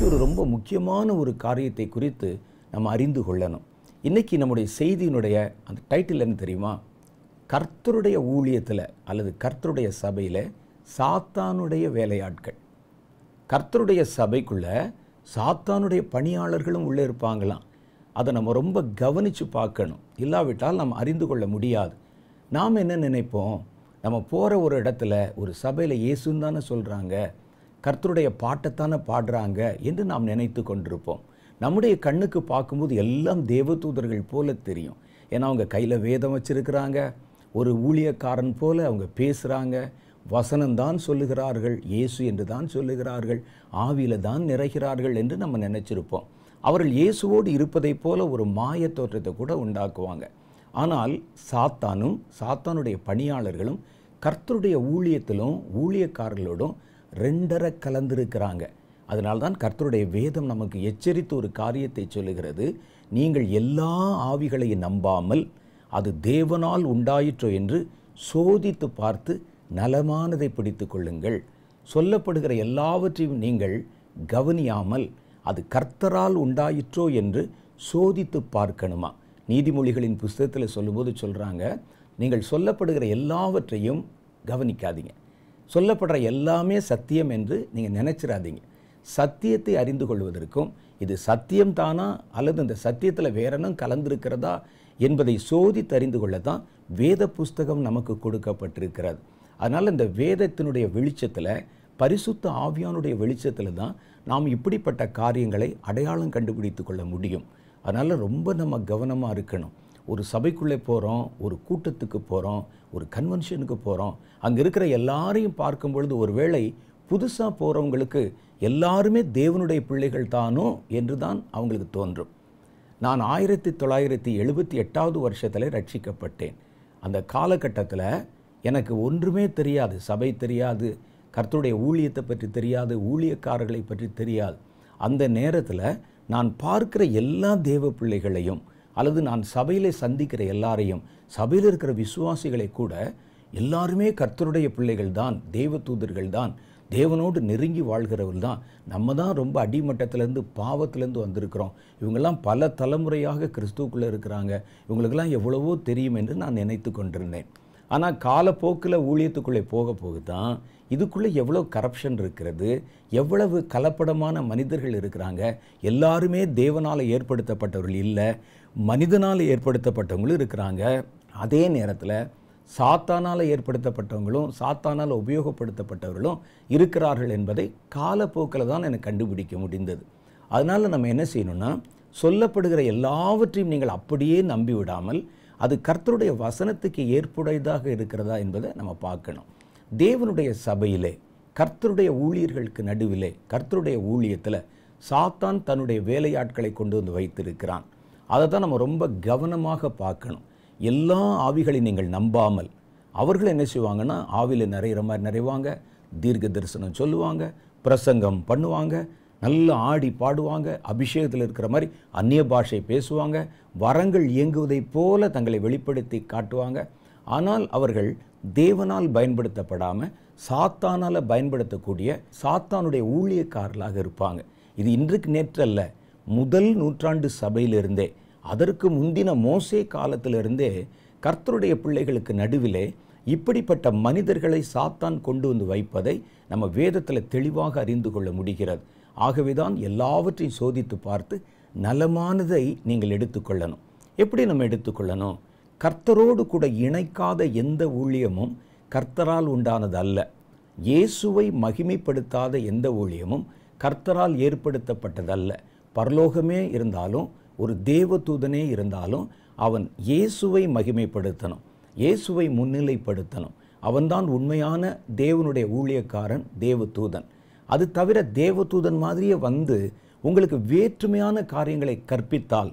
இன்றைக்கி ஒரு ரொம்ப முக்கியமான ஒரு காரியத்தை குறித்து நம்ம அறிந்து கொள்ளணும் இன்றைக்கி நம்முடைய செய்தியினுடைய அந்த டைட்டில் என்ன தெரியுமா கர்த்தருடைய ஊழியத்தில் அல்லது கர்த்தருடைய சபையில் சாத்தானுடைய வேலையாட்கள் கர்த்தருடைய சபைக்குள்ளே சாத்தானுடைய பணியாளர்களும் உள்ளே இருப்பாங்களாம் அதை நம்ம ரொம்ப கவனித்து பார்க்கணும் இல்லாவிட்டால் நம்ம அறிந்து கொள்ள முடியாது நாம் என்ன நினைப்போம் நம்ம போகிற ஒரு இடத்துல ஒரு சபையில் இயேசுன்னு தானே சொல்கிறாங்க கர்த்தருடைய பாட்டைத்தானே பாடுறாங்க என்று நாம் நினைத்து கொண்டிருப்போம் நம்முடைய கண்ணுக்கு பார்க்கும்போது எல்லாம் தேவதூதர்கள் போல தெரியும் ஏன்னா அவங்க கையில் வேதம் வச்சுருக்கிறாங்க ஒரு ஊழியக்காரன் போல் அவங்க பேசுகிறாங்க வசனம்தான் சொல்லுகிறார்கள் இயேசு என்று தான் சொல்லுகிறார்கள் ஆவியில் தான் நிறைகிறார்கள் என்று நம்ம நினச்சிருப்போம் அவர்கள் இயேசுவோடு இருப்பதைப் போல ஒரு மாய தோற்றத்தை கூட உண்டாக்குவாங்க ஆனால் சாத்தானும் சாத்தானுடைய பணியாளர்களும் கர்த்தருடைய ஊழியத்திலும் ஊழியக்காரர்களோடும் ரெண்டரை கலந்திருக்கிறாங்க அதனால தான் கர்த்தருடைய வேதம் நமக்கு எச்சரித்து ஒரு காரியத்தை சொல்லுகிறது நீங்கள் எல்லா ஆவிகளையும் நம்பாமல் அது தேவனால் உண்டாயிற்றோ என்று சோதித்து பார்த்து நலமானதை பிடித்து கொள்ளுங்கள் சொல்லப்படுகிற எல்லாவற்றையும் நீங்கள் கவனியாமல் அது கர்த்தரால் உண்டாயிற்றோ என்று சோதித்து பார்க்கணுமா நீதிமொழிகளின் புஸ்தகத்தில் சொல்லும்போது சொல்கிறாங்க நீங்கள் சொல்லப்படுகிற எல்லாவற்றையும் கவனிக்காதீங்க சொல்லப்படுற எல்லாமே சத்தியம் என்று நீங்கள் நினச்சிடாதீங்க சத்தியத்தை அறிந்து கொள்வதற்கும் இது சத்தியம் தானா அல்லது இந்த சத்தியத்தில் வேறனும் கலந்திருக்கிறதா என்பதை சோதித்தறிந்து கொள்ள தான் வேத புஸ்தகம் நமக்கு கொடுக்கப்பட்டிருக்கிறது அதனால் இந்த வேதத்தினுடைய வெளிச்சத்தில் பரிசுத்த ஆவியானுடைய வெளிச்சத்தில் தான் நாம் இப்படிப்பட்ட காரியங்களை அடையாளம் கண்டுபிடித்து கொள்ள முடியும் அதனால் ரொம்ப நம்ம கவனமாக இருக்கணும் ஒரு சபைக்குள்ளே போகிறோம் ஒரு கூட்டத்துக்கு போகிறோம் ஒரு கன்வென்ஷனுக்கு போகிறோம் அங்கே இருக்கிற எல்லாரையும் பார்க்கும் பொழுது ஒரு வேளை புதுசாக போகிறவங்களுக்கு எல்லாருமே தேவனுடைய பிள்ளைகள் தானோ என்று தான் அவங்களுக்கு தோன்றும் நான் ஆயிரத்தி தொள்ளாயிரத்தி எழுபத்தி எட்டாவது வருஷத்தில் ரட்சிக்கப்பட்டேன் அந்த காலகட்டத்தில் எனக்கு ஒன்றுமே தெரியாது சபை தெரியாது கர்த்தருடைய ஊழியத்தை பற்றி தெரியாது ஊழியக்காரர்களை பற்றி தெரியாது அந்த நேரத்தில் நான் பார்க்கிற எல்லா தேவ பிள்ளைகளையும் அல்லது நான் சபையில் சந்திக்கிற எல்லாரையும் சபையில் இருக்கிற விசுவாசிகளை கூட எல்லாருமே கர்த்தருடைய பிள்ளைகள் தான் தெய்வ தூதர்கள் தான் தேவனோடு நெருங்கி வாழ்கிறவர்கள் தான் நம்ம தான் ரொம்ப அடிமட்டத்திலேருந்து பாவத்திலேருந்து வந்திருக்கிறோம் இவங்கெல்லாம் பல தலைமுறையாக கிறிஸ்துக்குள்ளே இருக்கிறாங்க இவங்களுக்கெல்லாம் எவ்வளவோ தெரியும் என்று நான் நினைத்து கொண்டிருந்தேன் ஆனால் காலப்போக்கில் ஊழியத்துக்குள்ளே போக போக தான் இதுக்குள்ளே எவ்வளோ கரப்ஷன் இருக்கிறது எவ்வளவு கலப்படமான மனிதர்கள் இருக்கிறாங்க எல்லாருமே தேவனால் ஏற்படுத்தப்பட்டவர்கள் இல்லை மனிதனால் ஏற்படுத்தப்பட்டவங்களும் இருக்கிறாங்க அதே நேரத்தில் சாத்தானால் ஏற்படுத்தப்பட்டவங்களும் சாத்தானால் உபயோகப்படுத்தப்பட்டவர்களும் இருக்கிறார்கள் என்பதை காலப்போக்கில் தான் எனக்கு கண்டுபிடிக்க முடிந்தது அதனால் நம்ம என்ன செய்யணும்னா சொல்லப்படுகிற எல்லாவற்றையும் நீங்கள் அப்படியே நம்பிவிடாமல் அது கர்த்தருடைய வசனத்துக்கு ஏற்புடையதாக இருக்கிறதா என்பதை நம்ம பார்க்கணும் தேவனுடைய சபையிலே கர்த்தருடைய ஊழியர்களுக்கு நடுவிலே கர்த்தருடைய ஊழியத்தில் சாத்தான் தன்னுடைய வேலையாட்களை கொண்டு வந்து வைத்திருக்கிறான் அதை தான் நம்ம ரொம்ப கவனமாக பார்க்கணும் எல்லா ஆவிகளையும் நீங்கள் நம்பாமல் அவர்கள் என்ன செய்வாங்கன்னா ஆவியில் நிறையிற மாதிரி நிறைவாங்க தீர்க்க தரிசனம் சொல்லுவாங்க பிரசங்கம் பண்ணுவாங்க நல்லா ஆடி பாடுவாங்க அபிஷேகத்தில் இருக்கிற மாதிரி அந்நிய பாஷை பேசுவாங்க வரங்கள் இயங்குவதைப் போல தங்களை வெளிப்படுத்தி காட்டுவாங்க ஆனால் அவர்கள் தேவனால் பயன்படுத்தப்படாமல் சாத்தானால் பயன்படுத்தக்கூடிய சாத்தானுடைய ஊழியக்காரர்களாக இருப்பாங்க இது இன்றைக்கு நேற்றல்ல முதல் நூற்றாண்டு சபையிலிருந்தே அதற்கு முந்தின மோசே காலத்திலிருந்தே கர்த்தருடைய பிள்ளைகளுக்கு நடுவிலே இப்படிப்பட்ட மனிதர்களை சாத்தான் கொண்டு வந்து வைப்பதை நம்ம வேதத்தில் தெளிவாக அறிந்து கொள்ள முடிகிறது ஆகவே தான் எல்லாவற்றையும் சோதித்து பார்த்து நலமானதை நீங்கள் எடுத்துக்கொள்ளணும் எப்படி நம்ம எடுத்துக்கொள்ளணும் கர்த்தரோடு கூட இணைக்காத எந்த ஊழியமும் கர்த்தரால் உண்டானது அல்ல இயேசுவை மகிமைப்படுத்தாத எந்த ஊழியமும் கர்த்தரால் ஏற்படுத்தப்பட்டதல்ல பரலோகமே இருந்தாலும் ஒரு தேவதூதனே இருந்தாலும் அவன் இயேசுவை மகிமைப்படுத்தணும் இயேசுவை முன்னிலைப்படுத்தணும் அவன்தான் உண்மையான தேவனுடைய ஊழியக்காரன் தேவதூதன் அது தவிர தேவதூதன் மாதிரியே வந்து உங்களுக்கு வேற்றுமையான காரியங்களை கற்பித்தால்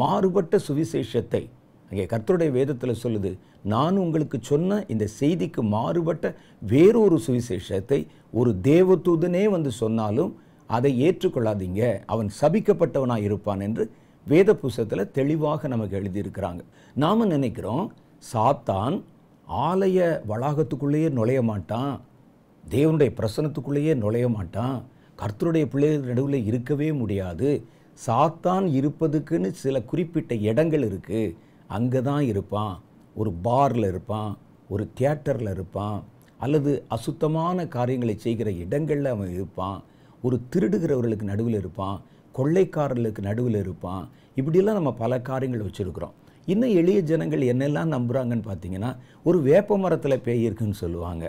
மாறுபட்ட சுவிசேஷத்தை அங்கே கர்த்தருடைய வேதத்தில் சொல்லுது நான் உங்களுக்கு சொன்ன இந்த செய்திக்கு மாறுபட்ட வேறொரு சுவிசேஷத்தை ஒரு தேவதூதனே வந்து சொன்னாலும் அதை ஏற்றுக்கொள்ளாதீங்க அவன் சபிக்கப்பட்டவனாக இருப்பான் என்று வேத புஸ்தத்தில் தெளிவாக நமக்கு எழுதியிருக்கிறாங்க நாம் நினைக்கிறோம் சாத்தான் ஆலய வளாகத்துக்குள்ளேயே நுழைய மாட்டான் தேவனுடைய பிரசனத்துக்குள்ளேயே நுழைய மாட்டான் கர்த்தருடைய பிள்ளைகள் நடுவில் இருக்கவே முடியாது சாத்தான் இருப்பதுக்குன்னு சில குறிப்பிட்ட இடங்கள் இருக்குது அங்கே தான் இருப்பான் ஒரு பாரில் இருப்பான் ஒரு தியேட்டரில் இருப்பான் அல்லது அசுத்தமான காரியங்களை செய்கிற இடங்களில் அவன் இருப்பான் ஒரு திருடுகிறவர்களுக்கு நடுவில் இருப்பான் கொள்ளைக்காரர்களுக்கு நடுவில் இருப்பான் இப்படிலாம் நம்ம பல காரியங்கள் வச்சுருக்குறோம் இன்னும் எளிய ஜனங்கள் என்னெல்லாம் நம்புகிறாங்கன்னு பார்த்தீங்கன்னா ஒரு வேப்ப மரத்தில் பேய் இருக்குன்னு சொல்லுவாங்க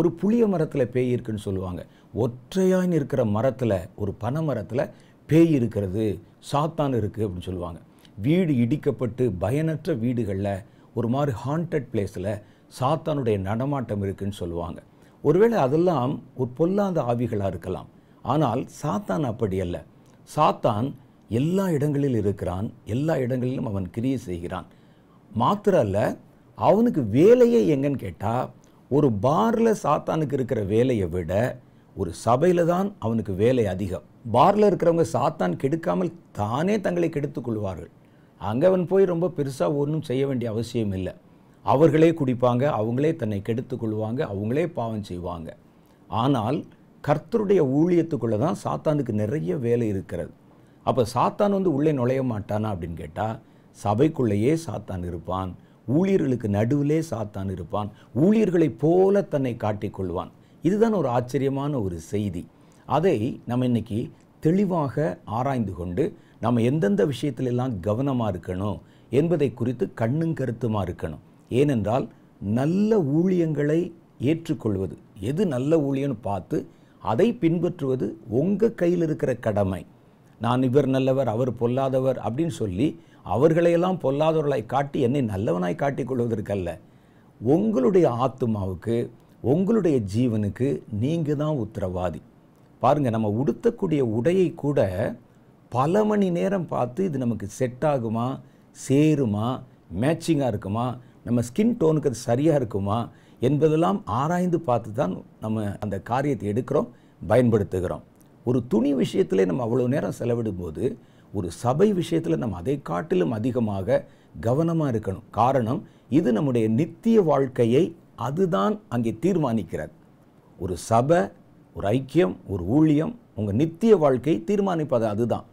ஒரு புளிய மரத்தில் பேய் இருக்குன்னு சொல்லுவாங்க ஒற்றையான் இருக்கிற மரத்தில் ஒரு பனை மரத்தில் பேய் இருக்கிறது சாத்தான் இருக்குது அப்படின்னு சொல்லுவாங்க வீடு இடிக்கப்பட்டு பயனற்ற வீடுகளில் ஒரு மாதிரி ஹாண்டட் பிளேஸில் சாத்தானுடைய நடமாட்டம் இருக்குதுன்னு சொல்லுவாங்க ஒருவேளை அதெல்லாம் ஒரு பொல்லாத ஆவிகளாக இருக்கலாம் ஆனால் சாத்தான் அப்படி அல்ல சாத்தான் எல்லா இடங்களில் இருக்கிறான் எல்லா இடங்களிலும் அவன் கிரியை செய்கிறான் மாத்திரம் அல்ல அவனுக்கு வேலையே எங்கன்னு கேட்டால் ஒரு பாரில் சாத்தானுக்கு இருக்கிற வேலையை விட ஒரு சபையில் தான் அவனுக்கு வேலை அதிகம் பாரில் இருக்கிறவங்க சாத்தான் கெடுக்காமல் தானே தங்களை கெடுத்து கொள்வார்கள் அங்கே அவன் போய் ரொம்ப பெருசாக ஒன்றும் செய்ய வேண்டிய அவசியம் இல்லை அவர்களே குடிப்பாங்க அவங்களே தன்னை கெடுத்து கொள்வாங்க அவங்களே பாவம் செய்வாங்க ஆனால் கர்த்தருடைய ஊழியத்துக்குள்ளே தான் சாத்தானுக்கு நிறைய வேலை இருக்கிறது அப்போ சாத்தான் வந்து உள்ளே நுழைய மாட்டானா அப்படின்னு கேட்டால் சபைக்குள்ளேயே சாத்தான் இருப்பான் ஊழியர்களுக்கு நடுவிலே சாத்தான் இருப்பான் ஊழியர்களைப் போல தன்னை காட்டிக்கொள்வான் இதுதான் ஒரு ஆச்சரியமான ஒரு செய்தி அதை நம்ம இன்றைக்கி தெளிவாக ஆராய்ந்து கொண்டு நம்ம எந்தெந்த விஷயத்திலெல்லாம் கவனமாக இருக்கணும் என்பதை குறித்து கண்ணும் கருத்துமாக இருக்கணும் ஏனென்றால் நல்ல ஊழியங்களை ஏற்றுக்கொள்வது எது நல்ல ஊழியன்னு பார்த்து அதை பின்பற்றுவது உங்கள் கையில் இருக்கிற கடமை நான் இவர் நல்லவர் அவர் பொல்லாதவர் அப்படின்னு சொல்லி அவர்களையெல்லாம் பொல்லாதவர்களாய் காட்டி என்னை நல்லவனாய் காட்டிக் கொள்வதற்கல்ல உங்களுடைய ஆத்மாவுக்கு உங்களுடைய ஜீவனுக்கு நீங்கள் தான் உத்தரவாதி பாருங்கள் நம்ம உடுத்தக்கூடிய உடையை கூட பல மணி நேரம் பார்த்து இது நமக்கு செட் ஆகுமா சேருமா மேட்சிங்காக இருக்குமா நம்ம ஸ்கின் டோனுக்கு அது சரியாக இருக்குமா என்பதெல்லாம் ஆராய்ந்து பார்த்து தான் நம்ம அந்த காரியத்தை எடுக்கிறோம் பயன்படுத்துகிறோம் ஒரு துணி விஷயத்திலே நம்ம அவ்வளோ நேரம் செலவிடும் போது ஒரு சபை விஷயத்தில் நம்ம அதை காட்டிலும் அதிகமாக கவனமாக இருக்கணும் காரணம் இது நம்முடைய நித்திய வாழ்க்கையை அதுதான் அங்கே தீர்மானிக்கிறது ஒரு சபை ஒரு ஐக்கியம் ஒரு ஊழியம் உங்கள் நித்திய வாழ்க்கை தீர்மானிப்பது அதுதான்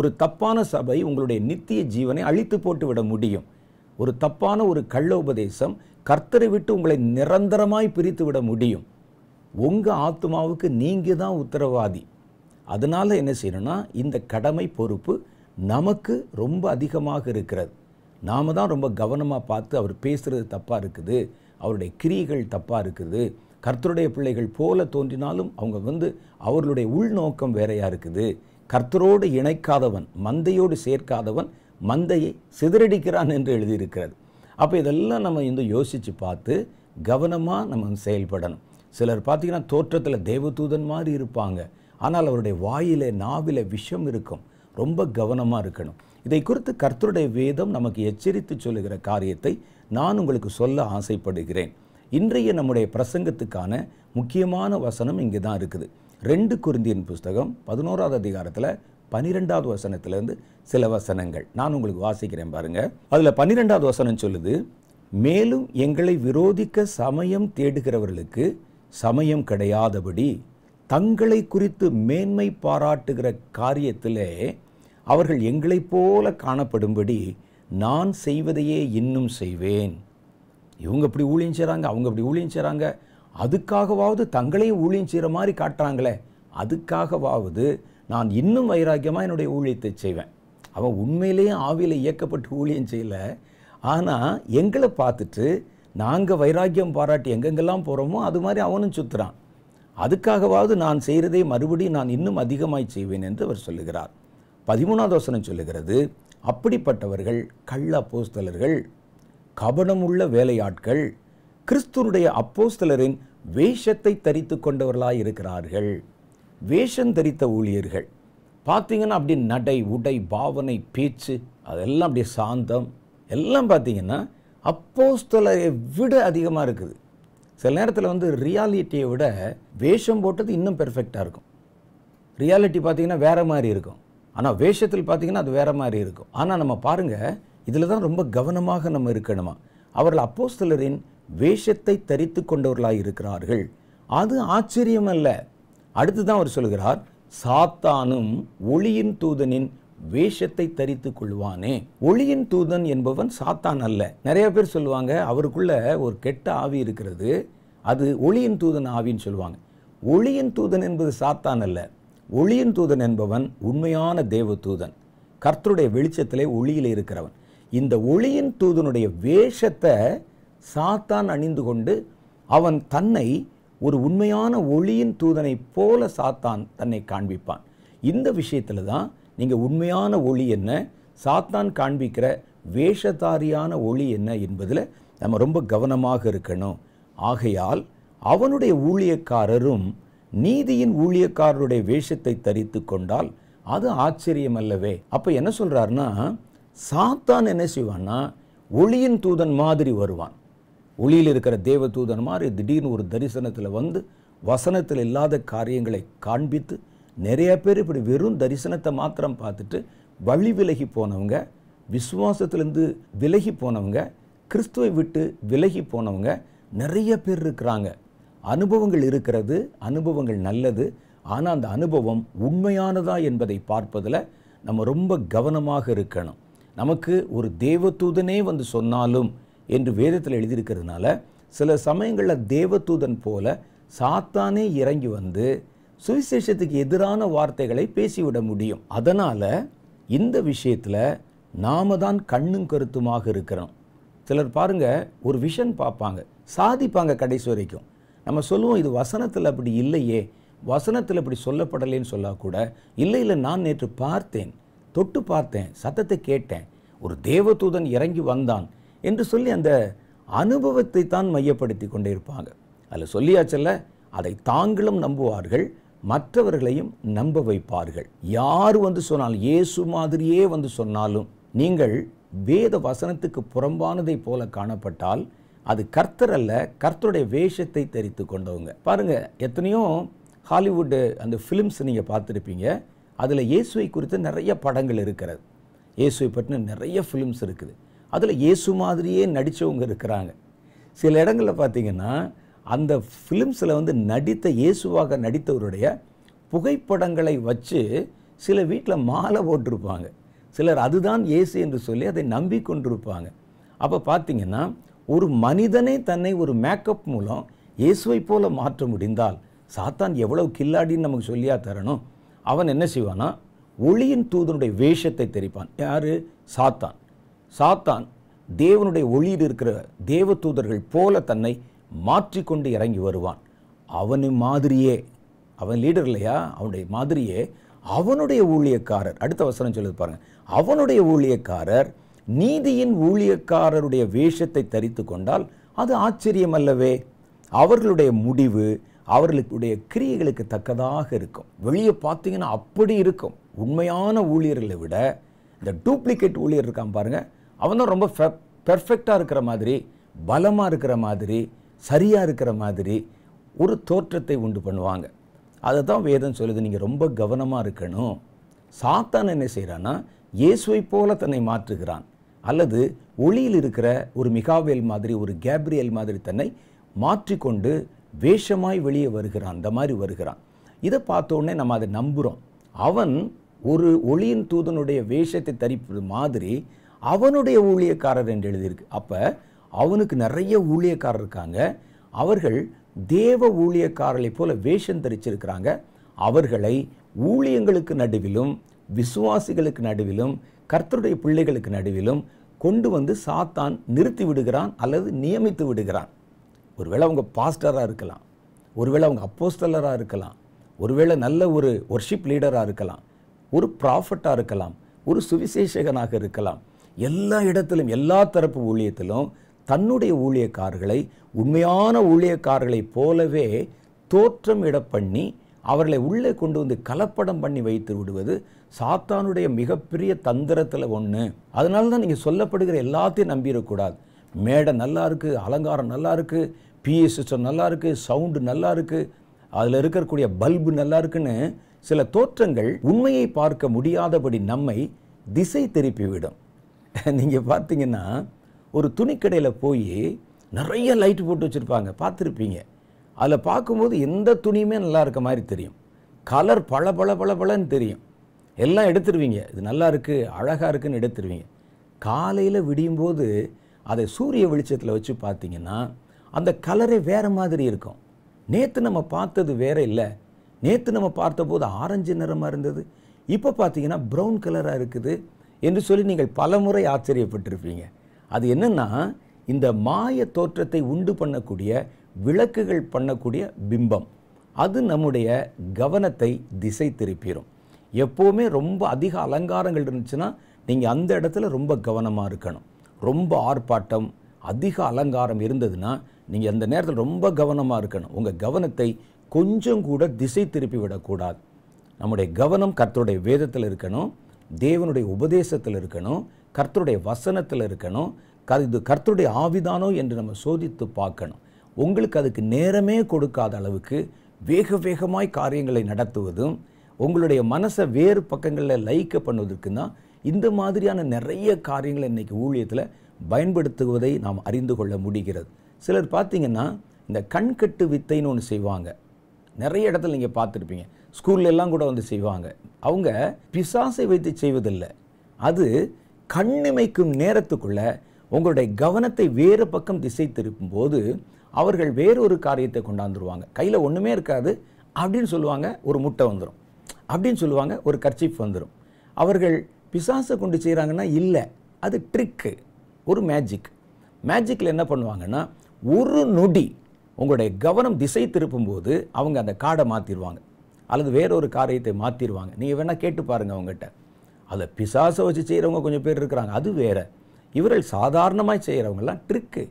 ஒரு தப்பான சபை உங்களுடைய நித்திய ஜீவனை அழித்து போட்டு விட முடியும் ஒரு தப்பான ஒரு கள்ள உபதேசம் கர்த்தரை விட்டு உங்களை நிரந்தரமாய் பிரித்து விட முடியும் உங்கள் ஆத்மாவுக்கு நீங்கள் தான் உத்தரவாதி அதனால் என்ன செய்யணும்னா இந்த கடமை பொறுப்பு நமக்கு ரொம்ப அதிகமாக இருக்கிறது நாம் தான் ரொம்ப கவனமாக பார்த்து அவர் பேசுகிறது தப்பாக இருக்குது அவருடைய கிரியைகள் தப்பாக இருக்குது கர்த்தருடைய பிள்ளைகள் போல தோன்றினாலும் அவங்க வந்து அவர்களுடைய உள்நோக்கம் வேறையாக இருக்குது கர்த்தரோடு இணைக்காதவன் மந்தையோடு சேர்க்காதவன் மந்தையை சிதறடிக்கிறான் என்று எழுதியிருக்கிறது அப்போ இதெல்லாம் நம்ம இந்த யோசித்து பார்த்து கவனமாக நம்ம செயல்படணும் சிலர் பார்த்திங்கன்னா தோற்றத்தில் தேவதூதன் மாதிரி இருப்பாங்க ஆனால் அவருடைய வாயிலே நாவில விஷம் இருக்கும் ரொம்ப கவனமாக இருக்கணும் இதை குறித்து கர்த்தருடைய வேதம் நமக்கு எச்சரித்து சொல்லுகிற காரியத்தை நான் உங்களுக்கு சொல்ல ஆசைப்படுகிறேன் இன்றைய நம்முடைய பிரசங்கத்துக்கான முக்கியமான வசனம் இங்கே தான் இருக்குது ரெண்டு குருந்தியின் புஸ்தகம் பதினோராவது அதிகாரத்தில் பனிரெண்டாவது வசனத்திலேருந்து சில வசனங்கள் நான் உங்களுக்கு வாசிக்கிறேன் பாருங்கள் அதில் பன்னிரெண்டாவது வசனம் சொல்லுது மேலும் எங்களை விரோதிக்க சமயம் தேடுகிறவர்களுக்கு சமயம் கிடையாதபடி தங்களை குறித்து மேன்மை பாராட்டுகிற காரியத்திலே அவர்கள் எங்களைப் போல காணப்படும்படி நான் செய்வதையே இன்னும் செய்வேன் இவங்க இப்படி ஊழியம் செய்கிறாங்க அவங்க இப்படி ஊழியம் செய்கிறாங்க அதுக்காகவாவது தங்களையும் ஊழியம் செய்கிற மாதிரி காட்டுறாங்களே அதுக்காகவாவது நான் இன்னும் வைராக்கியமாக என்னுடைய ஊழியத்தை செய்வேன் அவன் உண்மையிலேயே ஆவியில் இயக்கப்பட்டு ஊழியம் செய்யலை ஆனால் எங்களை பார்த்துட்டு நாங்கள் வைராக்கியம் பாராட்டி எங்கெங்கெல்லாம் போகிறோமோ அது மாதிரி அவனும் சுற்றுறான் அதுக்காகவாவது நான் செய்கிறதே மறுபடியும் நான் இன்னும் அதிகமாய் செய்வேன் என்று அவர் சொல்லுகிறார் பதிமூணாவது வசனம் சொல்லுகிறது அப்படிப்பட்டவர்கள் கள்ள அப்போஸ்தலர்கள் கபடமுள்ள வேலையாட்கள் கிறிஸ்துனுடைய அப்போஸ்தலரின் வேஷத்தை தரித்து கொண்டவர்களாக இருக்கிறார்கள் வேஷம் தரித்த ஊழியர்கள் பார்த்தீங்கன்னா அப்படியே நடை உடை பாவனை பேச்சு அதெல்லாம் அப்படியே சாந்தம் எல்லாம் பார்த்தீங்கன்னா அப்போஸ்தலரை விட அதிகமாக இருக்குது சில நேரத்தில் வந்து ரியாலிட்டியை விட வேஷம் போட்டது இன்னும் பெர்ஃபெக்டாக இருக்கும் ரியாலிட்டி பார்த்திங்கன்னா வேறு மாதிரி இருக்கும் ஆனால் வேஷத்தில் பார்த்திங்கன்னா அது வேறு மாதிரி இருக்கும் ஆனால் நம்ம பாருங்கள் இதில் தான் ரொம்ப கவனமாக நம்ம இருக்கணுமா அவர்கள் அப்போஸ்தலரின் வேஷத்தை தரித்து கொண்டவர்களாக இருக்கிறார்கள் அது ஆச்சரியம் இல்லை அடுத்து தான் அவர் சொல்கிறார் சாத்தானும் ஒளியின் தூதனின் வேஷத்தை தரித்து கொள்வானே ஒளியின் தூதன் என்பவன் சாத்தான் அல்ல நிறைய பேர் சொல்லுவாங்க அவருக்குள்ள ஒரு கெட்ட ஆவி இருக்கிறது அது ஒளியின் தூதன் ஆவின்னு சொல்லுவாங்க ஒளியின் தூதன் என்பது சாத்தான் அல்ல ஒளியின் தூதன் என்பவன் உண்மையான தேவ தூதன் கர்த்தருடைய வெளிச்சத்திலே ஒளியில் இருக்கிறவன் இந்த ஒளியின் தூதனுடைய வேஷத்தை சாத்தான் அணிந்து கொண்டு அவன் தன்னை ஒரு உண்மையான ஒளியின் தூதனை போல சாத்தான் தன்னை காண்பிப்பான் இந்த விஷயத்தில் தான் நீங்கள் உண்மையான ஒளி என்ன சாத்தான் காண்பிக்கிற வேஷதாரியான ஒளி என்ன என்பதில் நம்ம ரொம்ப கவனமாக இருக்கணும் ஆகையால் அவனுடைய ஊழியக்காரரும் நீதியின் ஊழியக்காரருடைய வேஷத்தை தரித்து கொண்டால் அது ஆச்சரியம் அல்லவே அப்போ என்ன சொல்கிறாருன்னா சாத்தான் என்ன செய்வான்னா ஒளியின் தூதன் மாதிரி வருவான் ஒளியில் இருக்கிற தேவதூதன் மாதிரி திடீர்னு ஒரு தரிசனத்தில் வந்து வசனத்தில் இல்லாத காரியங்களை காண்பித்து நிறைய பேர் இப்படி வெறும் தரிசனத்தை மாத்திரம் பார்த்துட்டு வழி விலகி போனவங்க விசுவாசத்திலேருந்து விலகி போனவங்க கிறிஸ்துவை விட்டு விலகி போனவங்க நிறைய பேர் இருக்கிறாங்க அனுபவங்கள் இருக்கிறது அனுபவங்கள் நல்லது ஆனால் அந்த அனுபவம் உண்மையானதா என்பதை பார்ப்பதில் நம்ம ரொம்ப கவனமாக இருக்கணும் நமக்கு ஒரு தேவதூதனே வந்து சொன்னாலும் என்று வேதத்தில் எழுதியிருக்கிறதுனால சில சமயங்களில் தேவதூதன் போல சாத்தானே இறங்கி வந்து சுவிசேஷத்துக்கு எதிரான வார்த்தைகளை பேசிவிட முடியும் அதனால் இந்த விஷயத்தில் நாம தான் கண்ணும் கருத்துமாக இருக்கிறோம் சிலர் பாருங்கள் ஒரு விஷன் பார்ப்பாங்க சாதிப்பாங்க கடைசி வரைக்கும் நம்ம சொல்லுவோம் இது வசனத்தில் அப்படி இல்லையே வசனத்தில் இப்படி சொல்லப்படலேன்னு கூட இல்லை இல்லை நான் நேற்று பார்த்தேன் தொட்டு பார்த்தேன் சத்தத்தை கேட்டேன் ஒரு தேவதூதன் இறங்கி வந்தான் என்று சொல்லி அந்த அனுபவத்தை தான் மையப்படுத்தி கொண்டே இருப்பாங்க அதில் சொல்லியாச்சல்ல அதை தாங்களும் நம்புவார்கள் மற்றவர்களையும் நம்ப வைப்பார்கள் யார் வந்து சொன்னாலும் இயேசு மாதிரியே வந்து சொன்னாலும் நீங்கள் வேத வசனத்துக்கு புறம்பானதை போல காணப்பட்டால் அது கர்த்தர் அல்ல கர்த்தருடைய வேஷத்தை தெரித்து கொண்டவங்க பாருங்க எத்தனையோ ஹாலிவுட்டு அந்த ஃபிலிம்ஸ் நீங்கள் பார்த்துருப்பீங்க அதில் இயேசுவை குறித்து நிறைய படங்கள் இருக்கிறது இயேசுவை பற்றின நிறைய ஃபிலிம்ஸ் இருக்குது அதில் இயேசு மாதிரியே நடித்தவங்க இருக்கிறாங்க சில இடங்களில் பார்த்திங்கன்னா அந்த ஃபிலிம்ஸில் வந்து நடித்த இயேசுவாக நடித்தவருடைய புகைப்படங்களை வச்சு சில வீட்டில் மாலை போட்டிருப்பாங்க சிலர் அதுதான் இயேசு என்று சொல்லி அதை நம்பி கொண்டிருப்பாங்க அப்போ பார்த்திங்கன்னா ஒரு மனிதனே தன்னை ஒரு மேக்கப் மூலம் இயேசுவை போல மாற்ற முடிந்தால் சாத்தான் எவ்வளவு கில்லாடின்னு நமக்கு சொல்லியா தரணும் அவன் என்ன செய்வானா ஒளியின் தூதனுடைய வேஷத்தை தெரிப்பான் யார் சாத்தான் சாத்தான் தேவனுடைய ஒளியில் இருக்கிற தேவ தூதர்கள் போல தன்னை மாற்றிக்கொண்டு இறங்கி வருவான் அவனு மாதிரியே அவன் லீடர் இல்லையா அவனுடைய மாதிரியே அவனுடைய ஊழியக்காரர் அடுத்த வசனம் சொல்லுது பாருங்க அவனுடைய ஊழியக்காரர் நீதியின் ஊழியக்காரருடைய வேஷத்தை தரித்து கொண்டால் அது ஆச்சரியம் அல்லவே அவர்களுடைய முடிவு அவர்களுடைய கிரியைகளுக்கு தக்கதாக இருக்கும் வெளியே பார்த்தீங்கன்னா அப்படி இருக்கும் உண்மையான ஊழியர்களை விட இந்த டூப்ளிகேட் ஊழியர் இருக்கான் பாருங்கள் அவனும் ரொம்ப பெர்ஃபெக்டாக இருக்கிற மாதிரி பலமாக இருக்கிற மாதிரி சரியாக இருக்கிற மாதிரி ஒரு தோற்றத்தை உண்டு பண்ணுவாங்க அதை தான் வேதம் சொல்லுது நீங்கள் ரொம்ப கவனமாக இருக்கணும் சாத்தான் என்ன செய்கிறான்னா இயேசுவை போல தன்னை மாற்றுகிறான் அல்லது ஒளியில் இருக்கிற ஒரு மிகாவேல் மாதிரி ஒரு கேப்ரியல் மாதிரி தன்னை மாற்றிக்கொண்டு வேஷமாய் வெளியே வருகிறான் அந்த மாதிரி வருகிறான் இதை பார்த்தோன்னே நம்ம அதை நம்புகிறோம் அவன் ஒரு ஒளியின் தூதனுடைய வேஷத்தை தரிப்பது மாதிரி அவனுடைய ஊழியக்காரர் என்று எழுதியிருக்கு அப்போ அவனுக்கு நிறைய ஊழியக்காரர் இருக்காங்க அவர்கள் தேவ ஊழியக்காரர்களைப் போல வேஷம் தரிச்சிருக்கிறாங்க அவர்களை ஊழியங்களுக்கு நடுவிலும் விசுவாசிகளுக்கு நடுவிலும் கர்த்தருடைய பிள்ளைகளுக்கு நடுவிலும் கொண்டு வந்து சாத்தான் நிறுத்தி விடுகிறான் அல்லது நியமித்து விடுகிறான் ஒருவேளை அவங்க பாஸ்டராக இருக்கலாம் ஒருவேளை அவங்க அப்போஸ்டலராக இருக்கலாம் ஒருவேளை நல்ல ஒரு ஒர்ஷிப் லீடராக இருக்கலாம் ஒரு ப்ராஃபட்டாக இருக்கலாம் ஒரு சுவிசேஷகனாக இருக்கலாம் எல்லா இடத்திலும் எல்லா தரப்பு ஊழியத்திலும் தன்னுடைய ஊழியக்காரர்களை உண்மையான ஊழியக்காரர்களைப் போலவே தோற்றம் இட பண்ணி அவர்களை உள்ளே கொண்டு வந்து கலப்படம் பண்ணி வைத்து விடுவது சாத்தானுடைய மிகப்பெரிய தந்திரத்தில் ஒன்று அதனால தான் நீங்கள் சொல்லப்படுகிற எல்லாத்தையும் நம்பிடக்கூடாது மேடை நல்லா இருக்குது அலங்காரம் நல்லா இருக்குது பிஏ சிஸ்டம் நல்லா இருக்குது சவுண்டு நல்லா இருக்குது அதில் இருக்கக்கூடிய பல்பு நல்லா இருக்குன்னு சில தோற்றங்கள் உண்மையை பார்க்க முடியாதபடி நம்மை திசை திருப்பிவிடும் நீங்கள் பார்த்தீங்கன்னா ஒரு துணிக்கடையில் போய் நிறைய லைட் போட்டு வச்சுருப்பாங்க பார்த்துருப்பீங்க அதில் பார்க்கும்போது எந்த துணியுமே நல்லா இருக்க மாதிரி தெரியும் கலர் பல பல பல பலன்னு தெரியும் எல்லாம் எடுத்துருவீங்க இது நல்லா இருக்குது அழகாக இருக்குதுன்னு எடுத்துருவீங்க காலையில் விடியும்போது அதை சூரிய வெளிச்சத்தில் வச்சு பார்த்தீங்கன்னா அந்த கலரே வேறு மாதிரி இருக்கும் நேற்று நம்ம பார்த்தது வேறு இல்லை நேற்று நம்ம பார்த்தபோது ஆரஞ்சு நிறமாக இருந்தது இப்போ பார்த்தீங்கன்னா ப்ரௌன் கலராக இருக்குது என்று சொல்லி நீங்கள் பலமுறை ஆச்சரியப்பட்டிருப்பீங்க அது என்னென்னா இந்த மாய தோற்றத்தை உண்டு பண்ணக்கூடிய விளக்குகள் பண்ணக்கூடிய பிம்பம் அது நம்முடைய கவனத்தை திசை திருப்பிடும் எப்போவுமே ரொம்ப அதிக அலங்காரங்கள் இருந்துச்சுன்னா நீங்கள் அந்த இடத்துல ரொம்ப கவனமாக இருக்கணும் ரொம்ப ஆர்ப்பாட்டம் அதிக அலங்காரம் இருந்ததுன்னா நீங்கள் அந்த நேரத்தில் ரொம்ப கவனமாக இருக்கணும் உங்கள் கவனத்தை கொஞ்சம் கூட திசை திருப்பி விடக்கூடாது நம்முடைய கவனம் கர்த்தருடைய வேதத்தில் இருக்கணும் தேவனுடைய உபதேசத்தில் இருக்கணும் கர்த்தருடைய வசனத்தில் இருக்கணும் க இது கர்த்தருடைய ஆவிதானோ என்று நம்ம சோதித்து பார்க்கணும் உங்களுக்கு அதுக்கு நேரமே கொடுக்காத அளவுக்கு வேக வேகமாய் காரியங்களை நடத்துவதும் உங்களுடைய மனசை வேறு பக்கங்களில் லைக்க பண்ணுவதற்கு தான் இந்த மாதிரியான நிறைய காரியங்களை இன்றைக்கி ஊழியத்தில் பயன்படுத்துவதை நாம் அறிந்து கொள்ள முடிகிறது சிலர் பார்த்திங்கன்னா இந்த கண்கட்டு வித்தைன்னு ஒன்று செய்வாங்க நிறைய இடத்துல நீங்கள் பார்த்துருப்பீங்க ஸ்கூல்லெல்லாம் கூட வந்து செய்வாங்க அவங்க பிசாசை வைத்து செய்வதில்லை அது கண்ணிமைக்கும் நேரத்துக்குள்ள உங்களுடைய கவனத்தை வேறு பக்கம் திசை திருப்பும் போது அவர்கள் வேறொரு காரியத்தை கொண்டாந்துருவாங்க கையில் ஒன்றுமே இருக்காது அப்படின்னு சொல்லுவாங்க ஒரு முட்டை வந்துடும் அப்படின்னு சொல்லுவாங்க ஒரு கர்ச்சிப் வந்துடும் அவர்கள் பிசாசை கொண்டு செய்கிறாங்கன்னா இல்லை அது ட்ரிக்கு ஒரு மேஜிக் மேஜிக்கில் என்ன பண்ணுவாங்கன்னா ஒரு நொடி உங்களுடைய கவனம் திசை திருப்பும்போது அவங்க அந்த காடை மாற்றிடுவாங்க அல்லது வேறொரு காரியத்தை மாற்றிடுவாங்க நீங்கள் வேணால் கேட்டு பாருங்கள் அவங்ககிட்ட அதை பிசாசை வச்சு செய்கிறவங்க கொஞ்சம் பேர் இருக்கிறாங்க அது வேறு இவர்கள் சாதாரணமாக செய்கிறவங்கெல்லாம் ட்ரிக்கு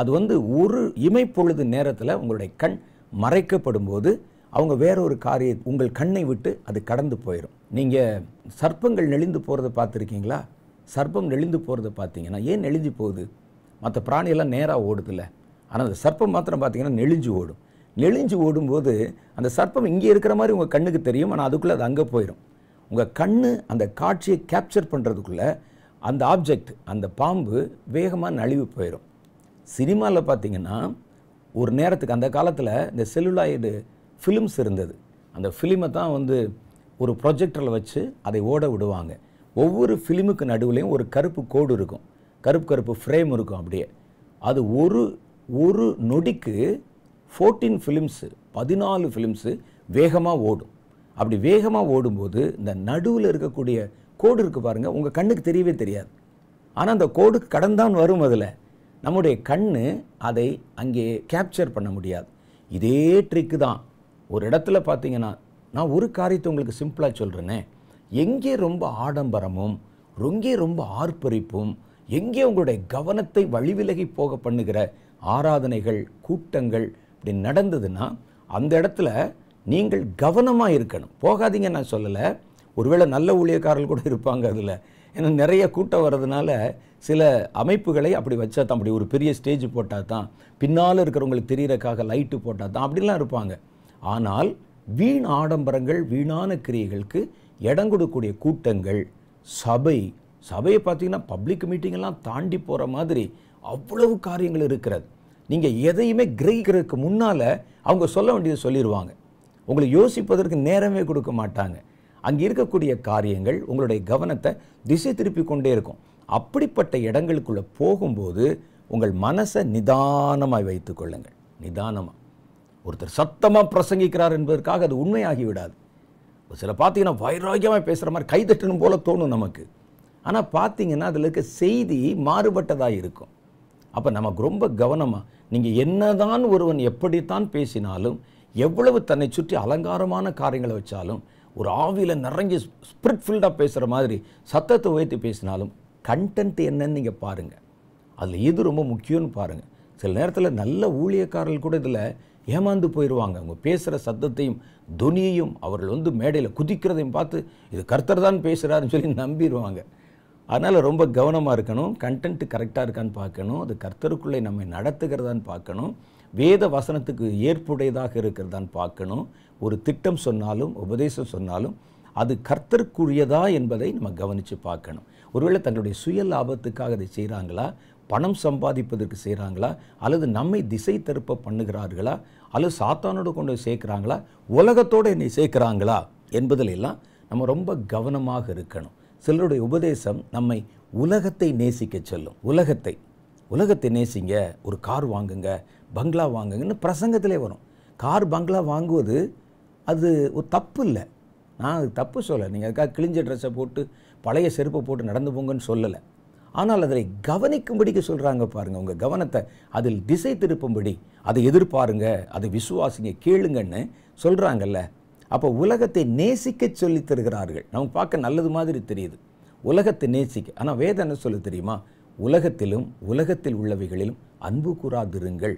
அது வந்து ஒரு இமைப்பொழுது நேரத்தில் உங்களுடைய கண் மறைக்கப்படும் போது அவங்க வேற ஒரு காரிய உங்கள் கண்ணை விட்டு அது கடந்து போயிடும் நீங்கள் சர்ப்பங்கள் நெளிந்து போகிறத பார்த்துருக்கீங்களா சர்ப்பம் நெளிந்து போகிறத பார்த்தீங்கன்னா ஏன் நெளிஞ்சு போகுது மற்ற பிராணியெல்லாம் நேராக ஓடுதில்லை ஆனால் அந்த சர்ப்பம் மாத்திரம் பார்த்தீங்கன்னா நெளிஞ்சு ஓடும் நெளிஞ்சு ஓடும்போது அந்த சர்ப்பம் இங்கே இருக்கிற மாதிரி உங்கள் கண்ணுக்கு தெரியும் ஆனால் அதுக்குள்ளே அது அங்கே போயிடும் உங்கள் கண் அந்த காட்சியை கேப்சர் பண்ணுறதுக்குள்ளே அந்த ஆப்ஜெக்ட் அந்த பாம்பு வேகமாக நழிவு போயிடும் சினிமாவில் பார்த்திங்கன்னா ஒரு நேரத்துக்கு அந்த காலத்தில் இந்த செல்லுலாய்டு ஃபிலிம்ஸ் இருந்தது அந்த ஃபிலிமை தான் வந்து ஒரு ப்ரொஜெக்டரில் வச்சு அதை ஓட விடுவாங்க ஒவ்வொரு ஃபிலிமுக்கு நடுவுலையும் ஒரு கருப்பு கோடு இருக்கும் கருப்பு கருப்பு ஃப்ரேம் இருக்கும் அப்படியே அது ஒரு ஒரு நொடிக்கு ஃபோர்டீன் ஃபிலிம்ஸு பதினாலு ஃபிலிம்ஸு வேகமாக ஓடும் அப்படி வேகமாக ஓடும்போது இந்த நடுவில் இருக்கக்கூடிய கோடு இருக்குது பாருங்கள் உங்கள் கண்ணுக்கு தெரியவே தெரியாது ஆனால் அந்த கோடு கடந்தான் வரும் அதில் நம்முடைய கண் அதை அங்கே கேப்சர் பண்ண முடியாது இதே ட்ரிக்கு தான் ஒரு இடத்துல பார்த்தீங்கன்னா நான் ஒரு காரியத்தை உங்களுக்கு சிம்பிளாக சொல்கிறேனே எங்கே ரொம்ப ஆடம்பரமும் எங்கே ரொம்ப ஆர்ப்பரிப்பும் எங்கே உங்களுடைய கவனத்தை வழிவிலகி போக பண்ணுகிற ஆராதனைகள் கூட்டங்கள் அப்படி நடந்ததுன்னா அந்த இடத்துல நீங்கள் கவனமாக இருக்கணும் போகாதீங்க நான் சொல்லலை ஒருவேளை நல்ல ஊழியக்காரர்கள் கூட இருப்பாங்க அதில் ஏன்னா நிறைய கூட்டம் வர்றதுனால சில அமைப்புகளை அப்படி வச்சா தான் அப்படி ஒரு பெரிய ஸ்டேஜ் போட்டால் தான் பின்னால் இருக்கிறவங்களுக்கு தெரியறக்காக லைட்டு போட்டால் தான் அப்படிலாம் இருப்பாங்க ஆனால் வீண் ஆடம்பரங்கள் வீணான கிரியைகளுக்கு இடம் கொடுக்கக்கூடிய கூட்டங்கள் சபை சபையை பார்த்திங்கன்னா பப்ளிக் மீட்டிங்கெல்லாம் தாண்டி போகிற மாதிரி அவ்வளவு காரியங்கள் இருக்கிறது நீங்கள் எதையுமே கிரகிக்கிறதுக்கு முன்னால் அவங்க சொல்ல வேண்டியது சொல்லிடுவாங்க உங்களை யோசிப்பதற்கு நேரமே கொடுக்க மாட்டாங்க அங்கே இருக்கக்கூடிய காரியங்கள் உங்களுடைய கவனத்தை திசை திருப்பி கொண்டே இருக்கும் அப்படிப்பட்ட இடங்களுக்குள்ளே போகும்போது உங்கள் மனசை நிதானமாக வைத்து கொள்ளுங்கள் நிதானமாக ஒருத்தர் சத்தமாக பிரசங்கிக்கிறார் என்பதற்காக அது உண்மையாகி விடாது ஒரு சில பார்த்தீங்கன்னா வைராகியமாக பேசுகிற மாதிரி கைதட்டணும் போல தோணும் நமக்கு ஆனால் பார்த்தீங்கன்னா அதில் இருக்க செய்தி மாறுபட்டதாக இருக்கும் அப்போ நமக்கு ரொம்ப கவனமாக நீங்கள் என்னதான் ஒருவன் எப்படித்தான் பேசினாலும் எவ்வளவு தன்னை சுற்றி அலங்காரமான காரியங்களை வச்சாலும் ஒரு ஆவியில் நிறைஞ்சு ஸ்பிரிட் ஃபீல்டாக பேசுகிற மாதிரி சத்தத்தை உயர்த்தி பேசினாலும் கண்டென்ட் என்னன்னு நீங்கள் பாருங்கள் அதில் எது ரொம்ப முக்கியம்னு பாருங்கள் சில நேரத்தில் நல்ல ஊழியக்காரர்கள் கூட இதில் ஏமாந்து போயிடுவாங்க அவங்க பேசுகிற சத்தத்தையும் துனியையும் அவர்கள் வந்து மேடையில் குதிக்கிறதையும் பார்த்து இது கர்த்தர் தான் பேசுகிறாருன்னு சொல்லி நம்பிடுவாங்க அதனால் ரொம்ப கவனமாக இருக்கணும் கண்டென்ட் கரெக்டாக இருக்கான்னு பார்க்கணும் அது கர்த்தருக்குள்ளே நம்மை நடத்துகிறதான்னு பார்க்கணும் வேத வசனத்துக்கு ஏற்புடையதாக இருக்கிறதான்னு பார்க்கணும் ஒரு திட்டம் சொன்னாலும் உபதேசம் சொன்னாலும் அது கர்த்தருக்குரியதா என்பதை நம்ம கவனித்து பார்க்கணும் ஒருவேளை தன்னுடைய சுய லாபத்துக்காக அதை செய்கிறாங்களா பணம் சம்பாதிப்பதற்கு செய்கிறாங்களா அல்லது நம்மை திசை திருப்ப பண்ணுகிறார்களா அல்லது சாத்தானோடு கொண்டு சேர்க்குறாங்களா உலகத்தோடு என்னை சேர்க்குறாங்களா என்பதிலெல்லாம் நம்ம ரொம்ப கவனமாக இருக்கணும் சிலருடைய உபதேசம் நம்மை உலகத்தை நேசிக்க சொல்லும் உலகத்தை உலகத்தை நேசிங்க ஒரு கார் வாங்குங்க பங்களா வாங்குங்கன்னு பிரசங்கத்திலே வரும் கார் பங்களா வாங்குவது அது ஒரு தப்பு இல்லை நான் அது தப்பு சொல்லலை நீங்கள் அதுக்காக கிழிஞ்ச ட்ரெஸ்ஸை போட்டு பழைய செருப்பை போட்டு நடந்து போங்கன்னு சொல்லலை ஆனால் அதை கவனிக்கும்படிக்கு சொல்கிறாங்க பாருங்கள் உங்கள் கவனத்தை அதில் திசை திருப்பும்படி அதை எதிர்பாருங்க அதை விசுவாசிங்க கேளுங்கன்னு சொல்கிறாங்கல்ல அப்போ உலகத்தை நேசிக்க சொல்லி தருகிறார்கள் நமக்கு பார்க்க நல்லது மாதிரி தெரியுது உலகத்தை நேசிக்க ஆனால் வேதம் என்ன சொல்ல தெரியுமா உலகத்திலும் உலகத்தில் உள்ளவைகளிலும் அன்பு கூறாதிருங்கள்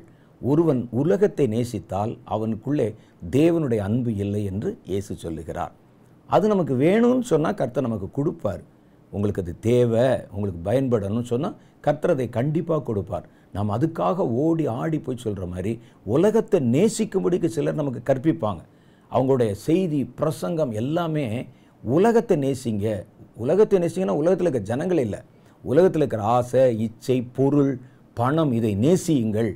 ஒருவன் உலகத்தை நேசித்தால் அவனுக்குள்ளே தேவனுடைய அன்பு இல்லை என்று இயேசு சொல்லுகிறார் அது நமக்கு வேணும்னு சொன்னால் கர்த்தர் நமக்கு கொடுப்பார் உங்களுக்கு அது தேவை உங்களுக்கு பயன்படணும்னு சொன்னால் கர்த்தர் அதை கண்டிப்பாக கொடுப்பார் நாம் அதுக்காக ஓடி ஆடி போய் சொல்கிற மாதிரி உலகத்தை நேசிக்கும்படிக்கு சிலர் நமக்கு கற்பிப்பாங்க அவங்களுடைய செய்தி பிரசங்கம் எல்லாமே உலகத்தை நேசிங்க உலகத்தை நேசிங்கன்னா உலகத்தில் இருக்கிற ஜனங்கள் இல்லை உலகத்தில் இருக்கிற ஆசை இச்சை பொருள் பணம் இதை நேசியுங்கள்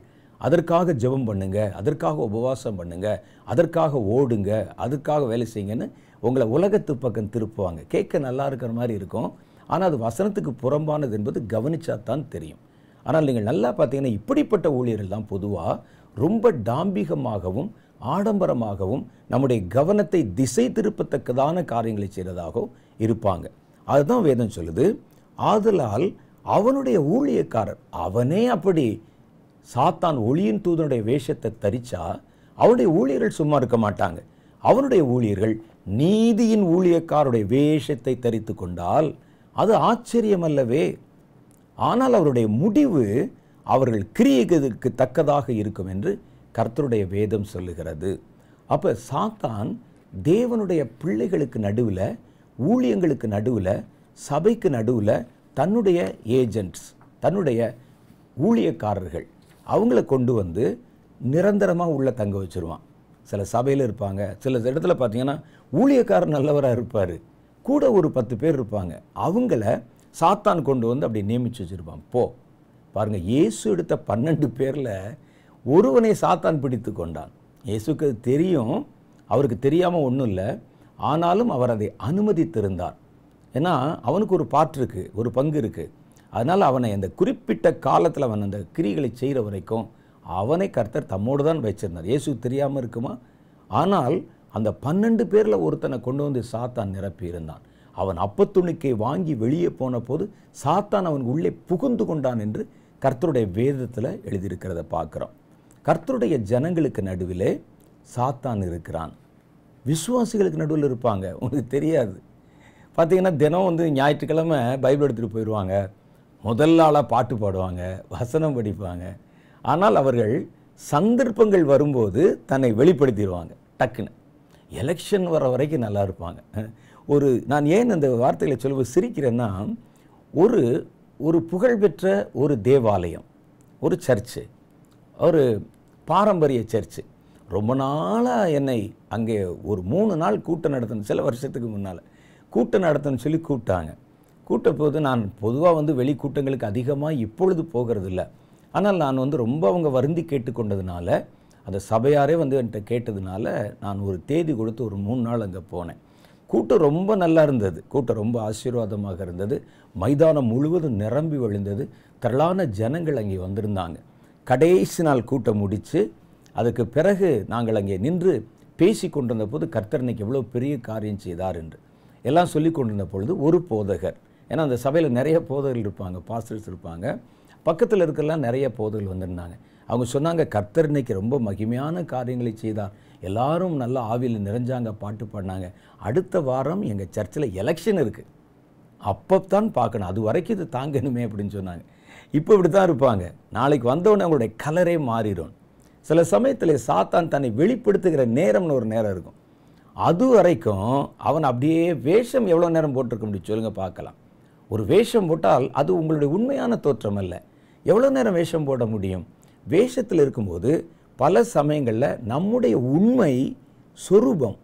அதற்காக ஜெபம் பண்ணுங்க அதற்காக உபவாசம் பண்ணுங்க அதற்காக ஓடுங்க அதுக்காக வேலை செய்யுங்கன்னு உங்களை உலகத்து பக்கம் திருப்புவாங்க கேட்க நல்லா இருக்கிற மாதிரி இருக்கும் ஆனால் அது வசனத்துக்கு புறம்பானது என்பது கவனிச்சா தான் தெரியும் ஆனால் நீங்கள் நல்லா பார்த்தீங்கன்னா இப்படிப்பட்ட ஊழியர்கள் தான் பொதுவாக ரொம்ப டாம்பிகமாகவும் ஆடம்பரமாகவும் நம்முடைய கவனத்தை திசை திருப்பத்தக்கதான காரியங்களை செய்கிறதாகவும் இருப்பாங்க அதுதான் வேதம் சொல்லுது ஆதலால் அவனுடைய ஊழியக்காரர் அவனே அப்படி சாத்தான் ஒளியின் தூதனுடைய வேஷத்தை தரிச்சா அவனுடைய ஊழியர்கள் சும்மா இருக்க மாட்டாங்க அவனுடைய ஊழியர்கள் நீதியின் ஊழியக்காருடைய வேஷத்தை தரித்து கொண்டால் அது ஆச்சரியம் அல்லவே ஆனால் அவருடைய முடிவு அவர்கள் கிரியைக்கு தக்கதாக இருக்கும் என்று கர்த்தருடைய வேதம் சொல்லுகிறது அப்போ சாத்தான் தேவனுடைய பிள்ளைகளுக்கு நடுவில் ஊழியங்களுக்கு நடுவில் சபைக்கு நடுவில் தன்னுடைய ஏஜென்ட்ஸ் தன்னுடைய ஊழியக்காரர்கள் அவங்கள கொண்டு வந்து நிரந்தரமாக உள்ளே தங்க வச்சுருவான் சில சபையில் இருப்பாங்க சில இடத்துல பார்த்தீங்கன்னா ஊழியக்காரர் நல்லவராக இருப்பார் கூட ஒரு பத்து பேர் இருப்பாங்க அவங்கள சாத்தான் கொண்டு வந்து அப்படி நியமித்து வச்சுருப்பான் போ பாருங்கள் இயேசு எடுத்த பன்னெண்டு பேரில் ஒருவனை சாத்தான் பிடித்து கொண்டான் இயேசுக்கு தெரியும் அவருக்கு தெரியாமல் ஒன்றும் இல்லை ஆனாலும் அவர் அதை அனுமதித்திருந்தார் ஏன்னா அவனுக்கு ஒரு பாட்டு இருக்குது ஒரு பங்கு இருக்குது அதனால் அவனை அந்த குறிப்பிட்ட காலத்தில் அவன் அந்த கிரிகளை செய்கிற வரைக்கும் அவனை கர்த்தர் தம்மோடு தான் வச்சிருந்தார் இயேசு தெரியாமல் இருக்குமா ஆனால் அந்த பன்னெண்டு பேரில் ஒருத்தனை கொண்டு வந்து சாத்தான் நிரப்பியிருந்தான் அவன் அப்பத்துணிக்கை வாங்கி வெளியே போன போது சாத்தான் அவன் உள்ளே புகுந்து கொண்டான் என்று கர்த்தருடைய வேதத்தில் எழுதியிருக்கிறத பார்க்குறோம் கர்த்தருடைய ஜனங்களுக்கு நடுவிலே சாத்தான் இருக்கிறான் விசுவாசிகளுக்கு நடுவில் இருப்பாங்க உங்களுக்கு தெரியாது பார்த்திங்கன்னா தினம் வந்து ஞாயிற்றுக்கிழமை பைபிள் எடுத்துகிட்டு போயிடுவாங்க முதல் ஆளாக பாட்டு பாடுவாங்க வசனம் படிப்பாங்க ஆனால் அவர்கள் சந்தர்ப்பங்கள் வரும்போது தன்னை வெளிப்படுத்திடுவாங்க டக்குன்னு எலெக்ஷன் வர வரைக்கும் நல்லா இருப்பாங்க ஒரு நான் ஏன் அந்த வார்த்தைகளை சொல்லுவது சிரிக்கிறேன்னா ஒரு ஒரு புகழ்பெற்ற ஒரு தேவாலயம் ஒரு சர்ச்சு ஒரு பாரம்பரிய சர்ச்சு ரொம்ப நாளாக என்னை அங்கே ஒரு மூணு நாள் கூட்டம் நடத்தணும் சில வருஷத்துக்கு முன்னால் கூட்டம் நடத்தணும்னு சொல்லி கூப்பிட்டாங்க கூட்ட போது நான் பொதுவாக வந்து வெளி கூட்டங்களுக்கு அதிகமாக இப்பொழுது போகிறது இல்லை ஆனால் நான் வந்து ரொம்ப அவங்க வருந்தி கேட்டுக்கொண்டதுனால அந்த சபையாரே வந்து என்கிட்ட கேட்டதுனால நான் ஒரு தேதி கொடுத்து ஒரு மூணு நாள் அங்கே போனேன் கூட்டம் ரொம்ப நல்லா இருந்தது கூட்டம் ரொம்ப ஆசீர்வாதமாக இருந்தது மைதானம் முழுவதும் நிரம்பி வழிந்தது திரளான ஜனங்கள் அங்கே வந்திருந்தாங்க கடைசி நாள் கூட்டம் முடித்து அதுக்கு பிறகு நாங்கள் அங்கே நின்று பேசி கொண்டிருந்த போது இன்னைக்கு எவ்வளோ பெரிய காரியம் செய்தார் என்று எல்லாம் சொல்லி கொண்டிருந்த பொழுது ஒரு போதகர் ஏன்னா அந்த சபையில் நிறைய போதகர்கள் இருப்பாங்க பாஸ்டர்ஸ் இருப்பாங்க பக்கத்தில் இருக்கிறலாம் நிறைய போதகர்கள் வந்திருந்தாங்க அவங்க சொன்னாங்க கர்த்தர் இன்னைக்கு ரொம்ப மகிமையான காரியங்களை செய்தார் எல்லாரும் நல்லா ஆவியில் நிறைஞ்சாங்க பாட்டு பாடினாங்க அடுத்த வாரம் எங்கள் சர்ச்சில் எலெக்ஷன் இருக்குது அப்போ தான் பார்க்கணும் அது வரைக்கும் இது தாங்கணுமே அப்படின்னு சொன்னாங்க இப்போ இப்படி தான் இருப்பாங்க நாளைக்கு வந்தவொடனே அவங்களுடைய கலரே மாறிடும் சில சமயத்தில் சாத்தான் தன்னை வெளிப்படுத்துகிற நேரம்னு ஒரு நேரம் இருக்கும் அது வரைக்கும் அவன் அப்படியே வேஷம் எவ்வளோ நேரம் போட்டிருக்க முடியும் சொல்லுங்கள் பார்க்கலாம் ஒரு வேஷம் போட்டால் அது உங்களுடைய உண்மையான தோற்றம் அல்ல எவ்வளோ நேரம் வேஷம் போட முடியும் வேஷத்தில் இருக்கும்போது பல சமயங்களில் நம்முடைய உண்மை சொரூபம்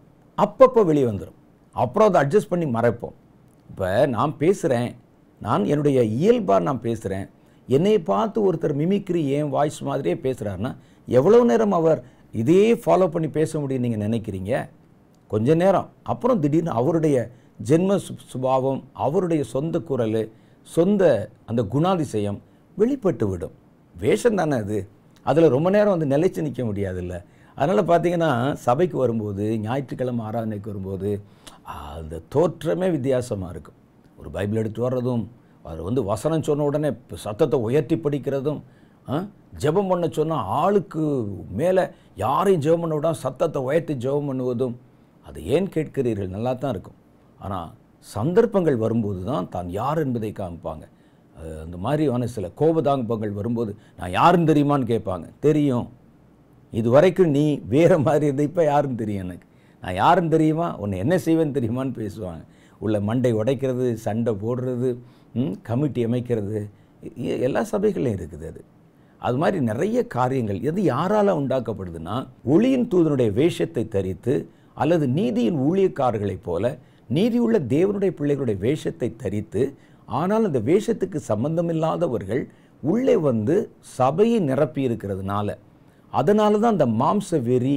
அப்பப்போ வெளியே வந்துடும் அப்புறம் அதை அட்ஜஸ்ட் பண்ணி மறைப்போம் இப்போ நான் பேசுகிறேன் நான் என்னுடைய இயல்பாக நான் பேசுகிறேன் என்னை பார்த்து ஒருத்தர் மிமிக்ரி ஏன் வாய்ஸ் மாதிரியே பேசுகிறாருன்னா எவ்வளோ நேரம் அவர் இதே ஃபாலோ பண்ணி பேச முடியும் நீங்கள் நினைக்கிறீங்க கொஞ்ச நேரம் அப்புறம் திடீர்னு அவருடைய ஜென்ம சுபாவம் அவருடைய சொந்த குரல் சொந்த அந்த குணாதிசயம் வெளிப்பட்டு விடும் வேஷம் தானே அது அதில் ரொம்ப நேரம் வந்து நிலைச்சு நிற்க முடியாதுல்ல அதனால் பார்த்தீங்கன்னா சபைக்கு வரும்போது ஞாயிற்றுக்கிழமை ஆராதனைக்கு வரும்போது அந்த தோற்றமே வித்தியாசமாக இருக்கும் ஒரு பைபிள் எடுத்து வர்றதும் அவர் வந்து வசனம் சொன்ன உடனே சத்தத்தை உயர்த்தி படிக்கிறதும் ஜெபம் பண்ண சொன்னால் ஆளுக்கு மேலே யாரையும் ஜெபம் பண்ண விடாமல் சத்தத்தை உயர்த்தி ஜெபம் பண்ணுவதும் அது ஏன் கேட்கிறீர்கள் நல்லா தான் இருக்கும் ஆனால் சந்தர்ப்பங்கள் வரும்போது தான் தான் யார் என்பதை காமிப்பாங்க அந்த மாதிரியான சில கோபதாங்கப்பங்கள் வரும்போது நான் யாருன்னு தெரியுமான்னு கேட்பாங்க தெரியும் இது வரைக்கும் நீ வேறு மாதிரி இருந்த இப்போ யாருன்னு தெரியும் எனக்கு நான் யாருன்னு தெரியுமா உன்னை என்ன செய்வேன்னு தெரியுமான்னு பேசுவாங்க உள்ள மண்டை உடைக்கிறது சண்டை போடுறது கமிட்டி அமைக்கிறது எல்லா சபைகளையும் இருக்குது அது அது மாதிரி நிறைய காரியங்கள் எது யாரால் உண்டாக்கப்படுதுன்னா ஒளியின் தூதனுடைய வேஷத்தை தரித்து அல்லது நீதியின் ஊழியக்காரர்களைப் போல நீதியுள்ள தேவனுடைய பிள்ளைகளுடைய வேஷத்தை தரித்து ஆனால் அந்த வேஷத்துக்கு சம்பந்தமில்லாதவர்கள் உள்ளே வந்து சபையை நிரப்பி இருக்கிறதுனால அதனால தான் அந்த மாம்ச வெறி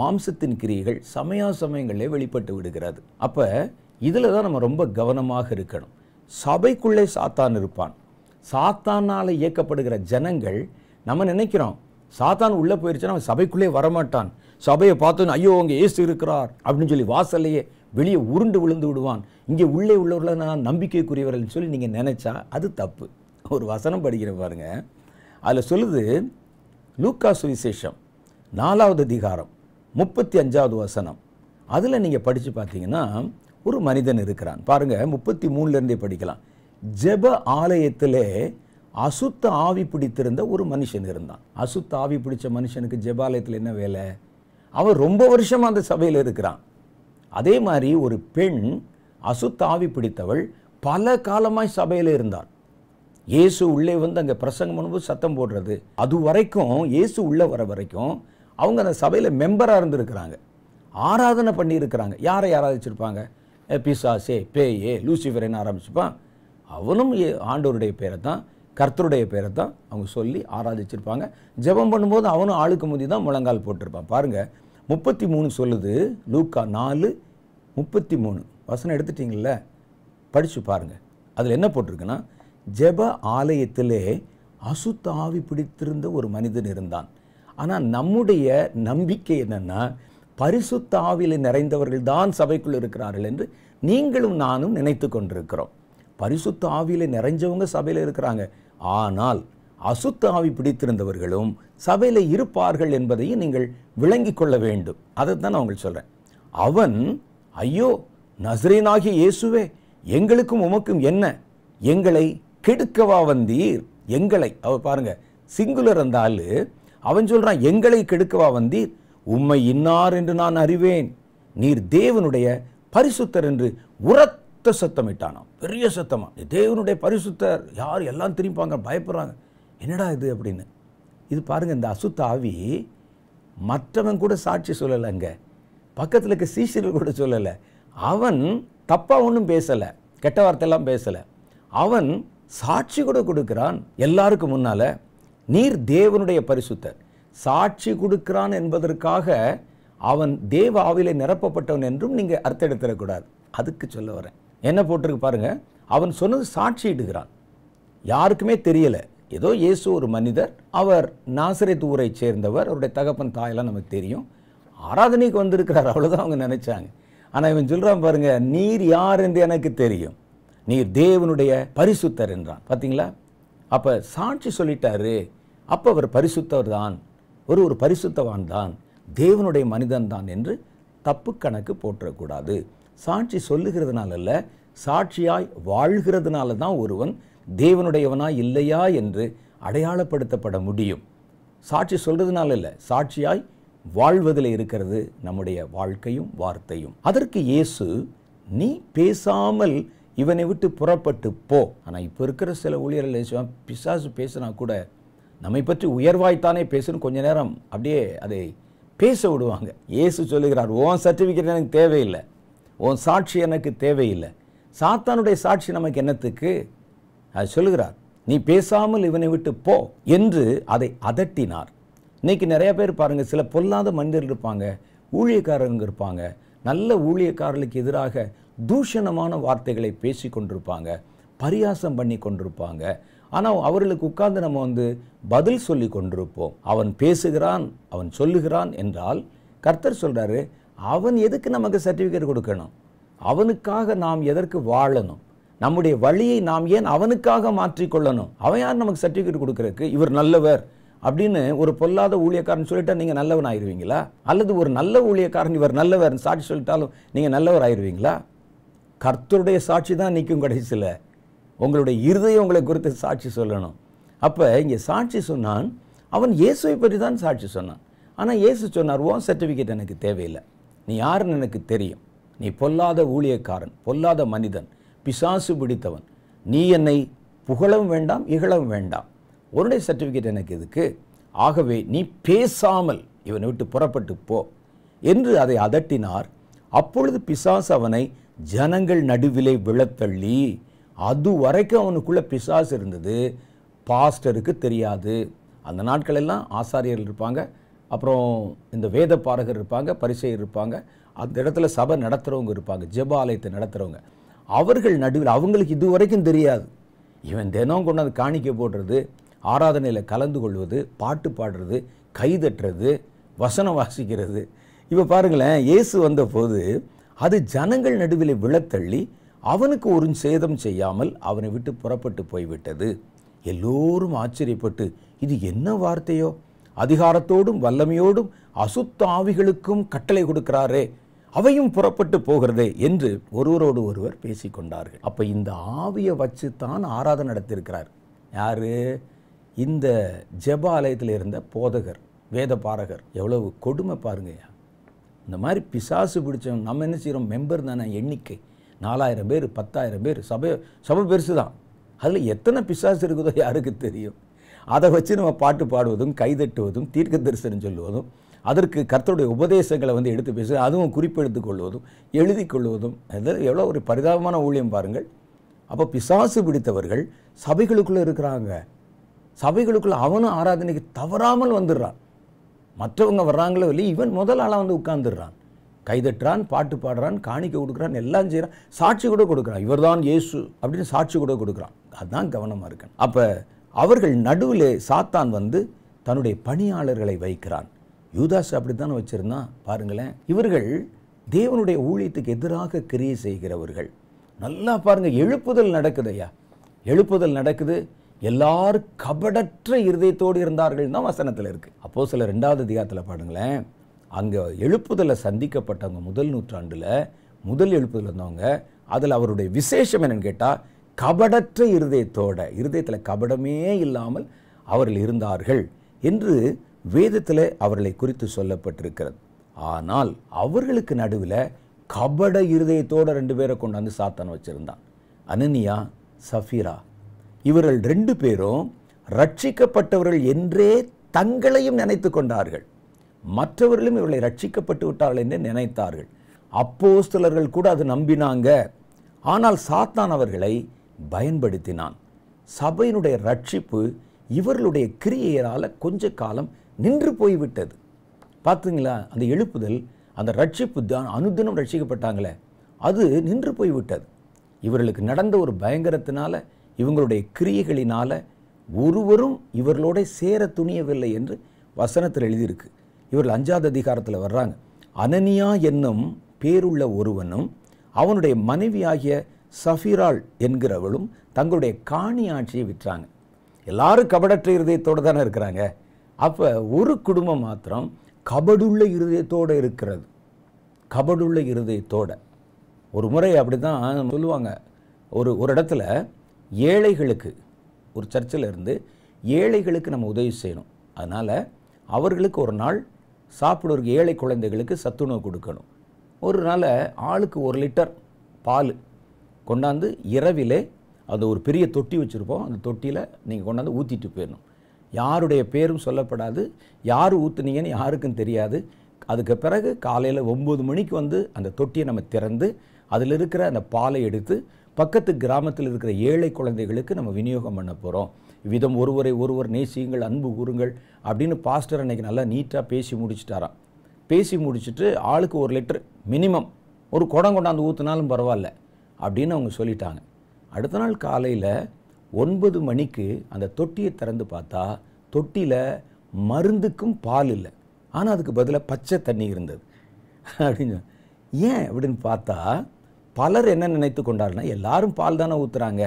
மாம்சத்தின் கிரியைகள் சமயா சமயங்களே வெளிப்பட்டு விடுகிறது அப்போ இதில் தான் நம்ம ரொம்ப கவனமாக இருக்கணும் சபைக்குள்ளே சாத்தான் இருப்பான் சாத்தானால் இயக்கப்படுகிற ஜனங்கள் நம்ம நினைக்கிறோம் சாத்தான் உள்ளே போயிடுச்சுன்னா அவன் சபைக்குள்ளே வரமாட்டான் சபையை பார்த்தோன்னு ஐயோ அங்கே ஏசு இருக்கிறார் அப்படின்னு சொல்லி வாசல்லையே வெளியே உருண்டு விழுந்து விடுவான் இங்கே உள்ளே உள்ளவர்கள் நான் நம்பிக்கைக்குரியவர்கள் சொல்லி நீங்கள் நினச்சா அது தப்பு ஒரு வசனம் படிக்கிற பாருங்க அதில் சொல்லுது லூக்கா சுவிசேஷம் நாலாவது அதிகாரம் முப்பத்தி அஞ்சாவது வசனம் அதில் நீங்கள் படித்து பார்த்தீங்கன்னா ஒரு மனிதன் இருக்கிறான் பாருங்கள் முப்பத்தி மூணுலேருந்தே படிக்கலாம் ஜெப ஆலயத்திலே அசுத்த ஆவி பிடித்திருந்த ஒரு மனுஷன் இருந்தான் அசுத்த ஆவி பிடிச்ச மனுஷனுக்கு ஜெபாலயத்தில் என்ன வேலை அவன் ரொம்ப வருஷமாக அந்த சபையில் இருக்கிறான் அதே மாதிரி ஒரு பெண் அசுத்த ஆவி பிடித்தவள் பல காலமாய் சபையில் இருந்தார் இயேசு உள்ளே வந்து அங்கே பிரசங்கம் பண்ணும்போது சத்தம் போடுறது அது வரைக்கும் இயேசு உள்ளே வர வரைக்கும் அவங்க அந்த சபையில் மெம்பராக இருந்திருக்கிறாங்க ஆராதனை பண்ணியிருக்கிறாங்க யாரை வச்சுருப்பாங்க பிசாசே பேயே லூசிஃபர் என்ன ஆரம்பிச்சுப்பான் அவனும் ஆண்டோருடைய பேரை தான் கர்த்தருடைய பேரை தான் அவங்க சொல்லி ஆராதிச்சிருப்பாங்க ஜெபம் பண்ணும்போது அவனும் ஆளுக்கு முந்தி தான் முழங்கால் போட்டிருப்பான் பாருங்கள் முப்பத்தி மூணு சொல்லுது லூக்கா நாலு முப்பத்தி மூணு வசனம் எடுத்துட்டிங்கள படித்து பாருங்கள் அதில் என்ன போட்டிருக்குன்னா ஜெப ஆலயத்திலே அசுத்த ஆவி பிடித்திருந்த ஒரு மனிதன் இருந்தான் ஆனால் நம்முடைய நம்பிக்கை என்னென்னா பரிசுத்த ஆவிலை நிறைந்தவர்கள் தான் சபைக்குள் இருக்கிறார்கள் என்று நீங்களும் நானும் நினைத்து கொண்டிருக்கிறோம் பரிசுத்த ஆவியில் நிறைஞ்சவங்க சபையில் இருக்கிறாங்க ஆனால் அசுத்த ஆவி பிடித்திருந்தவர்களும் சபையில் இருப்பார்கள் என்பதையும் நீங்கள் விளங்கி கொள்ள வேண்டும் அதை தான் நான் உங்களுக்கு சொல்கிறேன் அவன் ஐயோ நசரேனாகிய இயேசுவே எங்களுக்கும் உமக்கும் என்ன எங்களை கெடுக்கவா வந்தீர் எங்களை அவ பாருங்க சிங்குலர் இருந்தாலும் அவன் சொல்கிறான் எங்களை கெடுக்கவா வந்தீர் உம்மை இன்னார் என்று நான் அறிவேன் நீர் தேவனுடைய பரிசுத்தர் என்று உரத்த சத்தமிட்டானாம் பெரிய சத்தமாக தேவனுடைய பரிசுத்தர் யார் எல்லாம் திரும்பிப்பாங்க பயப்படுறாங்க என்னடா இது அப்படின்னு இது பாருங்கள் இந்த அசுத்த ஆவி மற்றவன் கூட சாட்சி சொல்லலை சொல்லலைங்க பக்கத்தில் இருக்க சீசர்கள் கூட சொல்லலை அவன் தப்பாக ஒன்றும் பேசலை கெட்ட வார்த்தையெல்லாம் பேசலை அவன் சாட்சி கூட கொடுக்கிறான் எல்லாருக்கும் முன்னால் நீர் தேவனுடைய பரிசுத்தர் சாட்சி கொடுக்கிறான் என்பதற்காக அவன் தேவ ஆவிலை நிரப்பப்பட்டவன் என்றும் நீங்கள் அர்த்தம் எடுத்துடக்கூடாது அதுக்கு சொல்ல வரேன் என்ன போட்டிருக்கு பாருங்க அவன் சொன்னது சாட்சி இடுகிறான் யாருக்குமே தெரியலை ஏதோ இயேசு ஒரு மனிதர் அவர் நாசிரியத் ஊரை சேர்ந்தவர் அவருடைய தகப்பன் தாயெல்லாம் நமக்கு தெரியும் ஆராதனைக்கு வந்திருக்கிறார் அவ்வளோதான் அவங்க நினச்சாங்க ஆனால் இவன் சொல்கிறான் பாருங்க நீர் யார் என்று எனக்கு தெரியும் நீர் தேவனுடைய பரிசுத்தர் என்றான் பார்த்தீங்களா அப்போ சாட்சி சொல்லிட்டாரு அப்போ அவர் பரிசுத்தவர் தான் ஒரு ஒரு பரிசுத்தவான் தான் தேவனுடைய மனிதன் தான் என்று தப்பு கணக்கு போற்றக்கூடாது சாட்சி சொல்லுகிறதுனால அல்ல சாட்சியாய் வாழ்கிறதுனால தான் ஒருவன் தேவனுடையவனா இல்லையா என்று அடையாளப்படுத்தப்பட முடியும் சாட்சி சொல்கிறதுனால இல்லை சாட்சியாய் வாழ்வதில் இருக்கிறது நம்முடைய வாழ்க்கையும் வார்த்தையும் அதற்கு இயேசு நீ பேசாமல் இவனை விட்டு புறப்பட்டு போ ஆனால் இப்போ இருக்கிற சில ஊழியர்கள் பிசாசு பேசினா கூட நம்மை பற்றி உயர்வாய்த்தானே பேசணும் கொஞ்ச நேரம் அப்படியே அதை பேச விடுவாங்க இயேசு சொல்லுகிறார் ஓன் சர்டிஃபிகேட் எனக்கு தேவையில்லை ஓன் சாட்சி எனக்கு தேவையில்லை சாத்தானுடைய சாட்சி நமக்கு என்னத்துக்கு அது சொல்லுகிறார் நீ பேசாமல் இவனை விட்டு போ என்று அதை அதட்டினார் இன்றைக்கி நிறைய பேர் பாருங்கள் சில பொல்லாத மனிதர்கள் இருப்பாங்க ஊழியக்காரங்க இருப்பாங்க நல்ல ஊழியக்காரர்களுக்கு எதிராக தூஷணமான வார்த்தைகளை பேசி கொண்டிருப்பாங்க பரியாசம் பண்ணி கொண்டிருப்பாங்க ஆனால் அவர்களுக்கு உட்கார்ந்து நம்ம வந்து பதில் சொல்லி கொண்டிருப்போம் அவன் பேசுகிறான் அவன் சொல்லுகிறான் என்றால் கர்த்தர் சொல்கிறாரு அவன் எதுக்கு நமக்கு சர்டிஃபிகேட் கொடுக்கணும் அவனுக்காக நாம் எதற்கு வாழணும் நம்முடைய வழியை நாம் ஏன் அவனுக்காக மாற்றிக்கொள்ளணும் அவன் யார் நமக்கு சர்டிஃபிகேட் கொடுக்குறக்கு இவர் நல்லவர் அப்படின்னு ஒரு பொல்லாத ஊழியக்காரன் சொல்லிட்டா நீங்கள் நல்லவன் ஆயிடுவீங்களா அல்லது ஒரு நல்ல ஊழியக்காரன் இவர் நல்லவர் சாட்சி சொல்லிட்டாலும் நீங்கள் நல்லவர் ஆயிடுவீங்களா கர்த்தருடைய சாட்சி தான் நிற்கும் கடைசியில் உங்களுடைய இருதயம் உங்களை குறித்து சாட்சி சொல்லணும் அப்போ இங்கே சாட்சி சொன்னான் அவன் இயேசுவை பற்றி தான் சாட்சி சொன்னான் ஆனால் இயேசு சொன்னார் ஓன் சர்டிஃபிகேட் எனக்கு தேவையில்லை நீ யாருன்னு எனக்கு தெரியும் நீ பொல்லாத ஊழியக்காரன் பொல்லாத மனிதன் பிசாசு பிடித்தவன் நீ என்னை புகழவும் வேண்டாம் இகழவும் வேண்டாம் உன்னுடைய சர்டிஃபிகேட் எனக்கு இதுக்கு ஆகவே நீ பேசாமல் இவனை விட்டு புறப்பட்டு போ என்று அதை அதட்டினார் அப்பொழுது பிசாசு அவனை ஜனங்கள் நடுவிலே விழத்தள்ளி அது வரைக்கும் அவனுக்குள்ளே பிசாசு இருந்தது பாஸ்டருக்கு தெரியாது அந்த நாட்கள் எல்லாம் ஆசாரியர்கள் இருப்பாங்க அப்புறம் இந்த வேத பாடகர் இருப்பாங்க பரிசெயர் இருப்பாங்க அந்த இடத்துல சபை நடத்துகிறவங்க இருப்பாங்க ஜெப ஆலயத்தை நடத்துகிறவங்க அவர்கள் நடுவில் அவங்களுக்கு இது வரைக்கும் தெரியாது இவன் தினம் கொண்டாந்து காணிக்க போடுறது ஆராதனையில் கலந்து கொள்வது பாட்டு பாடுறது கைதட்டுறது வசனம் வாசிக்கிறது இப்போ பாருங்களேன் இயேசு வந்தபோது அது ஜனங்கள் நடுவில் விழத்தள்ளி அவனுக்கு ஒரு சேதம் செய்யாமல் அவனை விட்டு புறப்பட்டு போய்விட்டது எல்லோரும் ஆச்சரியப்பட்டு இது என்ன வார்த்தையோ அதிகாரத்தோடும் வல்லமையோடும் அசுத்தாவிகளுக்கும் கட்டளை கொடுக்கிறாரே அவையும் புறப்பட்டு போகிறதே என்று ஒருவரோடு ஒருவர் பேசிக்கொண்டார்கள் அப்போ இந்த ஆவியை வச்சு தான் ஆராதனை நடத்தியிருக்கிறார் யார் இந்த ஜெப ஆலயத்தில் இருந்த போதகர் வேத பாரகர் எவ்வளவு கொடுமை பாருங்கய்யா இந்த மாதிரி பிசாசு பிடிச்சவன் நம்ம என்ன செய்கிறோம் மெம்பர் தானே எண்ணிக்கை நாலாயிரம் பேர் பத்தாயிரம் பேர் சபை சபை பெருசு தான் அதில் எத்தனை பிசாசு இருக்குதோ யாருக்கு தெரியும் அதை வச்சு நம்ம பாட்டு பாடுவதும் கைதட்டுவதும் தீர்க்க தரிசனம் சொல்லுவதும் அதற்கு கர்த்தருடைய உபதேசங்களை வந்து எடுத்து பேச அதுவும் குறிப்பெடுத்து கொள்வதும் எழுதி கொள்வதும் அதில் எவ்வளோ ஒரு பரிதாபமான ஊழியம் பாருங்கள் அப்போ பிசாசு பிடித்தவர்கள் சபைகளுக்குள்ளே இருக்கிறாங்க சபைகளுக்குள்ளே அவனும் ஆராதனைக்கு தவறாமல் வந்துடுறான் மற்றவங்க வர்றாங்களோ இல்லை இவன் முதல் ஆளாக வந்து உட்கார்ந்துடுறான் கைதட்டுறான் பாட்டு பாடுறான் காணிக்க கொடுக்குறான் எல்லாம் செய்கிறான் சாட்சி கூட கொடுக்குறான் இவர் தான் இயேசு அப்படின்னு சாட்சி கூட கொடுக்குறான் அதுதான் கவனமாக இருக்கேன் அப்போ அவர்கள் நடுவில் சாத்தான் வந்து தன்னுடைய பணியாளர்களை வைக்கிறான் யூதாஸ் அப்படி தானே வச்சுருந்தான் பாருங்களேன் இவர்கள் தேவனுடைய ஊழியத்துக்கு எதிராக கிரியை செய்கிறவர்கள் நல்லா பாருங்கள் எழுப்புதல் நடக்குது ஐயா எழுப்புதல் நடக்குது எல்லாரும் கபடற்ற இருதயத்தோடு இருந்தார்கள் தான் வசனத்தில் இருக்குது அப்போது சில ரெண்டாவது தியாகத்தில் பாடுங்களேன் அங்கே எழுப்புதலை சந்திக்கப்பட்டவங்க முதல் நூற்றாண்டில் முதல் எழுப்புதல் இருந்தவங்க அதில் அவருடைய விசேஷம் என்னென்னு கேட்டால் கபடற்ற இருதயத்தோட இருதயத்தில் கபடமே இல்லாமல் அவர்கள் இருந்தார்கள் என்று வேதத்தில் அவர்களை குறித்து சொல்லப்பட்டிருக்கிறது ஆனால் அவர்களுக்கு நடுவில் கபட இருதயத்தோட ரெண்டு பேரை கொண்டாந்து சாத்தான் வச்சுருந்தான் அனனியா சஃபீரா இவர்கள் ரெண்டு பேரும் ரட்சிக்கப்பட்டவர்கள் என்றே தங்களையும் நினைத்து கொண்டார்கள் மற்றவர்களும் இவர்களை ரட்சிக்கப்பட்டு விட்டார்கள் என்று நினைத்தார்கள் அப்போஸ்தலர்கள் கூட அது நம்பினாங்க ஆனால் சாத்தான் அவர்களை பயன்படுத்தினான் சபையினுடைய ரட்சிப்பு இவர்களுடைய கிரியையரால் கொஞ்ச காலம் நின்று போய்விட்டது பார்த்துங்களா அந்த எழுப்புதல் அந்த ரட்சிப்பு தான் அனுதினம் ரட்சிக்கப்பட்டாங்களே அது நின்று போய்விட்டது இவர்களுக்கு நடந்த ஒரு பயங்கரத்தினால இவங்களுடைய கிரியைகளினால் ஒருவரும் இவர்களோட சேர துணியவில்லை என்று வசனத்தில் எழுதியிருக்கு இவர்கள் அஞ்சாவது அதிகாரத்தில் வர்றாங்க அனனியா என்னும் பேருள்ள ஒருவனும் அவனுடைய மனைவியாகிய சஃபிராள் என்கிறவளும் தங்களுடைய காணி ஆட்சியை விற்றாங்க எல்லாரும் கபடற்ற இருதயத்தோடு தானே இருக்கிறாங்க அப்போ ஒரு குடும்பம் மாத்திரம் கபடுள்ள இருதயத்தோடு இருக்கிறது கபடுள்ள இருதயத்தோடு ஒரு முறை அப்படி தான் சொல்லுவாங்க ஒரு ஒரு இடத்துல ஏழைகளுக்கு ஒரு சர்ச்சில் இருந்து ஏழைகளுக்கு நம்ம உதவி செய்யணும் அதனால் அவர்களுக்கு ஒரு நாள் சாப்பிடுறதுக்கு ஏழை குழந்தைகளுக்கு சத்துணவு கொடுக்கணும் ஒரு நாள் ஆளுக்கு ஒரு லிட்டர் பால் கொண்டாந்து இரவிலே அது ஒரு பெரிய தொட்டி வச்சுருப்போம் அந்த தொட்டியில் நீங்கள் கொண்டாந்து ஊற்றிட்டு போயிடணும் யாருடைய பேரும் சொல்லப்படாது யார் ஊற்றுனீங்கன்னு யாருக்கும் தெரியாது அதுக்கு பிறகு காலையில் ஒம்பது மணிக்கு வந்து அந்த தொட்டியை நம்ம திறந்து அதில் இருக்கிற அந்த பாலை எடுத்து பக்கத்து கிராமத்தில் இருக்கிற ஏழை குழந்தைகளுக்கு நம்ம விநியோகம் பண்ண போகிறோம் விதம் ஒருவரை ஒருவர் நேசியுங்கள் அன்பு கூறுங்கள் அப்படின்னு பாஸ்டர் அன்றைக்கி நல்லா நீட்டாக பேசி முடிச்சுட்டாராம் பேசி முடிச்சுட்டு ஆளுக்கு ஒரு லிட்டர் மினிமம் ஒரு குடம் கொண்டாந்து ஊற்றினாலும் பரவாயில்ல அப்படின்னு அவங்க சொல்லிட்டாங்க அடுத்த நாள் காலையில் ஒன்பது மணிக்கு அந்த தொட்டியை திறந்து பார்த்தா தொட்டியில் மருந்துக்கும் பால் இல்லை ஆனால் அதுக்கு பதிலாக பச்சை தண்ணி இருந்தது அப்படின்னு ஏன் அப்படின்னு பார்த்தா பலர் என்ன நினைத்து கொண்டாருன்னா எல்லாரும் பால் தானே ஊற்றுறாங்க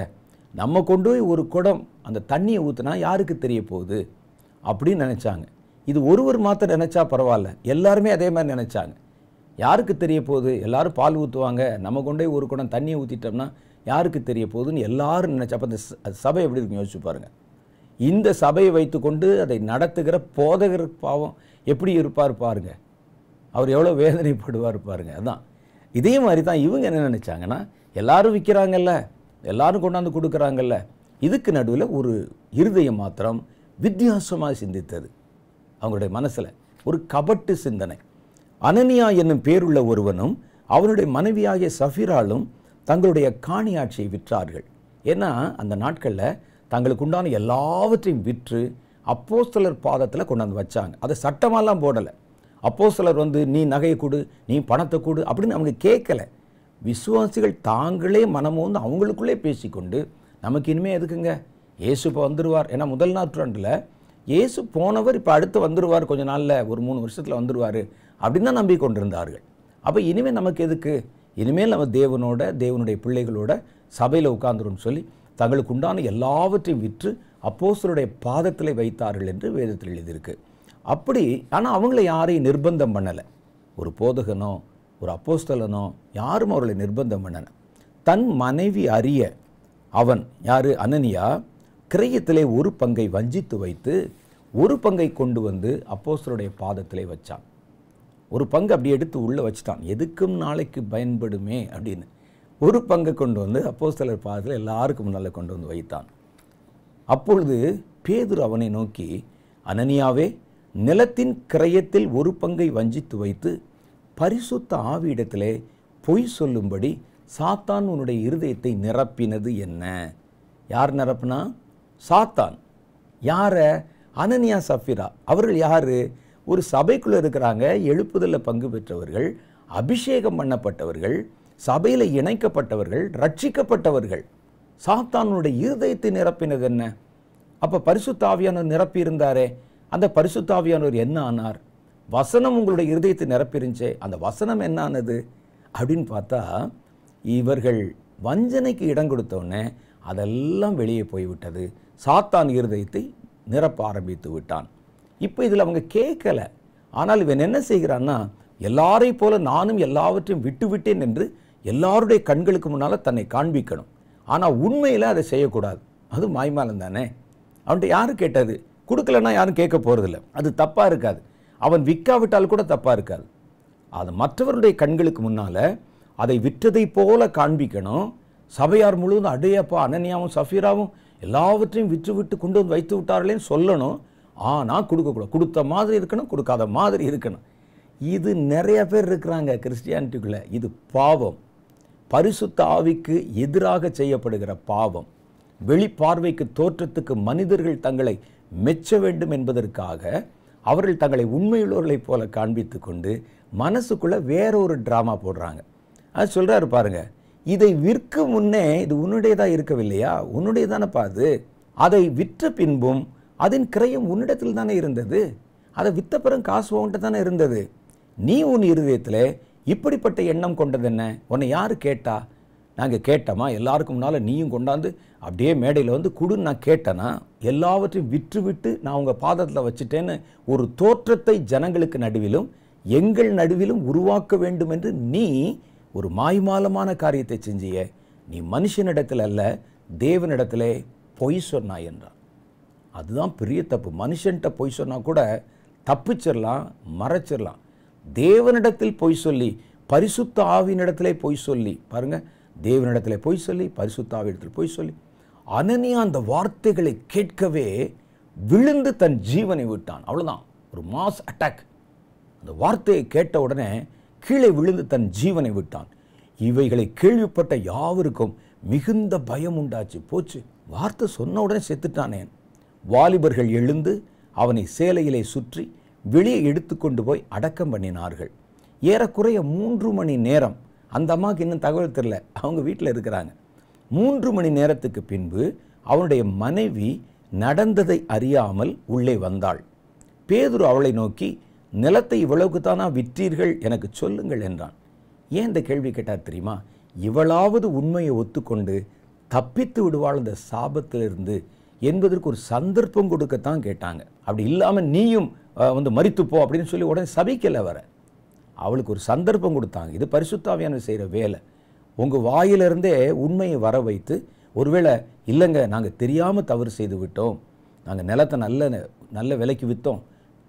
நம்ம கொண்டு போய் ஒரு குடம் அந்த தண்ணியை ஊற்றுனா யாருக்கு தெரிய போகுது அப்படின்னு நினச்சாங்க இது ஒருவர் மாத்திரம் நினச்சா பரவாயில்ல எல்லாருமே அதே மாதிரி நினச்சாங்க யாருக்கு தெரிய போகுது எல்லோரும் பால் ஊற்றுவாங்க நம்ம கொண்டே ஒரு குடம் தண்ணியை ஊற்றிட்டோம்னா யாருக்கு தெரிய போகுதுன்னு எல்லாரும் நினச்சா அப்போ அந்த சபை எப்படி இருக்கு யோசிச்சு பாருங்கள் இந்த சபையை வைத்துக்கொண்டு அதை நடத்துகிற போதகர் பாவம் எப்படி இருப்பார் பாருங்க அவர் எவ்வளோ வேதனைப்படுவார் பாருங்க அதான் இதே மாதிரி தான் இவங்க என்ன நினச்சாங்கன்னா எல்லாரும் விற்கிறாங்கல்ல எல்லாரும் கொண்டாந்து கொடுக்குறாங்கல்ல இதுக்கு நடுவில் ஒரு இருதயம் மாத்திரம் வித்தியாசமாக சிந்தித்தது அவங்களுடைய மனசில் ஒரு கபட்டு சிந்தனை அனனியா என்னும் பேருள்ள ஒருவனும் அவனுடைய மனைவியாகிய சஃபிராலும் தங்களுடைய காணியாட்சியை விற்றார்கள் ஏன்னா அந்த நாட்களில் தங்களுக்கு உண்டான எல்லாவற்றையும் விற்று அப்போஸ்தலர் பாதத்தில் கொண்டாந்து வச்சாங்க அதை சட்டமாலாம் போடலை சிலர் வந்து நீ நகையை கொடு நீ பணத்தை கொடு அப்படின்னு அவங்க கேட்கலை விசுவாசிகள் தாங்களே மனமோந்து வந்து அவங்களுக்குள்ளே பேசிக்கொண்டு நமக்கு இனிமேல் எதுக்குங்க ஏசு இப்போ வந்துடுவார் ஏன்னா முதல் நாற்றாண்டில் ஏசு போனவர் இப்போ அடுத்து வந்துடுவார் கொஞ்ச நாளில் ஒரு மூணு வருஷத்தில் வந்துடுவார் அப்படின்னு தான் நம்பிக்கொண்டிருந்தார்கள் அப்போ இனிமேல் நமக்கு எதுக்கு இனிமேல் நம்ம தேவனோட தேவனுடைய பிள்ளைகளோட சபையில் உட்காந்துருன்னு சொல்லி தங்களுக்கு உண்டான எல்லாவற்றையும் விற்று அப்போஸ்தருடைய பாதத்தில் வைத்தார்கள் என்று வேதத்தில் எழுதியிருக்கு அப்படி ஆனால் அவங்கள யாரையும் நிர்பந்தம் பண்ணலை ஒரு போதகனோ ஒரு அப்போஸ்தலனோ யாரும் அவர்களை நிர்பந்தம் பண்ணன தன் மனைவி அறிய அவன் யார் அனனியா கிரையத்திலே ஒரு பங்கை வஞ்சித்து வைத்து ஒரு பங்கை கொண்டு வந்து அப்போஸ்தலுடைய பாதத்திலே வச்சான் ஒரு பங்கு அப்படி எடுத்து உள்ளே வச்சுட்டான் எதுக்கும் நாளைக்கு பயன்படுமே அப்படின்னு ஒரு பங்கை கொண்டு வந்து அப்போஸ்தலர் பாதத்தில் எல்லாருக்கும் முன்னால் கொண்டு வந்து வைத்தான் அப்பொழுது பேதுரு அவனை நோக்கி அனனியாவே நிலத்தின் கிரயத்தில் ஒரு பங்கை வஞ்சித்து வைத்து பரிசுத்த ஆவியிடத்திலே பொய் சொல்லும்படி சாத்தான் உன்னுடைய இருதயத்தை நிரப்பினது என்ன யார் நிரப்புனா சாத்தான் யாரை அனனியா சஃபிரா அவர்கள் யார் ஒரு சபைக்குள்ளே இருக்கிறாங்க எழுப்புதலில் பங்கு பெற்றவர்கள் அபிஷேகம் பண்ணப்பட்டவர்கள் சபையில் இணைக்கப்பட்டவர்கள் ரட்சிக்கப்பட்டவர்கள் சாத்தானுடைய இருதயத்தை நிரப்பினது என்ன அப்போ பரிசுத்தாவியானவர் நிரப்பி இருந்தாரே அந்த பரிசுத்தாவியானவர் என்ன ஆனார் வசனம் உங்களுடைய இருதயத்தை நிரப்பிருந்துச்சே அந்த வசனம் என்னானது அப்படின்னு பார்த்தா இவர்கள் வஞ்சனைக்கு இடம் கொடுத்தோடனே அதெல்லாம் வெளியே போய்விட்டது சாத்தான் இருதயத்தை நிரப்ப ஆரம்பித்து விட்டான் இப்போ இதில் அவங்க கேட்கலை ஆனால் இவன் என்ன செய்கிறான்னா எல்லாரை போல நானும் எல்லாவற்றையும் விட்டுவிட்டேன் என்று எல்லாருடைய கண்களுக்கு முன்னால் தன்னை காண்பிக்கணும் ஆனால் உண்மையில் அதை செய்யக்கூடாது அது மாய்மாலம் தானே அவன்கிட்ட யார் கேட்டது கொடுக்கலன்னா யாரும் கேட்க போகிறதில்ல அது தப்பாக இருக்காது அவன் விற்காவிட்டால் கூட தப்பாக இருக்காது அது மற்றவருடைய கண்களுக்கு முன்னால் அதை விற்றதை போல காண்பிக்கணும் சபையார் முழுவதும் அடையப்பா அனன்யாவும் சஃபீராவும் எல்லாவற்றையும் விற்று விட்டு கொண்டு வந்து வைத்து விட்டார்களேன்னு சொல்லணும் ஆனால் கொடுக்கக்கூடாது கொடுத்த மாதிரி இருக்கணும் கொடுக்காத மாதிரி இருக்கணும் இது நிறைய பேர் இருக்கிறாங்க கிறிஸ்டியானிட்டிக்குள்ளே இது பாவம் பரிசுத்த ஆவிக்கு எதிராக செய்யப்படுகிற பாவம் வெளிப்பார்வைக்கு தோற்றத்துக்கு மனிதர்கள் தங்களை மெச்ச வேண்டும் என்பதற்காக அவர்கள் தங்களை உண்மையுள்ளவர்களைப் போல காண்பித்து கொண்டு மனசுக்குள்ளே வேற ஒரு ட்ராமா போடுறாங்க அது சொல்கிறாரு பாருங்கள் இதை விற்க முன்னே இது உன்னுடையதாக இருக்கவில்லையா உன்னுடைய தானேப்பா அது அதை விற்ற பின்பும் அதன் கிரயம் உன்னிடத்தில் தானே இருந்தது அதை விற்றப்பறம் காசு உங்கள்கிட்ட தானே இருந்தது நீ உன் இருதயத்தில் இப்படிப்பட்ட எண்ணம் கொண்டது என்ன உன்னை யார் கேட்டா நாங்கள் கேட்டோமா எல்லாருக்கும் முன்னால் நீயும் கொண்டாந்து அப்படியே மேடையில் வந்து குடுன்னு நான் கேட்டேன்னா எல்லாவற்றையும் விற்றுவிட்டு நான் உங்கள் பாதத்தில் வச்சுட்டேன்னு ஒரு தோற்றத்தை ஜனங்களுக்கு நடுவிலும் எங்கள் நடுவிலும் உருவாக்க வேண்டும் என்று நீ ஒரு மாய்மாலமான காரியத்தை செஞ்சிய நீ மனுஷனிடத்தில் அல்ல தேவனிடத்திலே பொய் சொன்னாய் என்றான் அதுதான் பெரிய தப்பு மனுஷன்கிட்ட பொய் சொன்னால் கூட தப்பிச்சிடலாம் மறைச்சிடலாம் தேவனிடத்தில் பொய் சொல்லி பரிசுத்த ஆவினிடத்திலே பொய் சொல்லி பாருங்கள் தேவனிடத்தில் பொய் சொல்லி பரிசுத்த ஆவியிடத்தில் பொய் சொல்லி அனனியா அந்த வார்த்தைகளை கேட்கவே விழுந்து தன் ஜீவனை விட்டான் அவ்வளோதான் ஒரு மாஸ் அட்டாக் அந்த வார்த்தையை கேட்ட உடனே கீழே விழுந்து தன் ஜீவனை விட்டான் இவைகளை கேள்விப்பட்ட யாவருக்கும் மிகுந்த பயம் உண்டாச்சு போச்சு வார்த்தை சொன்ன உடனே செத்துட்டானேன் வாலிபர்கள் எழுந்து அவனை சேலையிலே சுற்றி வெளியே எடுத்து கொண்டு போய் அடக்கம் பண்ணினார்கள் ஏறக்குறைய மூன்று மணி நேரம் அந்த அம்மாவுக்கு இன்னும் தகவல் தெரில அவங்க வீட்டில் இருக்கிறாங்க மூன்று மணி நேரத்துக்கு பின்பு அவனுடைய மனைவி நடந்ததை அறியாமல் உள்ளே வந்தாள் பேதுரு அவளை நோக்கி நிலத்தை இவ்வளவுக்கு தானா விற்றீர்கள் எனக்கு சொல்லுங்கள் என்றான் ஏன் இந்த கேள்வி கேட்டார் தெரியுமா இவளாவது உண்மையை ஒத்துக்கொண்டு தப்பித்து விடுவாள் இந்த சாபத்திலிருந்து என்பதற்கு ஒரு சந்தர்ப்பம் கொடுக்கத்தான் கேட்டாங்க அப்படி இல்லாமல் நீயும் வந்து மறித்துப்போ அப்படின்னு சொல்லி உடனே சபிக்கலை வர அவளுக்கு ஒரு சந்தர்ப்பம் கொடுத்தாங்க இது பரிசுத்தாவியான செய்கிற வேலை உங்கள் வாயிலிருந்தே உண்மையை வர வைத்து ஒருவேளை இல்லைங்க நாங்கள் தெரியாமல் தவறு செய்து விட்டோம் நாங்கள் நிலத்தை நல்ல நல்ல விலைக்கு விற்றோம்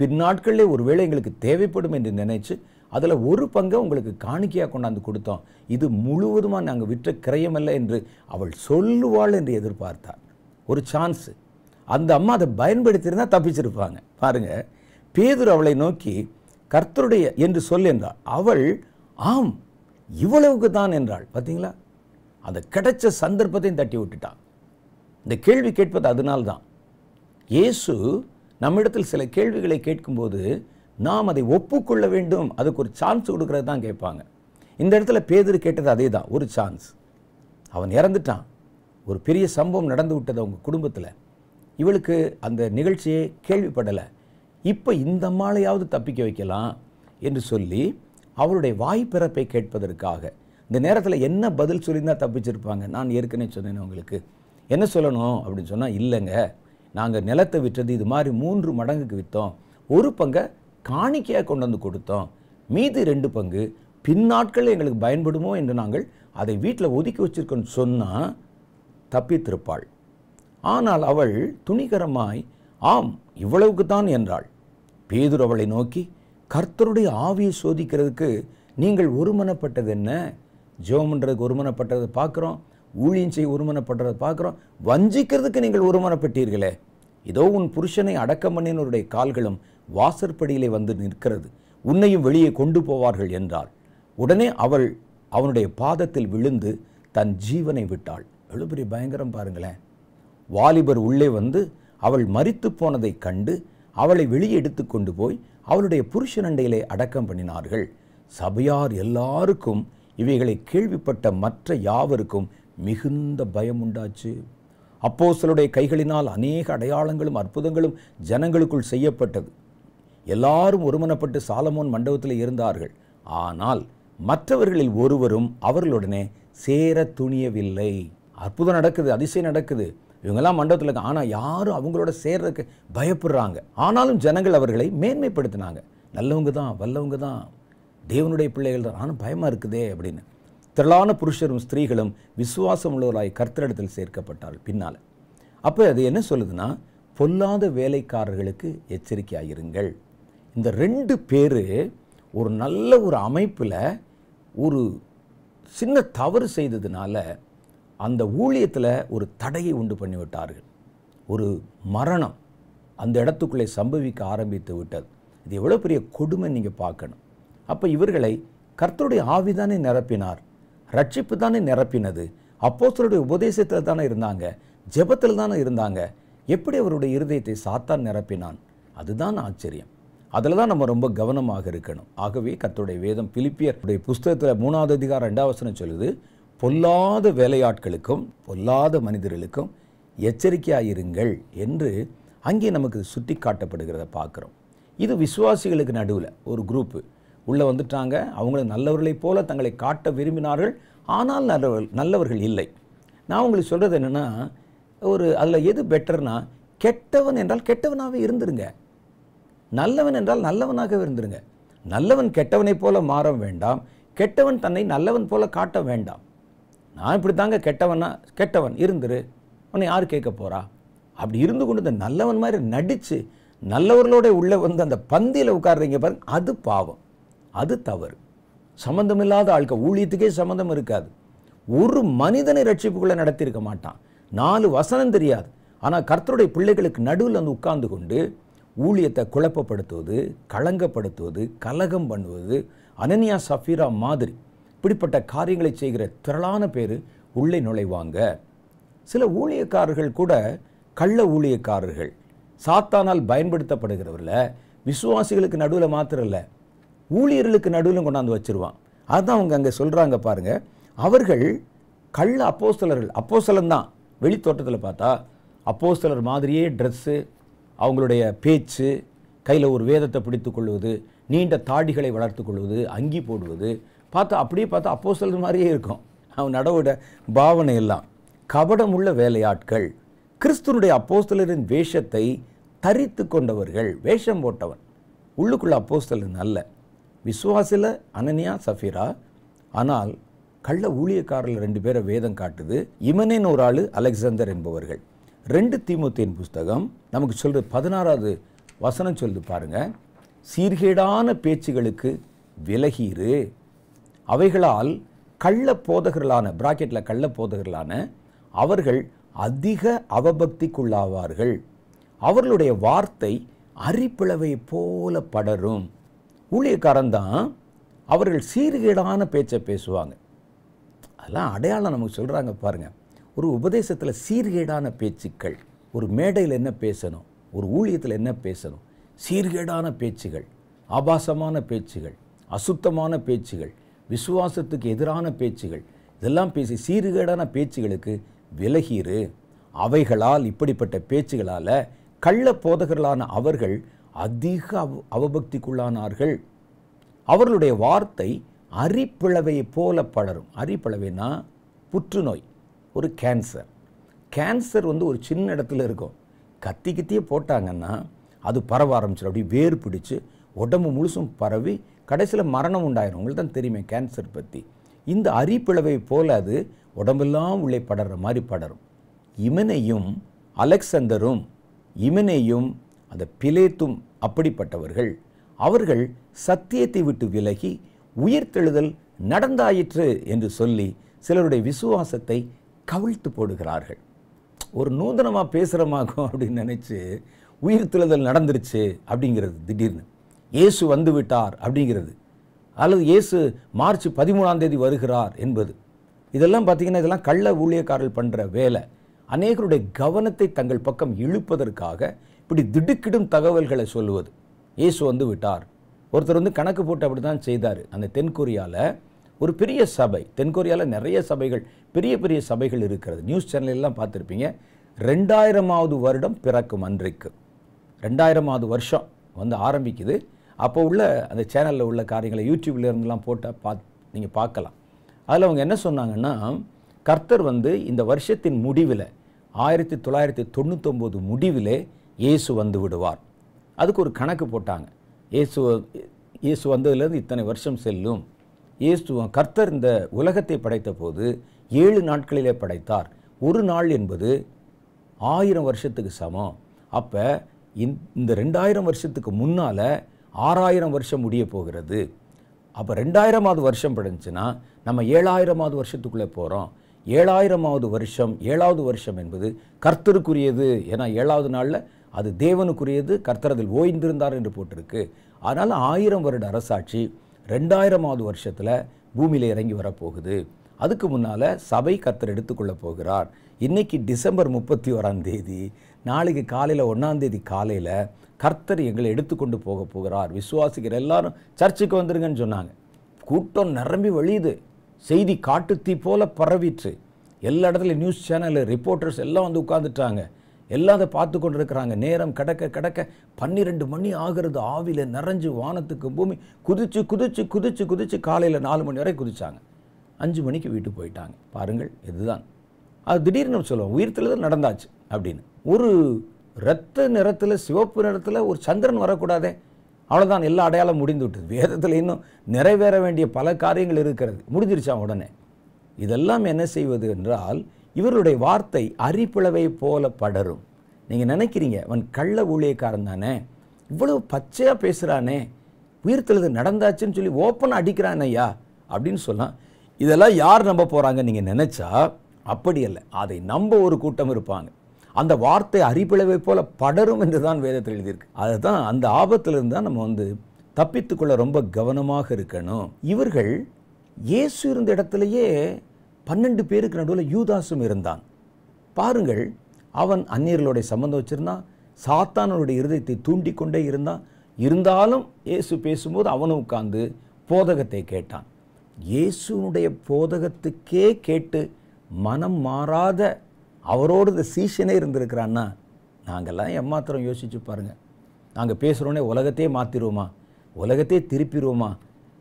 ஒரு ஒருவேளை எங்களுக்கு தேவைப்படும் என்று நினைச்சு அதில் ஒரு பங்கை உங்களுக்கு காணிக்கையாக கொண்டாந்து கொடுத்தோம் இது முழுவதுமாக நாங்கள் விற்ற கிரயமல்ல என்று அவள் சொல்லுவாள் என்று எதிர்பார்த்தார் ஒரு சான்ஸு அந்த அம்மா அதை பயன்படுத்தியிருந்தால் தப்பிச்சிருப்பாங்க பாருங்கள் பேதூர் அவளை நோக்கி கர்த்தருடைய என்று சொல் அவள் ஆம் இவ்வளவுக்கு தான் என்றாள் பார்த்தீங்களா அந்த கிடைச்ச சந்தர்ப்பத்தையும் தட்டி விட்டுட்டான் இந்த கேள்வி கேட்பது அதனால்தான் இயேசு நம்மிடத்தில் சில கேள்விகளை கேட்கும்போது நாம் அதை ஒப்புக்கொள்ள வேண்டும் அதுக்கு ஒரு சான்ஸ் கொடுக்கறது தான் கேட்பாங்க இந்த இடத்துல பேதர் கேட்டது அதே தான் ஒரு சான்ஸ் அவன் இறந்துட்டான் ஒரு பெரிய சம்பவம் நடந்து விட்டது அவங்க குடும்பத்தில் இவளுக்கு அந்த நிகழ்ச்சியே கேள்விப்படலை இப்போ இந்த மாலையாவது தப்பிக்க வைக்கலாம் என்று சொல்லி அவருடைய வாய்ப்பிறப்பை கேட்பதற்காக இந்த நேரத்தில் என்ன பதில் சொல்லியிருந்தால் தப்பிச்சிருப்பாங்க நான் ஏற்கனவே சொன்னேன் உங்களுக்கு என்ன சொல்லணும் அப்படின்னு சொன்னால் இல்லைங்க நாங்கள் நிலத்தை விற்றது இது மாதிரி மூன்று மடங்குக்கு விற்றோம் ஒரு பங்கை காணிக்கையாக கொண்டு வந்து கொடுத்தோம் மீதி ரெண்டு பங்கு பின்னாட்கள் எங்களுக்கு பயன்படுமோ என்று நாங்கள் அதை வீட்டில் ஒதுக்கி வச்சிருக்கோன்னு சொன்னால் தப்பித்திருப்பாள் ஆனால் அவள் துணிகரமாய் ஆம் இவ்வளவுக்கு தான் என்றாள் பேதுரு அவளை நோக்கி கர்த்தருடைய ஆவியை சோதிக்கிறதுக்கு நீங்கள் ஒருமனப்பட்டது என்ன ஜோமன்றதுக்கு ஒருமனப்பட்டதை பார்க்குறோம் ஊழியம் செய்ய ஒருமனப்படுறதை பார்க்குறோம் வஞ்சிக்கிறதுக்கு நீங்கள் ஒருமனப்பட்டீர்களே இதோ உன் புருஷனை அடக்கம் பண்ணினருடைய கால்களும் வாசற்படியிலே வந்து நிற்கிறது உன்னையும் வெளியே கொண்டு போவார்கள் என்றார் உடனே அவள் அவனுடைய பாதத்தில் விழுந்து தன் ஜீவனை விட்டாள் எழுபடி பயங்கரம் பாருங்களேன் வாலிபர் உள்ளே வந்து அவள் மறித்து போனதை கண்டு அவளை வெளியே எடுத்து கொண்டு போய் அவளுடைய புருஷனண்டையிலே அடக்கம் பண்ணினார்கள் சபையார் எல்லாருக்கும் இவைகளை கேள்விப்பட்ட மற்ற யாவருக்கும் மிகுந்த பயம் உண்டாச்சு அப்போ சிலருடைய கைகளினால் அநேக அடையாளங்களும் அற்புதங்களும் ஜனங்களுக்குள் செய்யப்பட்டது எல்லாரும் ஒருமனப்பட்டு சாலமோன் மண்டபத்தில் இருந்தார்கள் ஆனால் மற்றவர்களில் ஒருவரும் அவர்களுடனே சேர துணியவில்லை அற்புதம் நடக்குது அதிசயம் நடக்குது இவங்கெல்லாம் மண்டபத்தில் இருக்காங்க ஆனால் யாரும் அவங்களோட சேர்றதுக்கு பயப்படுறாங்க ஆனாலும் ஜனங்கள் அவர்களை மேன்மைப்படுத்தினாங்க நல்லவங்க தான் வல்லவங்க தான் தேவனுடைய பிள்ளைகள் தான் ஆனால் பயமாக இருக்குதே அப்படின்னு திரளான புருஷரும் ஸ்திரீகளும் விசுவாசம் உள்ளவர்களாய் கர்த்தரிடத்தில் சேர்க்கப்பட்டால் பின்னால் அப்போ அது என்ன சொல்லுதுன்னா பொல்லாத வேலைக்காரர்களுக்கு எச்சரிக்கையாயிருங்கள் இந்த ரெண்டு பேர் ஒரு நல்ல ஒரு அமைப்பில் ஒரு சின்ன தவறு செய்ததுனால அந்த ஊழியத்தில் ஒரு தடையை உண்டு பண்ணிவிட்டார்கள் ஒரு மரணம் அந்த இடத்துக்குள்ளே சம்பவிக்க ஆரம்பித்து விட்டது இது எவ்வளோ பெரிய கொடுமை நீங்கள் பார்க்கணும் அப்போ இவர்களை கர்த்தருடைய ஆவிதானே நிரப்பினார் ரட்சிப்பு தானே நிரப்பினது அப்போஸ்தருடைய உபதேசத்தில் தானே இருந்தாங்க ஜெபத்தில் தானே இருந்தாங்க எப்படி அவருடைய இருதயத்தை சாத்தான் நிரப்பினான் அதுதான் ஆச்சரியம் அதில் தான் நம்ம ரொம்ப கவனமாக இருக்கணும் ஆகவே கத்தோடைய வேதம் பிலிப்பியருடைய புஸ்தகத்தில் மூணாவது அதிகாரம் ரெண்டாவது சொல்லுது பொல்லாத வேலையாட்களுக்கும் பொல்லாத மனிதர்களுக்கும் எச்சரிக்கையாக இருங்கள் என்று அங்கே நமக்கு சுட்டி காட்டப்படுகிறத பார்க்குறோம் இது விசுவாசிகளுக்கு நடுவில் ஒரு குரூப்பு உள்ளே வந்துட்டாங்க அவங்கள நல்லவர்களைப் போல தங்களை காட்ட விரும்பினார்கள் ஆனால் நல்லவர்கள் நல்லவர்கள் இல்லை நான் உங்களுக்கு சொல்கிறது என்னென்னா ஒரு அதில் எது பெட்டர்னா கெட்டவன் என்றால் கெட்டவனாகவே இருந்துருங்க நல்லவன் என்றால் நல்லவனாகவே இருந்துருங்க நல்லவன் கெட்டவனைப் போல மாற வேண்டாம் கெட்டவன் தன்னை நல்லவன் போல காட்ட வேண்டாம் நான் இப்படி தாங்க கெட்டவனா கெட்டவன் இருந்துரு உன்னை யார் கேட்க போகிறா அப்படி இருந்து கொண்டு இந்த நல்லவன் மாதிரி நடித்து நல்லவர்களோட உள்ளே வந்து அந்த பந்தியில் உட்காடுறீங்க பாருங்க அது பாவம் அது தவறு சம்மந்தம் இல்லாத ஆட்கள் ஊழியத்துக்கே சம்மந்தம் இருக்காது ஒரு மனிதனை ரட்சிப்புக்குள்ளே நடத்தியிருக்க மாட்டான் நாலு வசனம் தெரியாது ஆனால் கர்த்தருடைய பிள்ளைகளுக்கு நடுவில் வந்து உட்கார்ந்து கொண்டு ஊழியத்தை குழப்பப்படுத்துவது களங்கப்படுத்துவது கலகம் பண்ணுவது அனன்யா சஃபீரா மாதிரி இப்படிப்பட்ட காரியங்களை செய்கிற திரளான பேர் உள்ளே நுழைவாங்க சில ஊழியக்காரர்கள் கூட கள்ள ஊழியக்காரர்கள் சாத்தானால் பயன்படுத்தப்படுகிறவரில் விசுவாசிகளுக்கு நடுவில் மாத்திரம் இல்லை ஊழியர்களுக்கு நடுவில் கொண்டாந்து வச்சுருவான் அதுதான் அவங்க அங்கே சொல்கிறாங்க பாருங்கள் அவர்கள் கள்ள அப்போஸ்தலர்கள் அப்போஸ்தலன் வெளி வெளித்தோட்டத்தில் பார்த்தா அப்போஸ்தலர் மாதிரியே ட்ரெஸ்ஸு அவங்களுடைய பேச்சு கையில் ஒரு வேதத்தை பிடித்து கொள்வது நீண்ட தாடிகளை வளர்த்து கொள்வது அங்கி போடுவது பார்த்தா அப்படியே பார்த்தா அப்போ சொல்கிற மாதிரியே இருக்கும் அவன் நடவோட பாவனை எல்லாம் கபடம் உள்ள வேலையாட்கள் கிறிஸ்துனுடைய அப்போஸ்தலரின் வேஷத்தை தரித்து கொண்டவர்கள் வேஷம் போட்டவன் உள்ளுக்குள்ள அப்போஸ்தலன் அல்ல விசுவாசில அனனியா சஃபீரா ஆனால் கள்ள ஊழியக்காரர்கள் ரெண்டு பேரை வேதம் காட்டுது இமனேன்னு ஒரு ஆள் அலெக்சாந்தர் என்பவர்கள் ரெண்டு தீமுத்தியின் புஸ்தகம் நமக்கு சொல்கிறது பதினாறாவது வசனம் சொல்லுது பாருங்கள் சீர்கேடான பேச்சுகளுக்கு விலகீரு அவைகளால் கள்ள போதகர்களான பிராக்கெட்டில் கள்ள போதகர்களான அவர்கள் அதிக அவபக்திக்குள்ளாவார்கள் அவர்களுடைய வார்த்தை அரிப்பிளவை போல படரும் ஊழியக்காரன் தான் அவர்கள் சீர்கேடான பேச்சை பேசுவாங்க அதெல்லாம் அடையாளம் நமக்கு சொல்கிறாங்க பாருங்கள் ஒரு உபதேசத்தில் சீர்கேடான பேச்சுக்கள் ஒரு மேடையில் என்ன பேசணும் ஒரு ஊழியத்தில் என்ன பேசணும் சீர்கேடான பேச்சுகள் ஆபாசமான பேச்சுகள் அசுத்தமான பேச்சுகள் விசுவாசத்துக்கு எதிரான பேச்சுகள் இதெல்லாம் பேசி சீர்கேடான பேச்சுகளுக்கு விலகிரு அவைகளால் இப்படிப்பட்ட பேச்சுகளால் கள்ள போதகர்களான அவர்கள் அதிக அவ் அவபக்திக்குள்ளானார்கள் அவர்களுடைய வார்த்தை அரிப்பிளவையை போல படரும் அரிப்பிளவைனா புற்றுநோய் ஒரு கேன்சர் கேன்சர் வந்து ஒரு சின்ன இடத்துல இருக்கும் கத்தி கத்தியே போட்டாங்கன்னா அது பரவ ஆரம்பிச்சிடும் அப்படி வேர் பிடிச்சு உடம்பு முழுசும் பரவி கடைசியில் மரணம் உண்டாயிரும் உங்களுக்கு தான் தெரியுமே கேன்சர் பற்றி இந்த அரிப்பிளவை போல் அது உடம்பெல்லாம் உள்ளே படற மாதிரி படரும் இமனையும் அலெக்சந்தரும் இமனையும் அந்த பிலேத்தும் அப்படிப்பட்டவர்கள் அவர்கள் சத்தியத்தை விட்டு விலகி உயிர்த்தெழுதல் நடந்தாயிற்று என்று சொல்லி சிலருடைய விசுவாசத்தை கவிழ்த்து போடுகிறார்கள் ஒரு நூதனமாக பேசுகிறமாகும் அப்படின்னு நினச்சி உயிர்த்தெழுதல் நடந்துருச்சு அப்படிங்கிறது திடீர்னு இயேசு வந்து விட்டார் அப்படிங்கிறது அல்லது இயேசு மார்ச் பதிமூணாம் தேதி வருகிறார் என்பது இதெல்லாம் பார்த்திங்கன்னா இதெல்லாம் கள்ள ஊழியக்காரர்கள் பண்ணுற வேலை அநேகருடைய கவனத்தை தங்கள் பக்கம் இழுப்பதற்காக இப்படி திடுக்கிடும் தகவல்களை சொல்லுவது இயேசு வந்து விட்டார் ஒருத்தர் வந்து கணக்கு போட்டு அப்படி தான் செய்தார் அந்த தென்கொரியாவில் ஒரு பெரிய சபை தென்கொரியாவில் நிறைய சபைகள் பெரிய பெரிய சபைகள் இருக்கிறது நியூஸ் சேனல்லாம் பார்த்துருப்பீங்க ரெண்டாயிரமாவது வருடம் பிறக்கும் அன்றைக்கு ரெண்டாயிரமாவது வருஷம் வந்து ஆரம்பிக்குது அப்போ உள்ள அந்த சேனலில் உள்ள காரியங்களை யூடியூப்ல இருந்துலாம் போட்டால் பா நீங்கள் பார்க்கலாம் அதில் அவங்க என்ன சொன்னாங்கன்னா கர்த்தர் வந்து இந்த வருஷத்தின் முடிவில் ஆயிரத்தி தொள்ளாயிரத்தி தொண்ணூத்தொம்போது முடிவிலே இயேசு வந்து விடுவார் அதுக்கு ஒரு கணக்கு போட்டாங்க இயேசு இயேசு வந்ததுலேருந்து இத்தனை வருஷம் செல்லும் இயேசு கர்த்தர் இந்த உலகத்தை படைத்த போது ஏழு நாட்களிலே படைத்தார் ஒரு நாள் என்பது ஆயிரம் வருஷத்துக்கு சமம் அப்போ இந்த ரெண்டாயிரம் வருஷத்துக்கு முன்னால் ஆறாயிரம் வருஷம் முடிய போகிறது அப்போ ரெண்டாயிரமாவது வருஷம் படிஞ்சுன்னா நம்ம ஏழாயிரமாவது வருஷத்துக்குள்ளே போகிறோம் ஏழாயிரமாவது வருஷம் ஏழாவது வருஷம் என்பது கர்த்தருக்குரியது ஏன்னா ஏழாவது நாளில் அது தேவனுக்குரியது அதில் ஓய்ந்திருந்தார் என்று போட்டிருக்கு அதனால் ஆயிரம் வருட அரசாட்சி ரெண்டாயிரமாவது வருஷத்தில் பூமியில் இறங்கி வரப்போகுது அதுக்கு முன்னால் சபை கர்த்தர் எடுத்துக்கொள்ள போகிறார் இன்றைக்கி டிசம்பர் முப்பத்தி ஓராம் தேதி நாளைக்கு காலையில் ஒன்றாந்தேதி காலையில் கர்த்தர் எங்களை எடுத்துக்கொண்டு போக போகிறார் விசுவாசிக்கிற எல்லாரும் சர்ச்சுக்கு வந்துருங்கன்னு சொன்னாங்க கூட்டம் நிரம்பி வழியுது செய்தி காட்டுத்தீ போல பரவிற்று எல்லா இடத்துல நியூஸ் சேனல் ரிப்போர்ட்டர்ஸ் எல்லாம் வந்து உட்காந்துட்டாங்க எல்லாம் அதை பார்த்து கொண்டு இருக்கிறாங்க நேரம் கிடக்க கிடக்க பன்னிரெண்டு மணி ஆகிறது ஆவியில் நிறைஞ்சு வானத்துக்கு பூமி குதிச்சு குதிச்சு குதிச்சு குதிச்சு காலையில் நாலு மணி வரை குதிச்சாங்க அஞ்சு மணிக்கு வீட்டுக்கு போயிட்டாங்க பாருங்கள் இதுதான் அது திடீர்னு சொல்லுவோம் உயிர்த்தில் தான் நடந்தாச்சு அப்படின்னு ஒரு ரத்த நிறத்தில் சிவப்பு நிறத்தில் ஒரு சந்திரன் வரக்கூடாதே அவ்வளோதான் எல்லா அடையாளம் முடிந்து விட்டது வேதத்தில் இன்னும் நிறைவேற வேண்டிய பல காரியங்கள் இருக்கிறது முடிஞ்சிருச்சான் உடனே இதெல்லாம் என்ன செய்வது என்றால் இவருடைய வார்த்தை அரிப்பிளவை போல படரும் நீங்கள் நினைக்கிறீங்க அவன் கள்ள ஊழியக்காரன் தானே இவ்வளவு பச்சையாக பேசுகிறானே உயிர் நடந்தாச்சுன்னு சொல்லி ஓப்பனாக அடிக்கிறான் ஐயா அப்படின்னு சொல்லலாம் இதெல்லாம் யார் நம்ப போகிறாங்க நீங்கள் நினச்சா அப்படி இல்லை அதை நம்ப ஒரு கூட்டம் இருப்பாங்க அந்த வார்த்தை அறிப்பிளவை போல படரும் என்று தான் வேதத்தில் எழுதியிருக்கு அதுதான் அந்த ஆபத்திலிருந்து தான் நம்ம வந்து தப்பித்துக்கொள்ள ரொம்ப கவனமாக இருக்கணும் இவர்கள் இயேசு இருந்த இடத்துலையே பன்னெண்டு பேருக்கு நடுவில் யூதாசும் இருந்தான் பாருங்கள் அவன் அந்நியர்களுடைய சம்மந்தம் வச்சுருந்தான் சாத்தானனுடைய இருதயத்தை தூண்டி கொண்டே இருந்தான் இருந்தாலும் இயேசு பேசும்போது அவனும் உட்கார்ந்து போதகத்தை கேட்டான் இயேசுனுடைய போதகத்துக்கே கேட்டு மனம் மாறாத அவரோடு இந்த சீசனே இருந்திருக்கிறான்னா நாங்கள்லாம் எம்மாத்திரம் யோசிச்சு பாருங்கள் நாங்கள் பேசுகிறோன்னே உலகத்தையே மாற்றிடுவோமா உலகத்தையே திருப்பிடுவோமா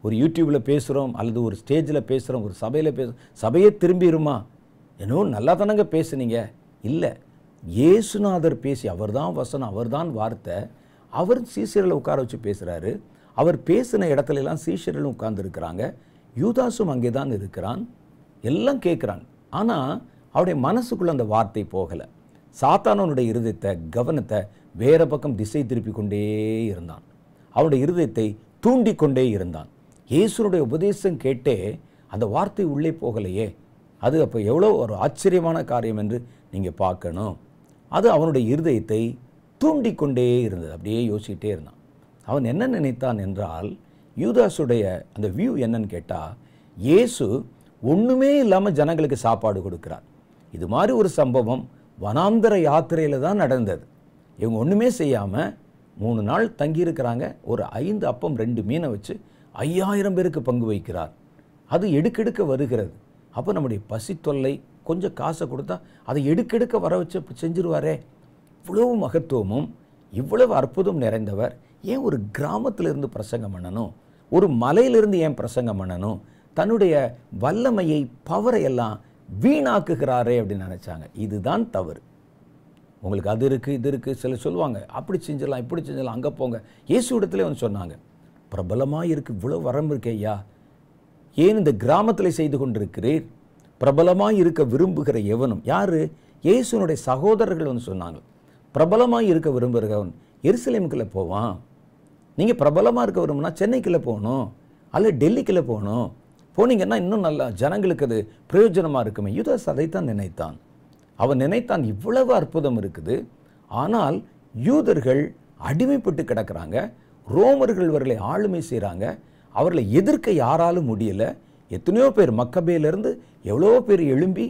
ஒரு யூடியூப்பில் பேசுகிறோம் அல்லது ஒரு ஸ்டேஜில் பேசுகிறோம் ஒரு சபையில் பேசுகிறோம் சபையே திரும்பிடுமா என்னவோ நல்லா தானங்க பேசுனீங்க இல்லை ஏசுநாதர் பேசி அவர் தான் வசனம் அவர் தான் வார்த்தை அவர் சீசரில் உட்கார வச்சு பேசுகிறாரு அவர் பேசின இடத்துலலாம் சீசரிலும் உட்கார்ந்துருக்கிறாங்க யூதாசும் அங்கே தான் இருக்கிறான் எல்லாம் கேட்குறான் ஆனால் அவருடைய மனசுக்குள்ளே அந்த வார்த்தை போகலை சாத்தானவனுடைய இருதயத்தை கவனத்தை வேறு பக்கம் திசை திருப்பி கொண்டே இருந்தான் அவனுடைய இருதயத்தை தூண்டி கொண்டே இருந்தான் இயேசுனுடைய உபதேசம் கேட்டே அந்த வார்த்தை உள்ளே போகலையே அது அப்போ எவ்வளோ ஒரு ஆச்சரியமான காரியம் என்று நீங்கள் பார்க்கணும் அது அவனுடைய இருதயத்தை தூண்டி கொண்டே இருந்தது அப்படியே யோசிக்கிட்டே இருந்தான் அவன் என்ன நினைத்தான் என்றால் யூதாசுடைய அந்த வியூ என்னன்னு கேட்டால் இயேசு ஒன்றுமே இல்லாமல் ஜனங்களுக்கு சாப்பாடு கொடுக்குறான் இது மாதிரி ஒரு சம்பவம் வனாந்தர யாத்திரையில் தான் நடந்தது இவங்க ஒன்றுமே செய்யாமல் மூணு நாள் தங்கியிருக்கிறாங்க ஒரு ஐந்து அப்பம் ரெண்டு மீனை வச்சு ஐயாயிரம் பேருக்கு பங்கு வைக்கிறார் அது எடுக்கெடுக்க வருகிறது அப்போ நம்முடைய பசி தொல்லை கொஞ்சம் காசை கொடுத்தா அதை எடுக்கெடுக்க வர வச்சு செஞ்சிருவாரே இவ்வளவு மகத்துவமும் இவ்வளவு அற்புதம் நிறைந்தவர் ஏன் ஒரு கிராமத்திலிருந்து பிரசங்கம் பண்ணணும் ஒரு மலையிலிருந்து ஏன் பிரசங்கம் பண்ணணும் தன்னுடைய வல்லமையை பவரை எல்லாம் வீணாக்குகிறாரே அப்படின்னு நினச்சாங்க இதுதான் தவறு உங்களுக்கு அது இருக்குது இது இருக்குது சில சொல்லுவாங்க அப்படி செஞ்சிடலாம் இப்படி செஞ்சிடலாம் அங்கே போங்க இயேசு இடத்துல வந்து சொன்னாங்க பிரபலமாக இருக்கு இவ்வளோ வரம்பு இருக்கு ஐயா ஏன் இந்த கிராமத்தில் செய்து கொண்டிருக்கிறீர் பிரபலமாக இருக்க விரும்புகிற எவனும் யார் இயேசுனுடைய சகோதரர்கள் வந்து சொன்னாங்க பிரபலமாக இருக்க விரும்புகிறவன் எருசலேமுக்குள்ளே போவான் நீங்கள் பிரபலமாக இருக்க விரும்புனா சென்னைக்குள்ளே போகணும் அல்ல டெல்லிக்குள்ளே போகணும் போனீங்கன்னா இன்னும் நல்லா ஜனங்களுக்கு அது பிரயோஜனமாக இருக்குமே யூதாஸ் அதைத்தான் நினைத்தான் அவன் நினைத்தான் இவ்வளவு அற்புதம் இருக்குது ஆனால் யூதர்கள் அடிமைப்பட்டு கிடக்கிறாங்க ரோமர்கள் இவர்களை ஆளுமை செய்கிறாங்க அவர்களை எதிர்க்க யாராலும் முடியலை எத்தனையோ பேர் மக்கபேலேருந்து எவ்வளோ பேர் எழும்பி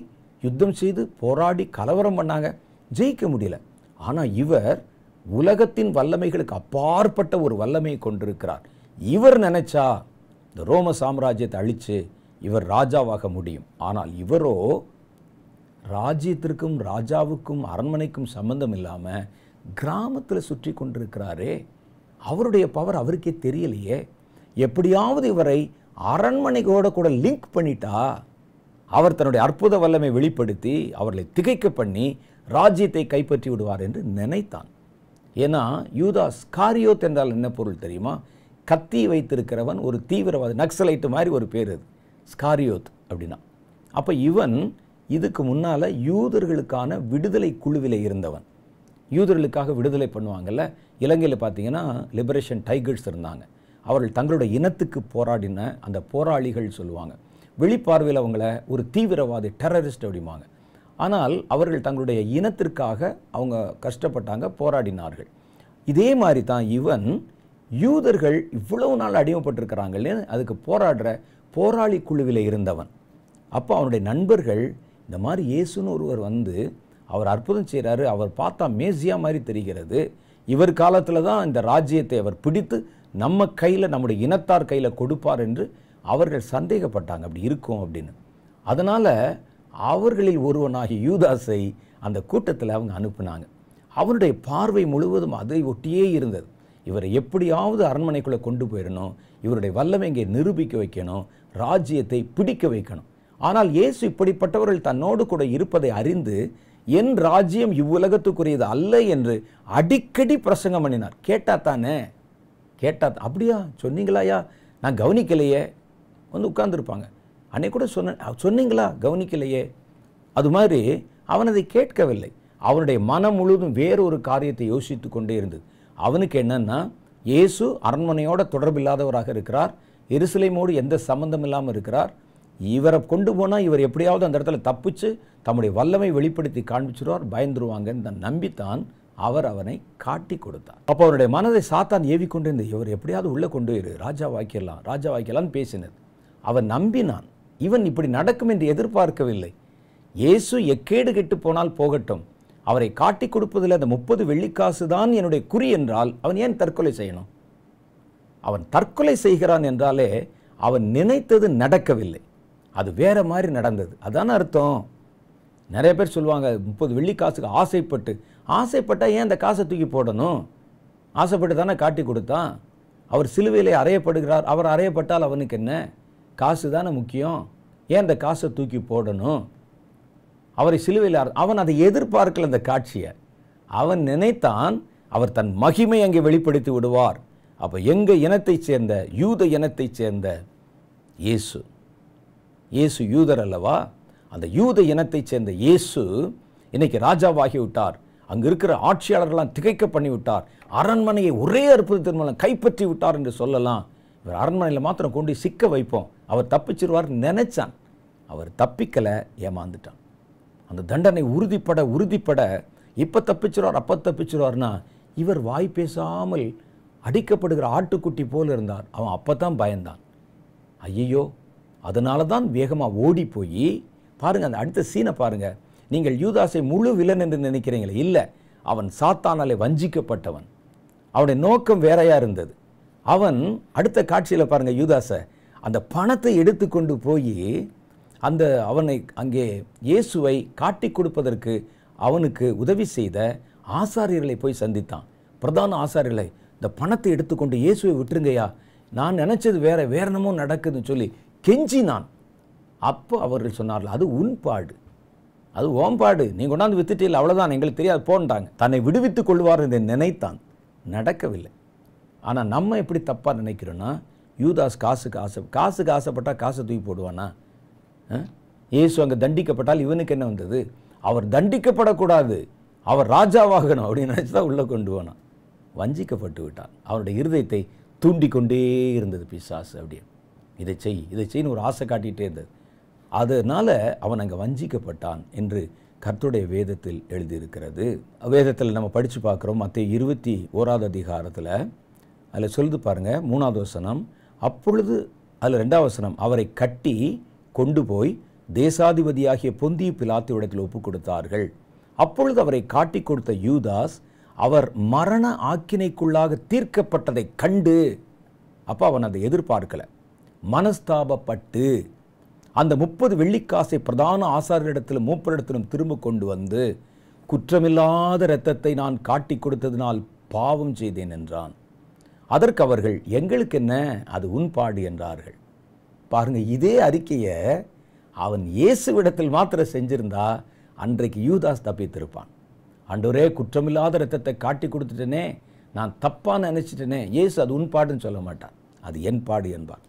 யுத்தம் செய்து போராடி கலவரம் பண்ணாங்க ஜெயிக்க முடியல ஆனால் இவர் உலகத்தின் வல்லமைகளுக்கு அப்பாற்பட்ட ஒரு வல்லமையை கொண்டிருக்கிறார் இவர் நினைச்சா இந்த ரோம சாம்ராஜ்யத்தை அழித்து இவர் ராஜாவாக முடியும் ஆனால் இவரோ ராஜ்யத்திற்கும் ராஜாவுக்கும் அரண்மனைக்கும் சம்பந்தம் இல்லாமல் கிராமத்தில் சுற்றி கொண்டிருக்கிறாரே அவருடைய பவர் அவருக்கே தெரியலையே எப்படியாவது இவரை அரண்மனைகோட கூட லிங்க் பண்ணிட்டா அவர் தன்னுடைய அற்புத வல்லமை வெளிப்படுத்தி அவர்களை திகைக்க பண்ணி ராஜ்யத்தை கைப்பற்றி விடுவார் என்று நினைத்தான் ஏன்னா யூதாஸ் காரியோத் என்றால் என்ன பொருள் தெரியுமா கத்தி வைத்திருக்கிறவன் ஒரு தீவிரவாதி நக்சலைட்டு மாதிரி ஒரு பேர் அது ஸ்காரியோத் அப்படின்னா அப்போ இவன் இதுக்கு முன்னால் யூதர்களுக்கான விடுதலை குழுவில் இருந்தவன் யூதர்களுக்காக விடுதலை பண்ணுவாங்கல்ல இலங்கையில் பார்த்தீங்கன்னா லிபரேஷன் டைகர்ஸ் இருந்தாங்க அவர்கள் தங்களுடைய இனத்துக்கு போராடின அந்த போராளிகள் சொல்லுவாங்க வெளிப்பார்வையில் அவங்கள ஒரு தீவிரவாதி டெரரிஸ்ட் அப்படிம்பாங்க ஆனால் அவர்கள் தங்களுடைய இனத்திற்காக அவங்க கஷ்டப்பட்டாங்க போராடினார்கள் இதே மாதிரி தான் இவன் யூதர்கள் இவ்வளவு நாள் அடிமைப்பட்டிருக்கிறாங்களே அதுக்கு போராடுற போராளி குழுவில் இருந்தவன் அப்போ அவனுடைய நண்பர்கள் இந்த மாதிரி இயேசுன்னு ஒருவர் வந்து அவர் அற்புதம் செய்கிறாரு அவர் பார்த்தா மேசியா மாதிரி தெரிகிறது இவர் காலத்தில் தான் இந்த ராஜ்யத்தை அவர் பிடித்து நம்ம கையில் நம்முடைய இனத்தார் கையில் கொடுப்பார் என்று அவர்கள் சந்தேகப்பட்டாங்க அப்படி இருக்கும் அப்படின்னு அதனால் அவர்களில் ஒருவனாகிய யூதாஸை அந்த கூட்டத்தில் அவங்க அனுப்புனாங்க அவனுடைய பார்வை முழுவதும் அதை ஒட்டியே இருந்தது இவரை எப்படியாவது அரண்மனைக்குள்ளே கொண்டு போயிடணும் இவருடைய வல்லமை இங்கே நிரூபிக்க வைக்கணும் ராஜ்யத்தை பிடிக்க வைக்கணும் ஆனால் இயேசு இப்படிப்பட்டவர்கள் தன்னோடு கூட இருப்பதை அறிந்து என் ராஜ்யம் இவ்வுலகத்துக்குரியது அல்ல என்று அடிக்கடி பிரசங்கம் பண்ணினார் கேட்டா தானே கேட்டா அப்படியா சொன்னீங்களாயா நான் கவனிக்கலையே வந்து உட்கார்ந்துருப்பாங்க அன்னை கூட சொன்ன சொன்னீங்களா கவனிக்கலையே அது மாதிரி அவன் அதை கேட்கவில்லை அவனுடைய மனம் முழுவதும் வேறொரு காரியத்தை யோசித்து கொண்டே இருந்தது அவனுக்கு என்னென்னா இயேசு அரண்மனையோட தொடர்பில்லாதவராக இருக்கிறார் எருசலைமோடு எந்த சம்பந்தம் இல்லாமல் இருக்கிறார் இவரை கொண்டு போனால் இவர் எப்படியாவது அந்த இடத்துல தப்பிச்சு தம்முடைய வல்லமை வெளிப்படுத்தி காண்பிச்சிருவார் பயந்துருவாங்கன்னு நம்பித்தான் அவர் அவனை காட்டி கொடுத்தார் அப்போ அவருடைய மனதை சாத்தான் ஏவிக்கொண்டிருந்த இவர் எப்படியாவது உள்ளே கொண்டு போயிரு ராஜா வாக்கியலாம் ராஜா வாய்க்கலாம்னு பேசினது அவன் நம்பினான் இவன் இப்படி நடக்கும் என்று எதிர்பார்க்கவில்லை இயேசு எக்கேடு கெட்டு போனால் போகட்டும் அவரை காட்டி கொடுப்பதில் அந்த முப்பது வெள்ளிக்காசு தான் என்னுடைய குறி என்றால் அவன் ஏன் தற்கொலை செய்யணும் அவன் தற்கொலை செய்கிறான் என்றாலே அவன் நினைத்தது நடக்கவில்லை அது வேற மாதிரி நடந்தது அதான அர்த்தம் நிறைய பேர் சொல்லுவாங்க முப்பது வெள்ளி காசுக்கு ஆசைப்பட்டு ஆசைப்பட்டால் ஏன் அந்த காசை தூக்கி போடணும் ஆசைப்பட்டு தானே காட்டி கொடுத்தான் அவர் சிலுவையிலே அறையப்படுகிறார் அவர் அறையப்பட்டால் அவனுக்கு என்ன காசு தானே முக்கியம் ஏன் அந்த காசை தூக்கி போடணும் அவரை சிலுவையில் அவன் அதை எதிர்பார்க்கல அந்த காட்சியை அவன் நினைத்தான் அவர் தன் மகிமை அங்கே வெளிப்படுத்தி விடுவார் அப்போ எங்கள் இனத்தைச் சேர்ந்த யூத இனத்தைச் சேர்ந்த இயேசு இயேசு யூதர் அல்லவா அந்த யூத இனத்தைச் சேர்ந்த இயேசு இன்னைக்கு விட்டார் அங்கே இருக்கிற ஆட்சியாளர்கள்லாம் திகைக்க பண்ணிவிட்டார் அரண்மனையை ஒரே அற்புதத்தின் மூலம் கைப்பற்றி விட்டார் என்று சொல்லலாம் இவர் அரண்மனையில் மாத்திரம் கொண்டு சிக்க வைப்போம் அவர் தப்பிச்சிருவார்னு நினைச்சான் அவர் தப்பிக்கலை ஏமாந்துட்டான் அந்த தண்டனை உறுதிப்பட உறுதிப்பட இப்போ தப்பிச்சிருவார் அப்போ தப்பிச்சிருவார்னா இவர் வாய் பேசாமல் அடிக்கப்படுகிற ஆட்டுக்குட்டி போல் இருந்தார் அவன் அப்போ தான் பயந்தான் ஐயையோ அதனால தான் வேகமாக ஓடி போய் பாருங்கள் அந்த அடுத்த சீனை பாருங்கள் நீங்கள் யூதாசை முழு வில்லன் என்று நினைக்கிறீங்களே இல்லை அவன் சாத்தானாலே வஞ்சிக்கப்பட்டவன் அவனுடைய நோக்கம் வேறையாக இருந்தது அவன் அடுத்த காட்சியில் பாருங்கள் யூதாசை அந்த பணத்தை எடுத்துக்கொண்டு போய் அந்த அவனை அங்கே இயேசுவை காட்டி கொடுப்பதற்கு அவனுக்கு உதவி செய்த ஆசாரியர்களை போய் சந்தித்தான் பிரதான ஆசாரியர்களை இந்த பணத்தை எடுத்துக்கொண்டு இயேசுவை விட்டுருங்கய்யா நான் நினச்சது வேற வேறனமோ நடக்குதுன்னு சொல்லி கெஞ்சி நான் அப்போ அவர்கள் சொன்னார்கள் அது உன்பாடு அது ஓம்பாடு நீ கொண்டாந்து இல்லை அவ்வளோதான் எங்களுக்கு தெரியாது போன்றாங்க தன்னை விடுவித்துக் கொள்வார் என்று நினைத்தான் நடக்கவில்லை ஆனால் நம்ம எப்படி தப்பாக நினைக்கிறோன்னா யூதாஸ் காசுக்கு ஆசை காசுக்கு ஆசைப்பட்டால் காசை தூக்கி போடுவானா இயேசு அங்கே தண்டிக்கப்பட்டால் இவனுக்கு என்ன வந்தது அவர் தண்டிக்கப்படக்கூடாது அவர் ராஜாவாகணும் அப்படின்னு நினச்சி தான் உள்ளே கொண்டு போனான் வஞ்சிக்கப்பட்டு விட்டான் அவனுடைய இருதயத்தை தூண்டி கொண்டே இருந்தது பிசாசு அப்படின்னு இதை செய் இதை செய்னு ஒரு ஆசை காட்டிகிட்டே இருந்தது அதனால் அவன் அங்கே வஞ்சிக்கப்பட்டான் என்று கர்த்துடைய வேதத்தில் எழுதியிருக்கிறது வேதத்தில் நம்ம படித்து பார்க்குறோம் மற்ற இருபத்தி ஓராவது அதிகாரத்தில் அதில் சொல்லுது பாருங்கள் மூணாவது வசனம் அப்பொழுது அதில் ரெண்டாவது வசனம் அவரை கட்டி கொண்டு போய் தேசாதிபதியாகிய பொந்திய இடத்தில் ஒப்புக் கொடுத்தார்கள் அப்பொழுது அவரை காட்டிக் கொடுத்த யூதாஸ் அவர் மரண ஆக்கினைக்குள்ளாக தீர்க்கப்பட்டதை கண்டு அப்போ அவன் அதை எதிர்பார்க்கல மனஸ்தாபப்பட்டு அந்த முப்பது வெள்ளிக்காசை பிரதான ஆசாரியிடத்திலும் மூப்பரிடத்திலும் திரும்ப கொண்டு வந்து குற்றமில்லாத இரத்தத்தை நான் காட்டி கொடுத்ததினால் பாவம் செய்தேன் என்றான் அதற்கு அவர்கள் எங்களுக்கு என்ன அது உன்பாடு என்றார்கள் பாருங்கள் இதே அறிக்கையை அவன் விடத்தில் மாத்திர செஞ்சிருந்தா அன்றைக்கு யூதாஸ் தப்பித்திருப்பான் அன்றொரே குற்றமில்லாத ரத்தத்தை காட்டி கொடுத்துட்டனே நான் தப்பான்னு நினச்சிட்டேனே இயேசு அது உன்பாடுன்னு சொல்ல மாட்டான் அது என் பாடு என்பான்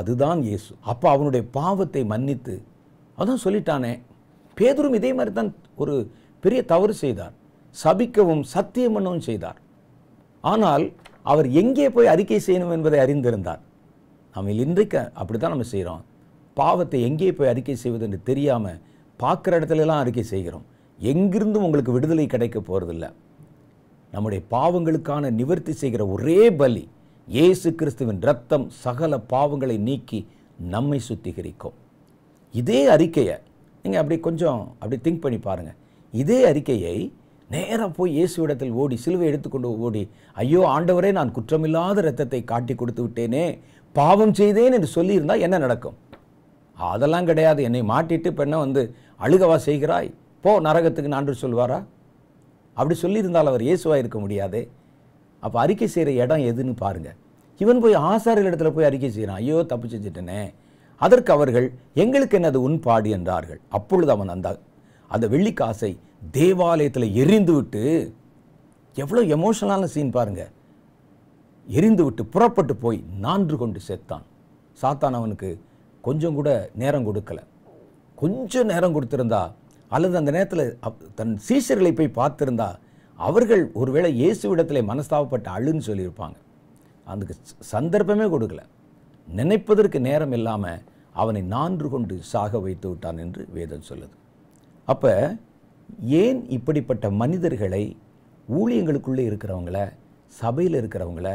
அதுதான் இயேசு அப்போ அவனுடைய பாவத்தை மன்னித்து அதான் சொல்லிட்டானே பேதரும் இதே மாதிரி தான் ஒரு பெரிய தவறு செய்தார் சபிக்கவும் சத்தியம் பண்ணவும் செய்தார் ஆனால் அவர் எங்கே போய் அறிக்கை செய்யணும் என்பதை அறிந்திருந்தார் அவன் இன்றைக்கு அப்படி தான் நம்ம செய்கிறோம் பாவத்தை எங்கே போய் அறிக்கை செய்வது என்று தெரியாமல் பார்க்குற இடத்துலலாம் அறிக்கை செய்கிறோம் எங்கிருந்தும் உங்களுக்கு விடுதலை கிடைக்க போகிறதில்ல நம்முடைய பாவங்களுக்கான நிவர்த்தி செய்கிற ஒரே பலி இயேசு கிறிஸ்துவின் ரத்தம் சகல பாவங்களை நீக்கி நம்மை சுத்திகரிக்கும் இதே அறிக்கையை நீங்கள் அப்படி கொஞ்சம் அப்படி திங்க் பண்ணி பாருங்கள் இதே அறிக்கையை நேராக போய் இயேசு இடத்தில் ஓடி சிலுவை எடுத்துக்கொண்டு ஓடி ஐயோ ஆண்டவரே நான் குற்றமில்லாத ரத்தத்தை காட்டி கொடுத்து விட்டேனே பாவம் செய்தேன் என்று சொல்லியிருந்தால் என்ன நடக்கும் அதெல்லாம் கிடையாது என்னை மாட்டிட்டு இப்போ என்ன வந்து அழுகவா செய்கிறாய் போ நரகத்துக்கு நான் சொல்வாரா அப்படி சொல்லியிருந்தால் அவர் இயேசுவாக இருக்க முடியாது அப்போ அறிக்கை செய்கிற இடம் எதுன்னு பாருங்கள் இவன் போய் ஆசாரியர் இடத்துல போய் அறிக்கை செய்கிறான் ஐயோ தப்பு செஞ்சிட்டனே அதற்கு அவர்கள் எங்களுக்கு என்னது உன்பாடு என்றார்கள் அப்பொழுது அவன் அந்த அந்த வெள்ளிக்காசை தேவாலயத்தில் எரிந்து விட்டு எவ்வளோ எமோஷனலான சீன் பாருங்கள் எரிந்துவிட்டு புறப்பட்டு போய் நான்று கொண்டு சேர்த்தான் சாத்தான் அவனுக்கு கொஞ்சம் கூட நேரம் கொடுக்கல கொஞ்சம் நேரம் கொடுத்திருந்தா அல்லது அந்த நேரத்தில் தன் சீசர்களை போய் பார்த்துருந்தா அவர்கள் ஒருவேளை இயேசுவிடத்தில் மனஸ்தாபப்பட்ட அழுன்னு சொல்லியிருப்பாங்க அதுக்கு சந்தர்ப்பமே கொடுக்கல நினைப்பதற்கு நேரம் இல்லாமல் அவனை நான்று கொண்டு சாக வைத்து விட்டான் என்று வேதம் சொல்லுது அப்போ ஏன் இப்படிப்பட்ட மனிதர்களை ஊழியங்களுக்குள்ளே இருக்கிறவங்கள சபையில் இருக்கிறவங்கள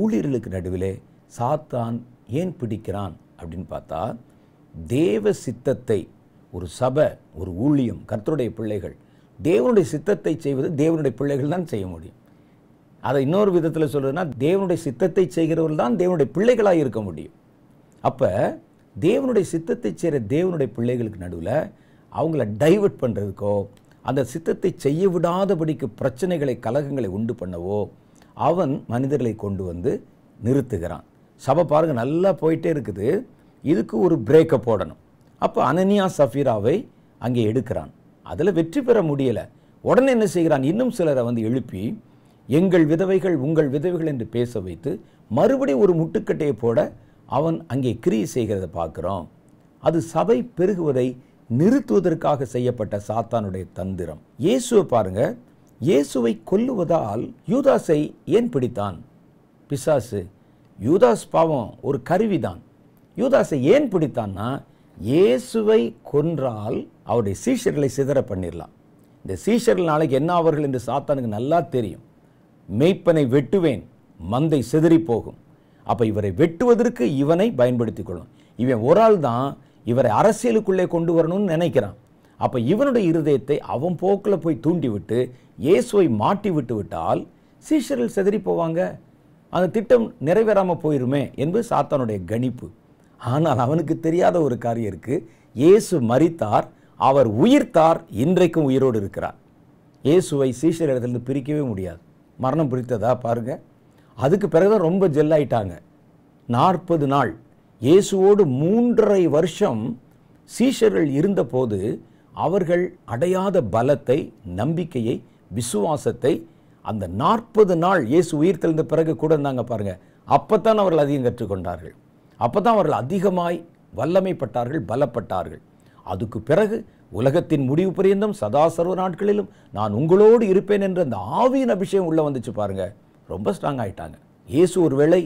ஊழியர்களுக்கு நடுவிலே சாத்தான் ஏன் பிடிக்கிறான் அப்படின்னு பார்த்தா தேவ சித்தத்தை ஒரு சபை ஒரு ஊழியம் கர்த்தருடைய பிள்ளைகள் தேவனுடைய சித்தத்தை செய்வது தேவனுடைய பிள்ளைகள் தான் செய்ய முடியும் அதை இன்னொரு விதத்தில் சொல்கிறதுனா தேவனுடைய சித்தத்தை செய்கிறவர்கள் தான் தேவனுடைய பிள்ளைகளாக இருக்க முடியும் அப்போ தேவனுடைய சித்தத்தை செய்கிற தேவனுடைய பிள்ளைகளுக்கு நடுவில் அவங்கள டைவெர்ட் பண்ணுறதுக்கோ அந்த சித்தத்தை செய்ய விடாதபடிக்கு பிரச்சனைகளை கலகங்களை உண்டு பண்ணவோ அவன் மனிதர்களை கொண்டு வந்து நிறுத்துகிறான் சபை பாருங்கள் நல்லா போயிட்டே இருக்குது இதுக்கு ஒரு பிரேக்கை போடணும் அப்போ அனனியா சஃபீராவை அங்கே எடுக்கிறான் அதில் வெற்றி பெற முடியலை உடனே என்ன செய்கிறான் இன்னும் சிலரை வந்து எழுப்பி எங்கள் விதவைகள் உங்கள் விதவைகள் என்று பேச வைத்து மறுபடியும் ஒரு முட்டுக்கட்டையை போட அவன் அங்கே கிரியை செய்கிறத பார்க்குறோம் அது சபை பெருகுவதை நிறுத்துவதற்காக செய்யப்பட்ட சாத்தானுடைய தந்திரம் இயேசுவை பாருங்கள் இயேசுவை கொல்லுவதால் யூதாஸை ஏன் பிடித்தான் பிசாசு யூதாஸ் பாவம் ஒரு கருவிதான் யூதாஸை ஏன் பிடித்தான்னா இயேசுவை கொன்றால் அவருடைய சீஷர்களை சிதற பண்ணிடலாம் இந்த சீஷர்கள் நாளைக்கு என்ன அவர்கள் என்று சாத்தானுக்கு நல்லா தெரியும் மெய்ப்பனை வெட்டுவேன் மந்தை சிதறி போகும் அப்போ இவரை வெட்டுவதற்கு இவனை பயன்படுத்தி கொள்ளும் இவன் ஒரு ஆள் தான் இவரை அரசியலுக்குள்ளே கொண்டு வரணும்னு நினைக்கிறான் அப்போ இவனுடைய இருதயத்தை அவன் போக்கில் போய் தூண்டிவிட்டு இயேசுவை மாட்டி விட்டு விட்டால் சீஷர்கள் செதறி போவாங்க அந்த திட்டம் நிறைவேறாமல் போயிருமே என்பது சாத்தானுடைய கணிப்பு ஆனால் அவனுக்கு தெரியாத ஒரு காரியம் இருக்குது இயேசு மறித்தார் அவர் உயிர்த்தார் இன்றைக்கும் உயிரோடு இருக்கிறார் இயேசுவை சீஷர் இடத்துலேருந்து பிரிக்கவே முடியாது மரணம் பிரித்ததா பாருங்கள் அதுக்கு பிறகுதான் ரொம்ப ஜெல்லாயிட்டாங்க நாற்பது நாள் இயேசுவோடு மூன்றரை வருஷம் சீஷர்கள் இருந்தபோது அவர்கள் அடையாத பலத்தை நம்பிக்கையை விசுவாசத்தை அந்த நாற்பது நாள் இயேசு உயிர் தெரிந்த பிறகு கூட இருந்தாங்க பாருங்கள் அப்போத்தான் அவர்கள் அதிகம் கற்றுக்கொண்டார்கள் அப்போ தான் அவர்கள் அதிகமாய் வல்லமைப்பட்டார்கள் பலப்பட்டார்கள் அதுக்கு பிறகு உலகத்தின் முடிவு பரியந்தம் சதாசர்வ நாட்களிலும் நான் உங்களோடு இருப்பேன் என்று அந்த ஆவியின் அபிஷேகம் உள்ளே வந்துச்சு பாருங்க ரொம்ப ஸ்ட்ராங் ஆயிட்டாங்க இயேசு ஒரு வேளை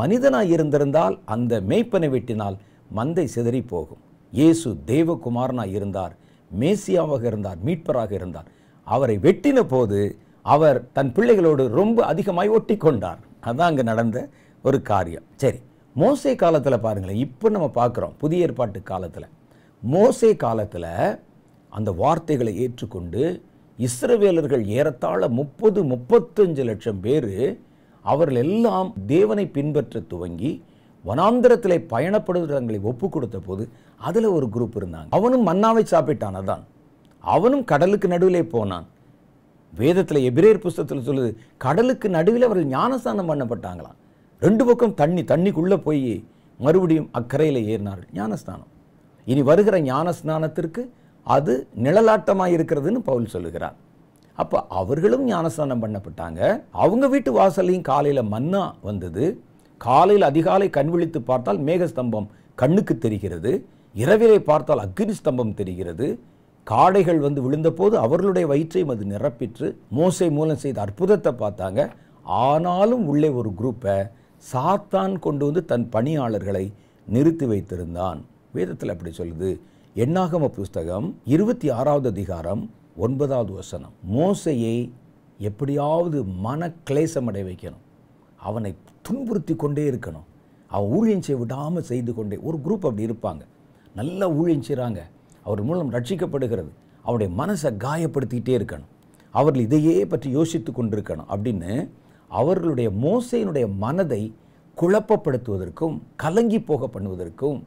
மனிதனாக இருந்திருந்தால் அந்த மேய்ப்பனை வெட்டினால் மந்தை சிதறி போகும் இயேசு தேவகுமாரனாக இருந்தார் மேசியாவாக இருந்தார் மீட்பராக இருந்தார் அவரை வெட்டின போது அவர் தன் பிள்ளைகளோடு ரொம்ப அதிகமாய் ஒட்டி கொண்டார் அதுதான் அங்கே நடந்த ஒரு காரியம் சரி மோசே காலத்தில் பாருங்களேன் இப்போ நம்ம பார்க்குறோம் புதிய ஏற்பாட்டு காலத்தில் மோசே காலத்தில் அந்த வார்த்தைகளை ஏற்றுக்கொண்டு இஸ்ரவேலர்கள் ஏறத்தாழ முப்பது முப்பத்தஞ்சு லட்சம் பேர் அவர்கள் எல்லாம் தேவனை பின்பற்ற துவங்கி வனாந்திரத்தில் பயணப்படுகிறவங்களை ஒப்பு கொடுத்த போது அதில் ஒரு குரூப் இருந்தாங்க அவனும் மன்னாவை சாப்பிட்டான் அதான் அவனும் கடலுக்கு நடுவிலே போனான் வேதத்தில் எபிரேர் புஸ்தத்தில் சொல்லுது கடலுக்கு நடுவில் அவர்கள் ஞானஸ்தானம் பண்ணப்பட்டாங்களாம் ரெண்டு பக்கம் தண்ணி தண்ணிக்குள்ளே போய் மறுபடியும் அக்கறையில் ஏறினார்கள் ஞானஸ்தானம் இனி வருகிற ஞானஸ்நானத்திற்கு அது நிழலாட்டமாக இருக்கிறதுன்னு பவுல் சொல்லுகிறார் அப்போ அவர்களும் ஞானஸ்தானம் பண்ணப்பட்டாங்க அவங்க வீட்டு வாசல்லையும் காலையில் மன்னா வந்தது காலையில் அதிகாலை கண் விழித்து பார்த்தால் மேகஸ்தம்பம் கண்ணுக்கு தெரிகிறது இரவிலே பார்த்தால் அக்னி ஸ்தம்பம் தெரிகிறது காடைகள் வந்து விழுந்தபோது அவர்களுடைய வயிற்றையும் அது நிரப்பிற்று மோசை மூலம் செய்த அற்புதத்தை பார்த்தாங்க ஆனாலும் உள்ளே ஒரு குரூப்பை சாத்தான் கொண்டு வந்து தன் பணியாளர்களை நிறுத்தி வைத்திருந்தான் வேதத்தில் அப்படி சொல்லுது எண்ணாகம புஸ்தகம் இருபத்தி ஆறாவது அதிகாரம் ஒன்பதாவது வசனம் மோசையை எப்படியாவது மன கிளேசம் அடைய வைக்கணும் அவனை துன்புறுத்தி கொண்டே இருக்கணும் அவன் ஊழியம் செய்ய விடாமல் செய்து கொண்டே ஒரு குரூப் அப்படி இருப்பாங்க நல்லா ஊழியம் செய்கிறாங்க அவர் மூலம் ரட்சிக்கப்படுகிறது அவருடைய மனசை காயப்படுத்திக்கிட்டே இருக்கணும் அவர்கள் இதையே பற்றி யோசித்து கொண்டிருக்கணும் அப்படின்னு அவர்களுடைய மோசையினுடைய மனதை குழப்பப்படுத்துவதற்கும் கலங்கி போக பண்ணுவதற்கும்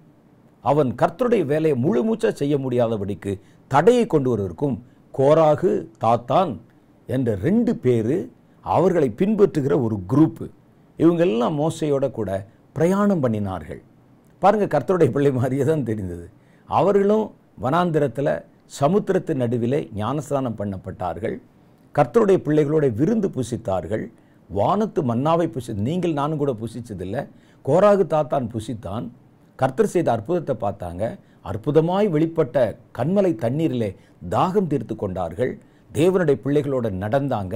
அவன் கர்த்தருடைய வேலையை முழு மூச்சாக செய்ய முடியாதபடிக்கு தடையை கொண்டு வருவதற்கும் கோராகு தாத்தான் என்ற ரெண்டு பேர் அவர்களை பின்பற்றுகிற ஒரு குரூப்பு இவங்கெல்லாம் மோசையோட கூட பிரயாணம் பண்ணினார்கள் பாருங்கள் கர்த்தருடைய பிள்ளை மாதிரியே தான் தெரிந்தது அவர்களும் வனாந்திரத்தில் சமுத்திரத்தின் நடுவிலே ஞானஸ்தானம் பண்ணப்பட்டார்கள் கர்த்தருடைய பிள்ளைகளோட விருந்து புசித்தார்கள் வானத்து மன்னாவை புசி நீங்கள் நானும் கூட புசித்ததில்லை கோராகு தாத்தான் புசித்தான் கர்த்தர் செய்த அற்புதத்தை பார்த்தாங்க அற்புதமாய் வெளிப்பட்ட கண்மலை தண்ணீரிலே தாகம் தீர்த்து கொண்டார்கள் தேவனுடைய பிள்ளைகளோடு நடந்தாங்க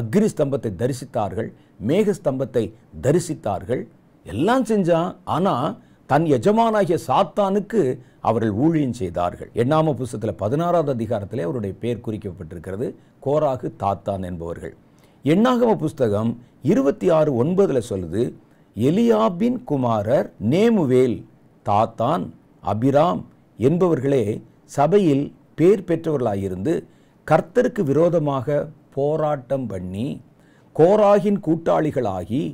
அக்னி ஸ்தம்பத்தை தரிசித்தார்கள் மேக ஸ்தம்பத்தை தரிசித்தார்கள் எல்லாம் செஞ்சான் ஆனால் தன் எஜமானாகிய சாத்தானுக்கு அவர்கள் ஊழியம் செய்தார்கள் எண்ணாம புஸ்தத்தில் பதினாறாவது அதிகாரத்திலே அவருடைய பேர் குறிக்கப்பட்டிருக்கிறது கோராகு தாத்தான் என்பவர்கள் எண்ணாகம புஸ்தகம் இருபத்தி ஆறு ஒன்பதில் சொல்லுது எலியாபின் குமாரர் நேமுவேல் தாத்தான் அபிராம் என்பவர்களே சபையில் பேர் பெற்றவர்களாயிருந்து கர்த்தருக்கு விரோதமாக போராட்டம் பண்ணி கோராகின் கூட்டாளிகளாகி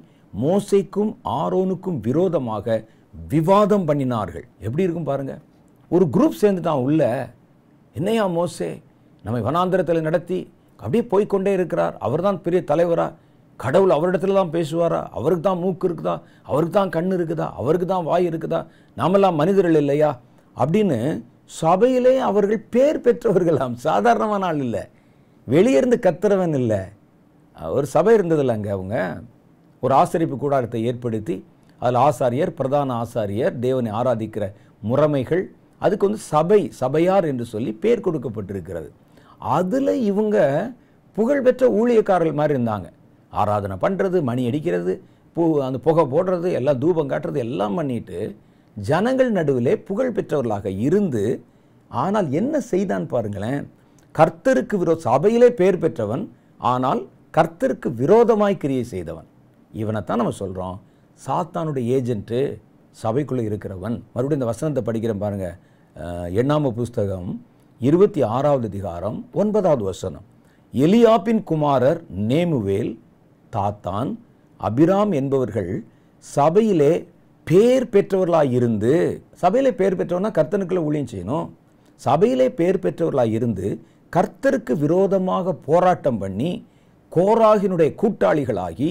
மோசைக்கும் ஆரோனுக்கும் விரோதமாக விவாதம் பண்ணினார்கள் எப்படி இருக்கும் பாருங்கள் ஒரு குரூப் சேர்ந்துட்டான் உள்ள என்னையா மோசே நம்மை வனாந்திரத்தில் நடத்தி அப்படியே போய்கொண்டே இருக்கிறார் அவர் தான் பெரிய தலைவராக கடவுள் அவரிடத்துல தான் பேசுவாரா அவருக்கு தான் மூக்கு இருக்குதா அவருக்கு தான் கண் இருக்குதா அவருக்கு தான் வாய் இருக்குதா நாமெல்லாம் மனிதர்கள் இல்லையா அப்படின்னு சபையிலே அவர்கள் பேர் பெற்றவர்களாம் சாதாரணமான ஆள் இல்லை வெளியே இருந்து கத்துறவன் இல்லை ஒரு சபை இருந்ததில்ல அங்கே அவங்க ஒரு ஆசிரியப்பு கூடாரத்தை ஏற்படுத்தி அதில் ஆசாரியர் பிரதான ஆசாரியர் தேவனை ஆராதிக்கிற முறைமைகள் அதுக்கு வந்து சபை சபையார் என்று சொல்லி பேர் கொடுக்கப்பட்டிருக்கிறது அதில் இவங்க புகழ்பெற்ற ஊழியக்காரர்கள் மாதிரி இருந்தாங்க ஆராதனை பண்ணுறது மணி அடிக்கிறது பூ அந்த புகை போடுறது எல்லாம் தூபம் காட்டுறது எல்லாம் பண்ணிட்டு ஜனங்கள் நடுவிலே புகழ் பெற்றவர்களாக இருந்து ஆனால் என்ன செய்தான் பாருங்களேன் கர்த்தருக்கு விரோத சபையிலே பேர் பெற்றவன் ஆனால் கர்த்தருக்கு விரோதமாய் கிரியை செய்தவன் இவனைத்தான் நம்ம சொல்கிறோம் சாத்தானுடைய ஏஜென்ட்டு சபைக்குள்ளே இருக்கிறவன் மறுபடியும் இந்த வசனத்தை படிக்கிறேன் பாருங்கள் எண்ணாம புஸ்தகம் இருபத்தி ஆறாவது அதிகாரம் ஒன்பதாவது வசனம் எலியாப்பின் குமாரர் நேமுவேல் தாத்தான் அபிராம் என்பவர்கள் சபையிலே பேர் பெற்றவர்களாக இருந்து சபையிலே பேர் பெற்றவனா கர்த்தனுக்குள்ளே ஊழியம் செய்யணும் சபையிலே பேர் பெற்றவர்களாக இருந்து கர்த்தருக்கு விரோதமாக போராட்டம் பண்ணி கோராகினுடைய கூட்டாளிகளாகி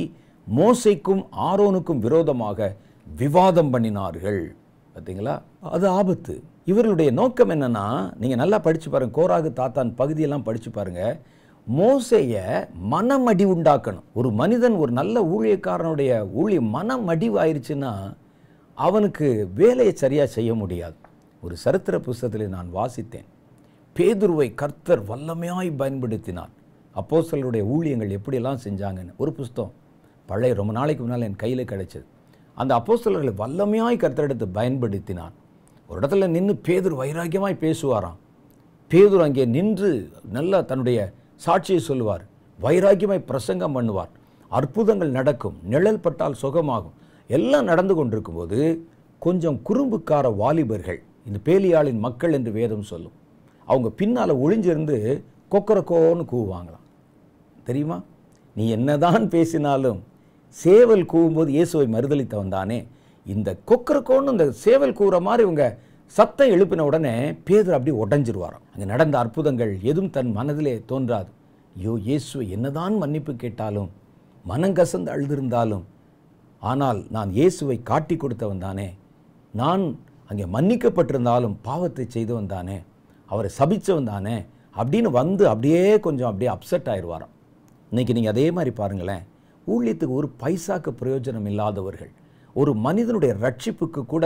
மோசைக்கும் ஆரோனுக்கும் விரோதமாக விவாதம் பண்ணினார்கள் பார்த்தீங்களா அது ஆபத்து இவர்களுடைய நோக்கம் என்னென்னா நீங்கள் நல்லா படித்து பாருங்கள் கோராகு தாத்தான் பகுதியெல்லாம் படித்து பாருங்கள் மோசையை மனமடி உண்டாக்கணும் ஒரு மனிதன் ஒரு நல்ல ஊழியக்காரனுடைய ஊழிய மனமடிவு ஆயிடுச்சுன்னா அவனுக்கு வேலையை சரியாக செய்ய முடியாது ஒரு சரித்திர புஸ்தகத்தில் நான் வாசித்தேன் பேதுருவை கர்த்தர் வல்லமையாய் பயன்படுத்தினார் சிலருடைய ஊழியங்கள் எப்படியெல்லாம் செஞ்சாங்கன்னு ஒரு புஸ்தகம் பழைய ரொம்ப நாளைக்கு முன்னால் என் கையில் கிடைச்சது அந்த அப்போஸ்தலர்களை வல்லமையாய் கத்தரெடுத்து பயன்படுத்தினான் ஒரு இடத்துல நின்று பேதூர் வைராக்கியமாய் பேசுவாராம் பேதூர் அங்கே நின்று நல்லா தன்னுடைய சாட்சியை சொல்லுவார் வைராக்கியமாய் பிரசங்கம் பண்ணுவார் அற்புதங்கள் நடக்கும் நிழல் பட்டால் சுகமாகும் எல்லாம் நடந்து கொண்டிருக்கும்போது கொஞ்சம் குறும்புக்கார வாலிபர்கள் இந்த பேலியாளின் மக்கள் என்று வேதம் சொல்லும் அவங்க பின்னால் ஒழிஞ்சிருந்து கொக்கரக்கோன்னு கூவுவாங்களாம் தெரியுமா நீ என்னதான் பேசினாலும் சேவல் கூவும்போது இயேசுவை மறுதளித்த வந்தானே இந்த கொக்கருக்கோன்னு இந்த சேவல் கூற மாதிரி இவங்க சத்தம் எழுப்பின உடனே பேதர் அப்படி உடஞ்சிருவாராம் அங்கே நடந்த அற்புதங்கள் எதுவும் தன் மனதிலே தோன்றாது ஐயோ இயேசுவை என்னதான் மன்னிப்பு கேட்டாலும் மனங்கசந்து அழுதிருந்தாலும் ஆனால் நான் இயேசுவை காட்டி கொடுத்தவன் தானே நான் அங்கே மன்னிக்கப்பட்டிருந்தாலும் பாவத்தை செய்து வந்தானே அவரை சபித்தவன் தானே அப்படின்னு வந்து அப்படியே கொஞ்சம் அப்படியே அப்செட் ஆயிடுவாராம் இன்றைக்கி நீங்கள் அதே மாதிரி பாருங்களேன் ஊழியத்துக்கு ஒரு பைசாக்கு பிரயோஜனம் இல்லாதவர்கள் ஒரு மனிதனுடைய ரட்சிப்புக்கு கூட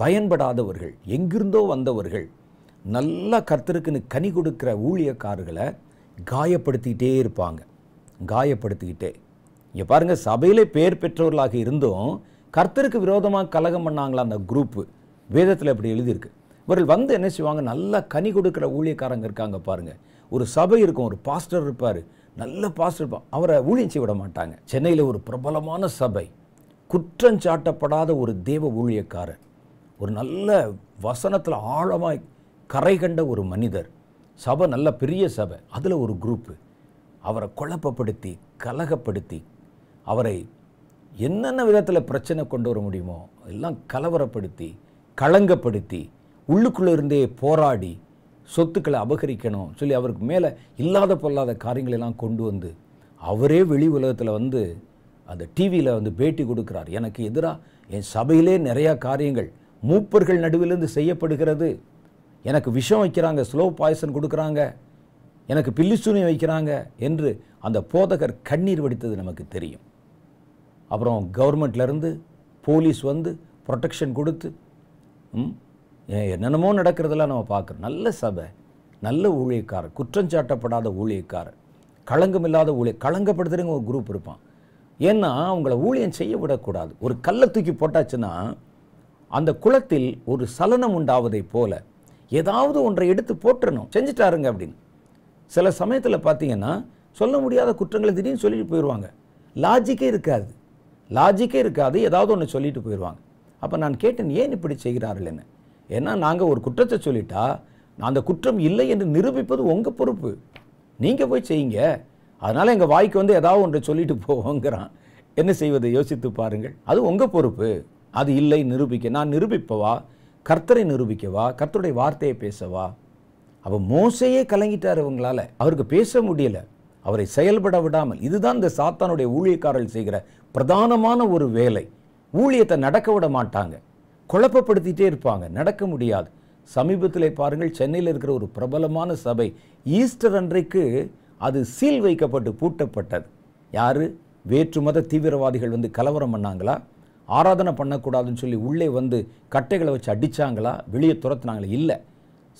பயன்படாதவர்கள் எங்கிருந்தோ வந்தவர்கள் நல்லா கர்த்தருக்குன்னு கனி கொடுக்குற ஊழியக்காரர்களை காயப்படுத்திக்கிட்டே இருப்பாங்க காயப்படுத்திக்கிட்டே இங்கே பாருங்கள் சபையிலே பேர் பெற்றவர்களாக இருந்தும் கர்த்தருக்கு விரோதமாக கலகம் பண்ணாங்களா அந்த குரூப்பு வேதத்தில் அப்படி எழுதியிருக்கு இவர்கள் வந்து என்ன செய்வாங்க நல்லா கனி கொடுக்குற ஊழியக்காரங்க இருக்காங்க பாருங்கள் ஒரு சபை இருக்கும் ஒரு பாஸ்டர் இருப்பார் நல்ல பாஸ்டர் அவரை ஊழியம் விட மாட்டாங்க சென்னையில் ஒரு பிரபலமான சபை குற்றஞ்சாட்டப்படாத ஒரு தேவ ஊழியக்காரர் ஒரு நல்ல வசனத்தில் ஆழமாக கரை கண்ட ஒரு மனிதர் சபை நல்ல பெரிய சபை அதில் ஒரு குரூப்பு அவரை குழப்பப்படுத்தி கலகப்படுத்தி அவரை என்னென்ன விதத்தில் பிரச்சனை கொண்டு வர முடியுமோ எல்லாம் கலவரப்படுத்தி களங்கப்படுத்தி உள்ளுக்குள்ளே இருந்தே போராடி சொத்துக்களை அபகரிக்கணும் சொல்லி அவருக்கு மேலே இல்லாத பொல்லாத காரியங்களெல்லாம் கொண்டு வந்து அவரே வெளி உலகத்தில் வந்து அந்த டிவியில் வந்து பேட்டி கொடுக்குறார் எனக்கு எதிராக என் சபையிலே நிறையா காரியங்கள் மூப்பர்கள் நடுவிலிருந்து செய்யப்படுகிறது எனக்கு விஷம் வைக்கிறாங்க ஸ்லோ பாய்சன் கொடுக்குறாங்க எனக்கு பில்லிசூனி வைக்கிறாங்க என்று அந்த போதகர் கண்ணீர் வடித்தது நமக்கு தெரியும் அப்புறம் கவர்மெண்ட்லேருந்து போலீஸ் வந்து ப்ரொடெக்ஷன் கொடுத்து என்னென்னமோ நடக்கிறதெல்லாம் நம்ம பார்க்குறோம் நல்ல சபை நல்ல ஊழியக்காரர் குற்றஞ்சாட்டப்படாத ஊழியக்காரர் களங்கம் இல்லாத ஊழிய களங்கப்படுத்துறவங்க ஒரு குரூப் இருப்பான் ஏன்னா அவங்கள ஊழியம் செய்ய விடக்கூடாது ஒரு கல்லை தூக்கி போட்டாச்சுன்னா அந்த குளத்தில் ஒரு சலனம் உண்டாவதை போல ஏதாவது ஒன்றை எடுத்து போட்டுடணும் செஞ்சுட்டாருங்க அப்படின்னு சில சமயத்தில் பார்த்தீங்கன்னா சொல்ல முடியாத குற்றங்களை திடீர்னு சொல்லிட்டு போயிடுவாங்க லாஜிக்கே இருக்காது லாஜிக்கே இருக்காது ஏதாவது ஒன்று சொல்லிட்டு போயிடுவாங்க அப்போ நான் கேட்டேன் ஏன் இப்படி செய்கிறார்கள் என்ன ஏன்னா நாங்கள் ஒரு குற்றத்தை சொல்லிட்டா அந்த குற்றம் இல்லை என்று நிரூபிப்பது உங்கள் பொறுப்பு நீங்கள் போய் செய்யுங்க அதனால் எங்கள் வாய்க்கு வந்து ஏதாவது ஒன்று சொல்லிட்டு போவோங்கிறான் என்ன செய்வது யோசித்து பாருங்கள் அது உங்கள் பொறுப்பு அது இல்லை நிரூபிக்க நான் நிரூபிப்பவா கர்த்தரை நிரூபிக்கவா கர்த்தருடைய வார்த்தையை பேசவா அவள் மோசையே கலங்கிட்டார் அவங்களால அவருக்கு பேச முடியலை அவரை செயல்பட விடாமல் இதுதான் இந்த சாத்தானுடைய ஊழியக்காரர்கள் செய்கிற பிரதானமான ஒரு வேலை ஊழியத்தை நடக்க விட மாட்டாங்க குழப்பப்படுத்திகிட்டே இருப்பாங்க நடக்க முடியாது சமீபத்தில் பாருங்கள் சென்னையில் இருக்கிற ஒரு பிரபலமான சபை ஈஸ்டர் அன்றைக்கு அது சீல் வைக்கப்பட்டு பூட்டப்பட்டது யார் வேற்று மத தீவிரவாதிகள் வந்து கலவரம் பண்ணாங்களா ஆராதனை பண்ணக்கூடாதுன்னு சொல்லி உள்ளே வந்து கட்டைகளை வச்சு அடித்தாங்களா வெளியே துரத்துனாங்களா இல்லை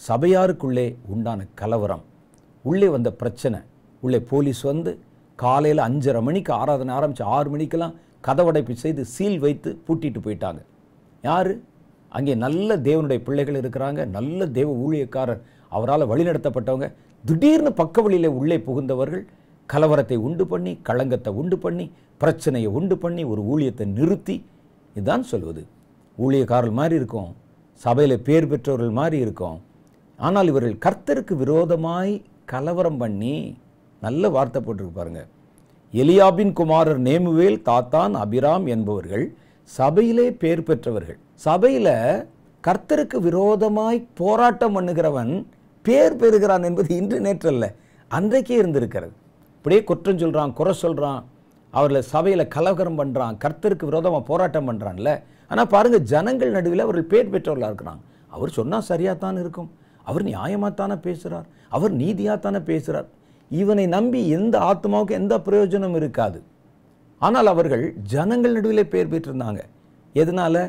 சபையாருக்குள்ளே உண்டான கலவரம் உள்ளே வந்த பிரச்சனை உள்ளே போலீஸ் வந்து காலையில் அஞ்சரை மணிக்கு ஆராதனை ஆரம்பித்து ஆறு மணிக்கெல்லாம் கதவடைப்பு செய்து சீல் வைத்து பூட்டிட்டு போயிட்டாங்க யார் அங்கே நல்ல தேவனுடைய பிள்ளைகள் இருக்கிறாங்க நல்ல தேவ ஊழியக்காரர் அவரால் வழிநடத்தப்பட்டவங்க திடீர்னு பக்க வழியில் உள்ளே புகுந்தவர்கள் கலவரத்தை உண்டு பண்ணி களங்கத்தை உண்டு பண்ணி பிரச்சனையை உண்டு பண்ணி ஒரு ஊழியத்தை நிறுத்தி இதுதான் சொல்வது ஊழியக்காரர்கள் மாதிரி இருக்கும் சபையில் பேர் பெற்றவர்கள் மாதிரி இருக்கும் ஆனால் இவர்கள் கர்த்தருக்கு விரோதமாய் கலவரம் பண்ணி நல்ல வார்த்தை போட்டிருப்பாருங்க எலியாபின் குமாரர் நேமுவேல் தாத்தான் அபிராம் என்பவர்கள் சபையிலே பேர் பெற்றவர்கள் சபையில் கர்த்தருக்கு விரோதமாய் போராட்டம் பண்ணுகிறவன் பேர் பெறுகிறான் என்பது இன்று நேற்றல்ல அன்றைக்கே இருந்திருக்கிறது இப்படியே குற்றம் சொல்கிறான் குறை சொல்கிறான் அவர்கள் சபையில் கலவரம் பண்ணுறான் கர்த்தருக்கு விரோதமாக போராட்டம் பண்ணுறான்ல ஆனால் பாருங்கள் ஜனங்கள் நடுவில் அவர்கள் பேர் பெற்றவர்களாக இருக்கிறாங்க அவர் சொன்னால் சரியாக தான் இருக்கும் அவர் நியாயமாகத்தானே பேசுகிறார் அவர் நீதியாகத்தானே பேசுகிறார் இவனை நம்பி எந்த ஆத்மாவுக்கும் எந்த பிரயோஜனம் இருக்காது ஆனால் அவர்கள் ஜனங்கள் நடுவில் பெயர் பெற்றிருந்தாங்க எதனால்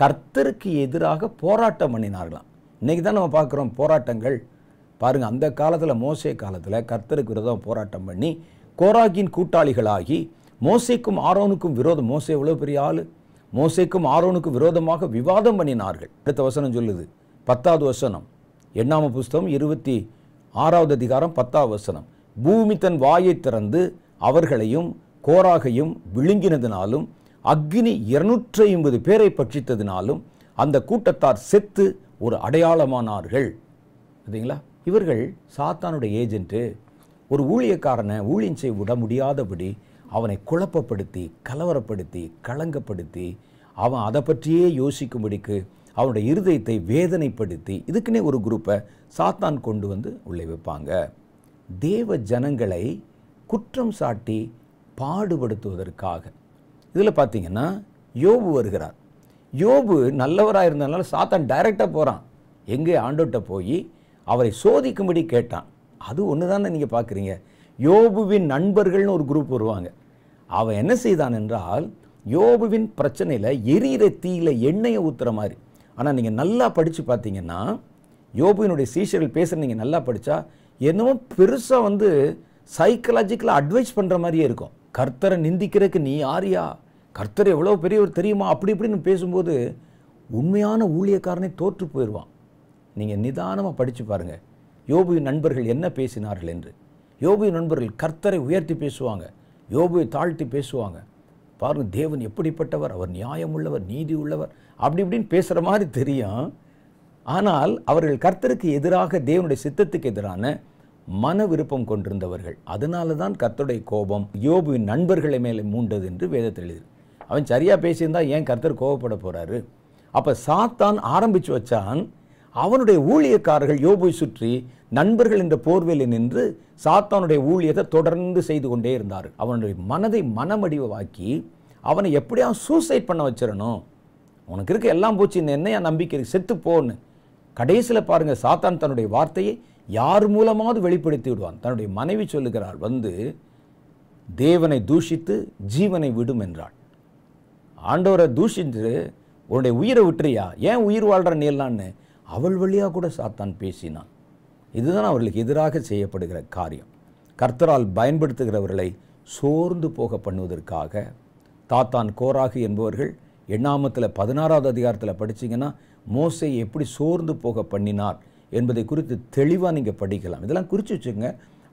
கர்த்தருக்கு எதிராக போராட்டம் பண்ணினார்களாம் இன்றைக்கி தான் நம்ம பார்க்குறோம் போராட்டங்கள் பாருங்கள் அந்த காலத்தில் மோசே காலத்தில் கர்த்தருக்கு விரோதம் போராட்டம் பண்ணி கோராகின் கூட்டாளிகளாகி மோசைக்கும் ஆரோனுக்கும் விரோதம் மோசே எவ்வளோ பெரிய ஆள் மோசைக்கும் ஆரோனுக்கும் விரோதமாக விவாதம் பண்ணினார்கள் அடுத்த வசனம் சொல்லுது பத்தாவது வசனம் எண்ணாம புஸ்தகம் இருபத்தி ஆறாவது அதிகாரம் பத்தாவது வசனம் பூமி தன் வாயை திறந்து அவர்களையும் கோராகையும் விழுங்கினதினாலும் அக்னி இருநூற்றி ஐம்பது பேரை பட்சித்ததினாலும் அந்த கூட்டத்தார் செத்து ஒரு அடையாளமானார்கள் சரிங்களா இவர்கள் சாத்தானுடைய ஏஜென்ட்டு ஒரு ஊழியக்காரனை ஊழியம் செய்ய விட முடியாதபடி அவனை குழப்பப்படுத்தி கலவரப்படுத்தி களங்கப்படுத்தி அவன் அதை பற்றியே யோசிக்கும்படிக்கு அவனுடைய இருதயத்தை வேதனைப்படுத்தி இதுக்குன்னே ஒரு குரூப்பை சாத்தான் கொண்டு வந்து உள்ளே வைப்பாங்க தேவ ஜனங்களை குற்றம் சாட்டி பாடுபடுத்துவதற்காக இதில் பார்த்தீங்கன்னா யோபு வருகிறார் யோபு நல்லவராக இருந்ததுனால சாத்தான் டைரெக்டாக போகிறான் எங்கே ஆண்டோட்ட போய் அவரை சோதிக்கும்படி கேட்டான் அது ஒன்று தானே நீங்கள் பார்க்குறீங்க யோபுவின் நண்பர்கள்னு ஒரு குரூப் வருவாங்க அவன் என்ன செய்தான் என்றால் யோபுவின் பிரச்சனையில் எரியிற தீயில் எண்ணெயை ஊற்றுற மாதிரி ஆனால் நீங்கள் நல்லா படித்து பார்த்தீங்கன்னா யோபுவினுடைய சீஷர்கள் பேசுகிற நீங்கள் நல்லா படித்தா என்னமோ பெருசாக வந்து சைக்கலாஜிக்கலாக அட்வைஸ் பண்ணுற மாதிரியே இருக்கும் கர்த்தரை நிந்திக்கிறதுக்கு நீ யாரியா கர்த்தர் எவ்வளோ பெரியவர் தெரியுமா அப்படி இப்படின்னு பேசும்போது உண்மையான ஊழியக்காரனை தோற்று போயிடுவான் நீங்கள் நிதானமாக படித்து பாருங்கள் யோபு நண்பர்கள் என்ன பேசினார்கள் என்று யோபு நண்பர்கள் கர்த்தரை உயர்த்தி பேசுவாங்க யோபுவை தாழ்த்தி பேசுவாங்க பாருங்கள் தேவன் எப்படிப்பட்டவர் அவர் நியாயம் உள்ளவர் நீதி உள்ளவர் அப்படி இப்படின்னு பேசுகிற மாதிரி தெரியும் ஆனால் அவர்கள் கர்த்தருக்கு எதிராக தேவனுடைய சித்தத்துக்கு எதிரான மன விருப்பம் கொண்டிருந்தவர்கள் அதனால தான் கர்த்தருடைய கோபம் யோபுவின் நண்பர்களை மேலே மூண்டது என்று வேதத்தில் எழுது அவன் சரியாக பேசியிருந்தா ஏன் கர்த்தர் கோபப்பட போகிறாரு அப்போ சாத்தான் ஆரம்பித்து வச்சான் அவனுடைய ஊழியக்காரர்கள் யோபுவை சுற்றி நண்பர்கள் என்ற போர்வையில் நின்று சாத்தானுடைய ஊழியத்தை தொடர்ந்து செய்து கொண்டே இருந்தார் அவனுடைய மனதை மனமடிவாக்கி அவனை எப்படியாவது சூசைட் பண்ண வச்சிடணும் உனக்கு இருக்க எல்லாம் போச்சு இந்த என்னையா நம்பிக்கை செத்து போன்னு கடைசியில் பாருங்கள் சாத்தான் தன்னுடைய வார்த்தையை யார் மூலமாவது வெளிப்படுத்தி விடுவான் தன்னுடைய மனைவி சொல்லுகிறாள் வந்து தேவனை தூஷித்து ஜீவனை விடும் என்றாள் ஆண்டவரை தூஷித்து உன்னுடைய உயிரை விட்டுறியா ஏன் உயிர் வாழ்கிற நீலான்னு அவள் வழியாக கூட சாத்தான் பேசினான் இதுதான் அவர்களுக்கு எதிராக செய்யப்படுகிற காரியம் கர்த்தரால் பயன்படுத்துகிறவர்களை சோர்ந்து போக பண்ணுவதற்காக தாத்தான் கோராகு என்பவர்கள் எண்ணாமத்தில் பதினாறாவது அதிகாரத்தில் படித்தீங்கன்னா மோசை எப்படி சோர்ந்து போக பண்ணினார் என்பதை குறித்து தெளிவாக நீங்கள் படிக்கலாம் இதெல்லாம் குறித்து வச்சுக்கோங்க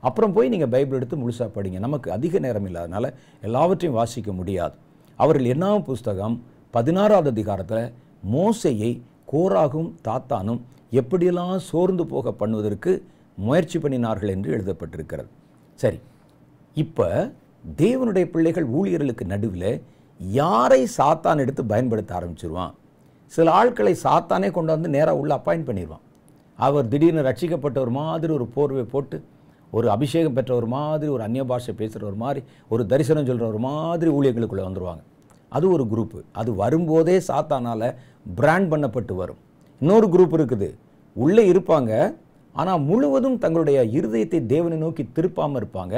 அப்புறம் போய் நீங்கள் பைபிள் எடுத்து முழுசாக படிங்க நமக்கு அதிக நேரம் இல்லாதனால எல்லாவற்றையும் வாசிக்க முடியாது அவர்கள் என்னாவும் புஸ்தகம் பதினாறாவது அதிகாரத்தில் மோசையை கோராகும் தாத்தானும் எப்படியெல்லாம் சோர்ந்து போக பண்ணுவதற்கு முயற்சி பண்ணினார்கள் என்று எழுதப்பட்டிருக்கிறது சரி இப்போ தேவனுடைய பிள்ளைகள் ஊழியர்களுக்கு நடுவில் யாரை சாத்தான் எடுத்து பயன்படுத்த ஆரம்பிச்சிருவான் சில ஆட்களை சாத்தானே கொண்டு வந்து நேராக உள்ளே அப்பாயின்ட் பண்ணிடுவான் அவர் திடீர்னு ரட்சிக்கப்பட்ட ஒரு மாதிரி ஒரு போர்வை போட்டு ஒரு அபிஷேகம் பெற்ற ஒரு மாதிரி ஒரு அந்நிய பாஷை பேசுகிற ஒரு மாதிரி ஒரு தரிசனம் சொல்கிற ஒரு மாதிரி ஊழியர்களுக்குள்ளே வந்துடுவாங்க அது ஒரு குரூப்பு அது வரும்போதே சாத்தானால் பிராண்ட் பண்ணப்பட்டு வரும் இன்னொரு குரூப் இருக்குது உள்ளே இருப்பாங்க ஆனால் முழுவதும் தங்களுடைய இருதயத்தை தேவனை நோக்கி திருப்பாமல் இருப்பாங்க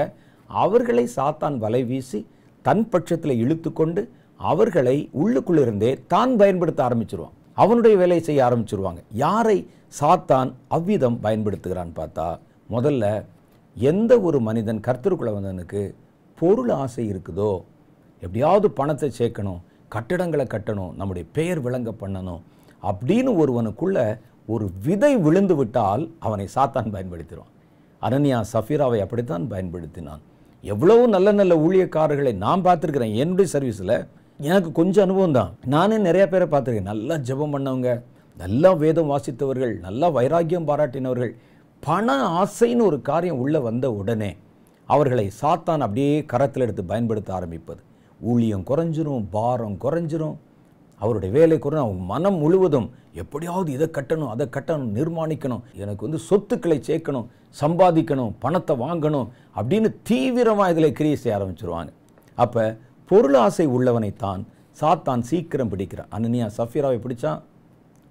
அவர்களை சாத்தான் வலை வீசி தன் பட்சத்தில் இழுத்து கொண்டு அவர்களை உள்ளுக்குள்ளிருந்தே தான் பயன்படுத்த ஆரம்பிச்சிருவான் அவனுடைய வேலையை செய்ய ஆரம்பிச்சிருவாங்க யாரை சாத்தான் அவ்விதம் பயன்படுத்துகிறான்னு பார்த்தா முதல்ல எந்த ஒரு மனிதன் கர்த்தருக்குள்ள வந்தவனுக்கு பொருள் ஆசை இருக்குதோ எப்படியாவது பணத்தை சேர்க்கணும் கட்டிடங்களை கட்டணும் நம்முடைய பெயர் விளங்க பண்ணணும் அப்படின்னு ஒருவனுக்குள்ள ஒரு விதை விழுந்து விட்டால் அவனை சாத்தான் பயன்படுத்திடுவான் அனன்யா சஃபீராவை அப்படித்தான் பயன்படுத்தினான் எவ்வளவு நல்ல நல்ல ஊழியக்காரர்களை நான் பார்த்துருக்கிறேன் என்னுடைய சர்வீஸில் எனக்கு கொஞ்சம் அனுபவம் தான் நானே நிறையா பேரை பார்த்துருக்கேன் நல்லா ஜபம் பண்ணவங்க நல்லா வேதம் வாசித்தவர்கள் நல்லா வைராக்கியம் பாராட்டினவர்கள் பண ஆசைன்னு ஒரு காரியம் உள்ளே வந்த உடனே அவர்களை சாத்தான் அப்படியே கரத்தில் எடுத்து பயன்படுத்த ஆரம்பிப்பது ஊழியம் குறைஞ்சிரும் பாரம் குறைஞ்சிரும் அவருடைய வேலை குறையும் அவங்க மனம் முழுவதும் எப்படியாவது இதை கட்டணும் அதை கட்டணும் நிர்மாணிக்கணும் எனக்கு வந்து சொத்துக்களை சேர்க்கணும் சம்பாதிக்கணும் பணத்தை வாங்கணும் அப்படின்னு தீவிரமாக இதில் கிரியை செய்ய ஆரம்பிச்சிருவாங்க அப்போ பொருளாசை உள்ளவனைத்தான் சாத்தான் சீக்கிரம் பிடிக்கிறான் அன்னனியா சஃபீராவை பிடிச்சான்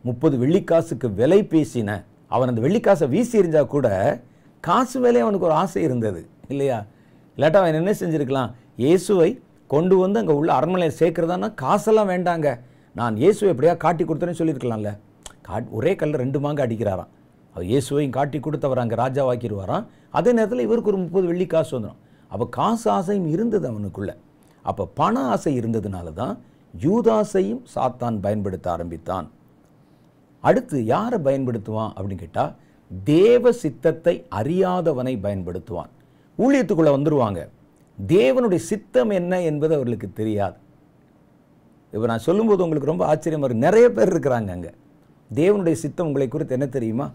முப்பது வெள்ளிக்காசுக்கு விலை பேசின அவன் அந்த வெள்ளிக்காசை வீசி எறிஞ்சால் கூட காசு மேலே அவனுக்கு ஒரு ஆசை இருந்தது இல்லையா இல்லாட்டா அவன் என்ன செஞ்சுருக்கலாம் இயேசுவை கொண்டு வந்து அங்கே உள்ள அரண்மனையில் சேர்க்குறதானா காசெல்லாம் வேண்டாங்க நான் இயேசுவை எப்படியா காட்டி கொடுத்தேன்னு சொல்லியிருக்கலாம்ல கா ஒரே கல்லில் ரெண்டு மாங்க அடிக்கிறாராம் அவர் இயேசுவையும் காட்டி கொடுத்தவர் அங்கே வாக்கிடுவாராம் அதே நேரத்தில் இவருக்கு ஒரு முப்பது வெள்ளி காசு வந்துடும் அப்போ காசு ஆசையும் இருந்தது அவனுக்குள்ளே அப்போ பண ஆசை இருந்ததுனால தான் யூதாசையும் சாத்தான் பயன்படுத்த ஆரம்பித்தான் அடுத்து யாரை பயன்படுத்துவான் அப்படின்னு கேட்டால் தேவ சித்தத்தை அறியாதவனை பயன்படுத்துவான் ஊழியத்துக்குள்ளே வந்துடுவாங்க தேவனுடைய சித்தம் என்ன என்பது அவர்களுக்கு தெரியாது இப்போ நான் சொல்லும்போது உங்களுக்கு ரொம்ப ஆச்சரியமாக இருக்குது நிறைய பேர் இருக்கிறாங்க அங்கே தேவனுடைய சித்தம் உங்களை குறித்து என்ன தெரியுமா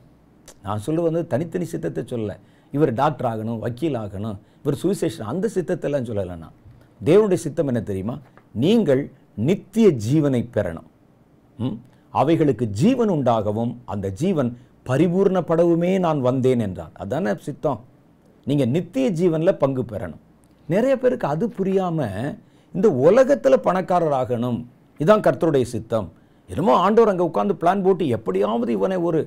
நான் சொல்லுவது வந்து தனித்தனி சித்தத்தை சொல்லலை இவர் டாக்டர் ஆகணும் வக்கீல் ஆகணும் இவர் சுவிசேஷன் அந்த சித்தத்தெல்லாம் சொல்லலை நான் தேவனுடைய சித்தம் என்ன தெரியுமா நீங்கள் நித்திய ஜீவனை பெறணும் அவைகளுக்கு ஜீவன் உண்டாகவும் அந்த ஜீவன் பரிபூர்ணப்படவுமே நான் வந்தேன் என்றார் அதானே சித்தம் நீங்கள் நித்திய ஜீவனில் பங்கு பெறணும் நிறைய பேருக்கு அது புரியாமல் இந்த உலகத்தில் பணக்காரர் ஆகணும் இதுதான் கர்த்தருடைய சித்தம் என்னமோ ஆண்டோர் அங்கே உட்காந்து பிளான் போட்டு எப்படியாவது இவனை ஒரு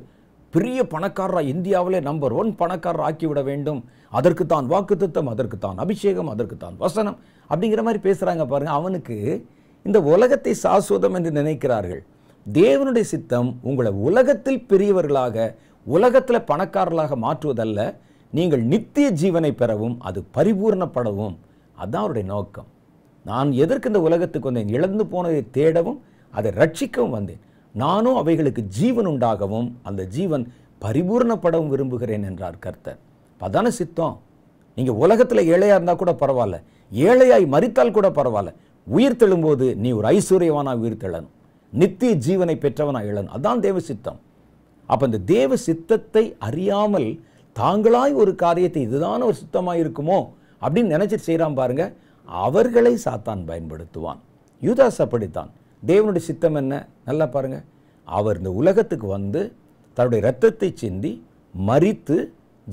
பெரிய பணக்காரராக இந்தியாவிலே நம்பர் ஒன் பணக்காரர் ஆக்கிவிட வேண்டும் அதற்கு தான் வாக்கு திட்டம் அதற்கு தான் அபிஷேகம் அதற்கு தான் வசனம் அப்படிங்கிற மாதிரி பேசுகிறாங்க பாருங்கள் அவனுக்கு இந்த உலகத்தை சாஸ்வதம் என்று நினைக்கிறார்கள் தேவனுடைய சித்தம் உங்களை உலகத்தில் பெரியவர்களாக உலகத்தில் பணக்காரர்களாக மாற்றுவதல்ல நீங்கள் நித்திய ஜீவனை பெறவும் அது பரிபூர்ணப்படவும் அதுதான் அவருடைய நோக்கம் நான் எதற்கு இந்த உலகத்துக்கு வந்தேன் இழந்து போனதை தேடவும் அதை ரட்சிக்கவும் வந்தேன் நானும் அவைகளுக்கு ஜீவன் உண்டாகவும் அந்த ஜீவன் பரிபூர்ணப்படவும் விரும்புகிறேன் என்றார் கர்த்தர் அதான சித்தம் நீங்கள் உலகத்தில் ஏழையாக இருந்தால் கூட பரவாயில்ல ஏழையாய் மறித்தால் கூட பரவாயில்ல உயிர் தெழும்போது நீ ஒரு ஐஸ்வர்யவானாக உயிர் தெழணும் நித்திய ஜீவனை பெற்றவனாக எழணும் அதுதான் தேவ சித்தம் அப்போ இந்த தேவ சித்தத்தை அறியாமல் தாங்களாய் ஒரு காரியத்தை இதுதான் ஒரு சுத்தமாக இருக்குமோ அப்படின்னு நினச்சி செய்கிறான் பாருங்க அவர்களை சாத்தான் பயன்படுத்துவான் யூதாஸ் அப்படித்தான் தேவனுடைய சித்தம் என்ன நல்லா பாருங்க அவர் இந்த உலகத்துக்கு வந்து தன்னுடைய ரத்தத்தை சிந்தி மறித்து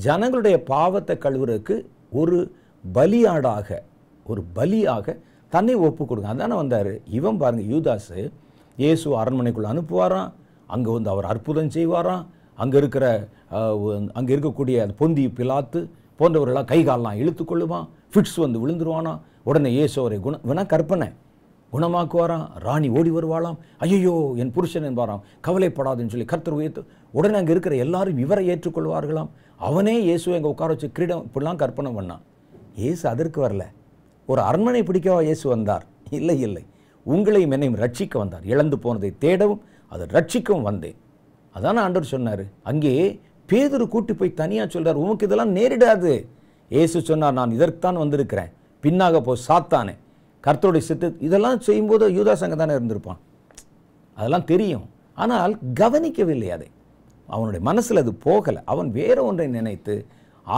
ஜனங்களுடைய பாவத்தை கழுவுறதுக்கு ஒரு பலியாடாக ஒரு பலியாக தன்னை ஒப்பு கொடுங்க அதானே வந்தார் இவன் பாருங்கள் யூதாஸு இயேசு அரண்மனைக்குள்ளே அனுப்புவாராம் அங்கே வந்து அவர் அற்புதம் செய்வாராம் அங்கே இருக்கிற அங்கே இருக்கக்கூடிய பொந்தி பிலாத்து போன்றவர்களாக கைகாலெலாம் இழுத்து கொள்ளுவான் ஃபிட்ஸ் வந்து விழுந்துருவானா உடனே இயேசு அவரை குண வேணா கற்பனை குணமாக்குவாராம் ராணி ஓடி வருவாளாம் ஐயோ என் புருஷன் என்பாராம் கவலைப்படாதுன்னு சொல்லி கர்த்தர் உயர்த்து உடனே அங்கே இருக்கிற எல்லாரும் இவரை ஏற்றுக்கொள்வார்களாம் அவனே இயேசு எங்கள் உட்கார வச்சு கிரீடம் இப்படிலாம் கற்பனை பண்ணான் இயேசு அதற்கு வரல ஒரு அரண்மனை பிடிக்கவா இயேசு வந்தார் இல்லை இல்லை உங்களையும் என்னையும் ரட்சிக்க வந்தார் இழந்து போனதை தேடவும் அதை ரட்சிக்கவும் வந்தேன் அதான் ஆண்டவர் சொன்னார் அங்கே பேதொரு கூட்டி போய் தனியாக சொல்கிறார் உமக்கு இதெல்லாம் நேரிடாது ஏசு சொன்னார் நான் இதற்குத்தான் வந்திருக்கிறேன் பின்னாக போ சாத்தானே கர்த்தருடைய சித்து இதெல்லாம் செய்யும்போது யூதா சங்கம் தானே இருந்திருப்பான் அதெல்லாம் தெரியும் ஆனால் கவனிக்கவில்லை அதை அவனுடைய மனசில் அது போகலை அவன் வேற ஒன்றை நினைத்து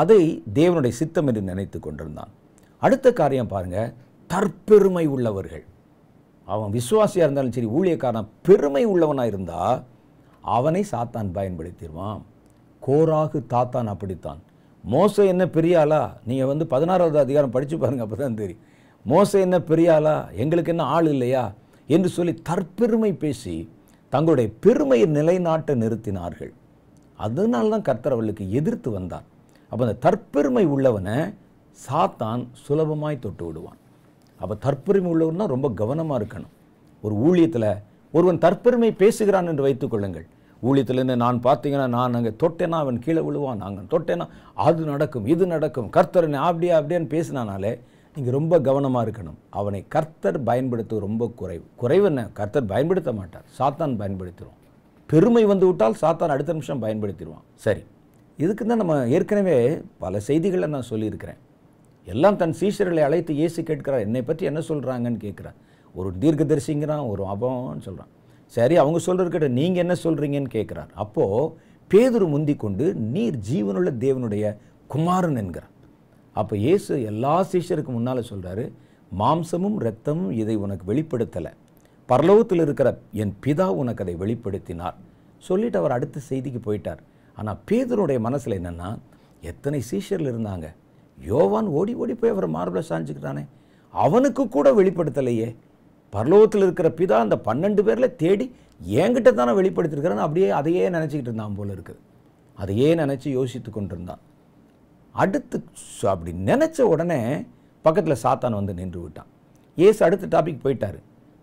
அதை தேவனுடைய சித்தம் என்று நினைத்து கொண்டிருந்தான் அடுத்த காரியம் பாருங்கள் தற்பெருமை உள்ளவர்கள் அவன் விசுவாசியாக இருந்தாலும் சரி ஊழியக்காரன் பெருமை உள்ளவனாக இருந்தால் அவனை சாத்தான் பயன்படுத்திடுவான் கோராகு தாத்தான் அப்படித்தான் மோசை என்ன பெரியாளா நீங்கள் வந்து பதினாறாவது அதிகாரம் படித்து பாருங்கள் அப்போ தான் தெரியும் மோசை என்ன பெரியாளா எங்களுக்கு என்ன ஆள் இல்லையா என்று சொல்லி தற்பெருமை பேசி தங்களுடைய பெருமையை நிலைநாட்ட நிறுத்தினார்கள் அதனால தான் கர்த்தர் அவளுக்கு எதிர்த்து வந்தான் அப்போ அந்த தற்பெருமை உள்ளவனை சாத்தான் சுலபமாய் தொட்டு விடுவான் அப்போ தற்பெருமை உள்ளவர்னா ரொம்ப கவனமாக இருக்கணும் ஒரு ஊழியத்தில் ஒருவன் தற்பெருமை பேசுகிறான் என்று வைத்துக்கொள்ளுங்கள் ஊழியத்திலேருந்து நான் பார்த்தீங்கன்னா நான் அங்கே தொட்டேனா அவன் கீழே விழுவான் நாங்கள் தொட்டேனா அது நடக்கும் இது நடக்கும் கர்த்தர் அப்படியே அப்படியான்னு பேசினானாலே நீங்கள் ரொம்ப கவனமாக இருக்கணும் அவனை கர்த்தர் பயன்படுத்த ரொம்ப குறைவு குறைவு என்ன கர்த்தர் பயன்படுத்த மாட்டார் சாத்தான் பயன்படுத்திடுவான் பெருமை வந்து விட்டால் சாத்தான் அடுத்த நிமிஷம் பயன்படுத்திடுவான் சரி இதுக்கு தான் நம்ம ஏற்கனவே பல செய்திகளை நான் சொல்லியிருக்கிறேன் எல்லாம் தன் சீஷர்களை அழைத்து இயேசு கேட்கிறார் என்னை பற்றி என்ன சொல்கிறாங்கன்னு கேட்குறார் ஒரு தீர்க்கதரிசிங்கிறான் ஒரு அபம்னு சொல்கிறான் சரி அவங்க சொல்கிறக்கிட்ட நீங்கள் என்ன சொல்கிறீங்கன்னு கேட்குறார் அப்போது பேதுரு முந்தி கொண்டு நீர் ஜீவனுள்ள தேவனுடைய குமாரன் என்கிறார் அப்போ இயேசு எல்லா சீஷருக்கு முன்னால் சொல்கிறாரு மாம்சமும் இரத்தமும் இதை உனக்கு வெளிப்படுத்தலை பரலோகத்தில் இருக்கிற என் பிதா உனக்கு அதை வெளிப்படுத்தினார் சொல்லிட்டு அவர் அடுத்த செய்திக்கு போயிட்டார் ஆனால் பேதூருடைய மனசில் என்னென்னா எத்தனை சீஷர்கள் இருந்தாங்க யோவான் ஓடி ஓடி போய் அவரை மார்பில் சாஞ்சிக்கிறானே அவனுக்கு கூட வெளிப்படுத்தலையே பரலோகத்தில் இருக்கிற பிதா அந்த பன்னெண்டு பேரில் தேடி என்கிட்ட தானே வெளிப்படுத்திருக்கிறான்னு அப்படியே அதையே நினச்சிக்கிட்டு இருந்தான் போல இருக்குது அதையே நினச்சி யோசித்து கொண்டிருந்தான் அடுத்து அப்படி நினச்ச உடனே பக்கத்தில் சாத்தான் வந்து நின்று விட்டான் ஏசு அடுத்த டாபிக் போயிட்டார்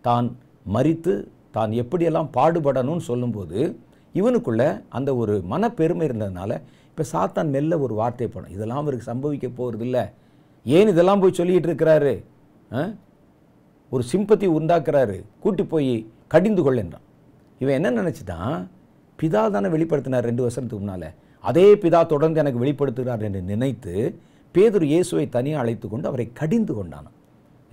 தான் மறித்து தான் எப்படியெல்லாம் பாடுபடணும்னு சொல்லும்போது இவனுக்குள்ளே அந்த ஒரு மனப்பெருமை இருந்ததுனால இப்போ சாத்தான் மெல்ல ஒரு வார்த்தை படம் இதெல்லாம் அவருக்கு சம்பவிக்க போகிறதில்ல ஏன் இதெல்லாம் போய் சொல்லிகிட்டு இருக்கிறாரு ஒரு சிம்பத்தி உண்டாக்குறாரு கூட்டி போய் கடிந்து கொள்ளுன்றான் இவன் என்ன நினச்சிதான் பிதா தானே வெளிப்படுத்தினார் ரெண்டு வருஷத்துக்கு முன்னால் அதே பிதா தொடர்ந்து எனக்கு வெளிப்படுத்துகிறார் என்று நினைத்து பேதூர் இயேசுவை தனியாக அழைத்து கொண்டு அவரை கடிந்து கொண்டான்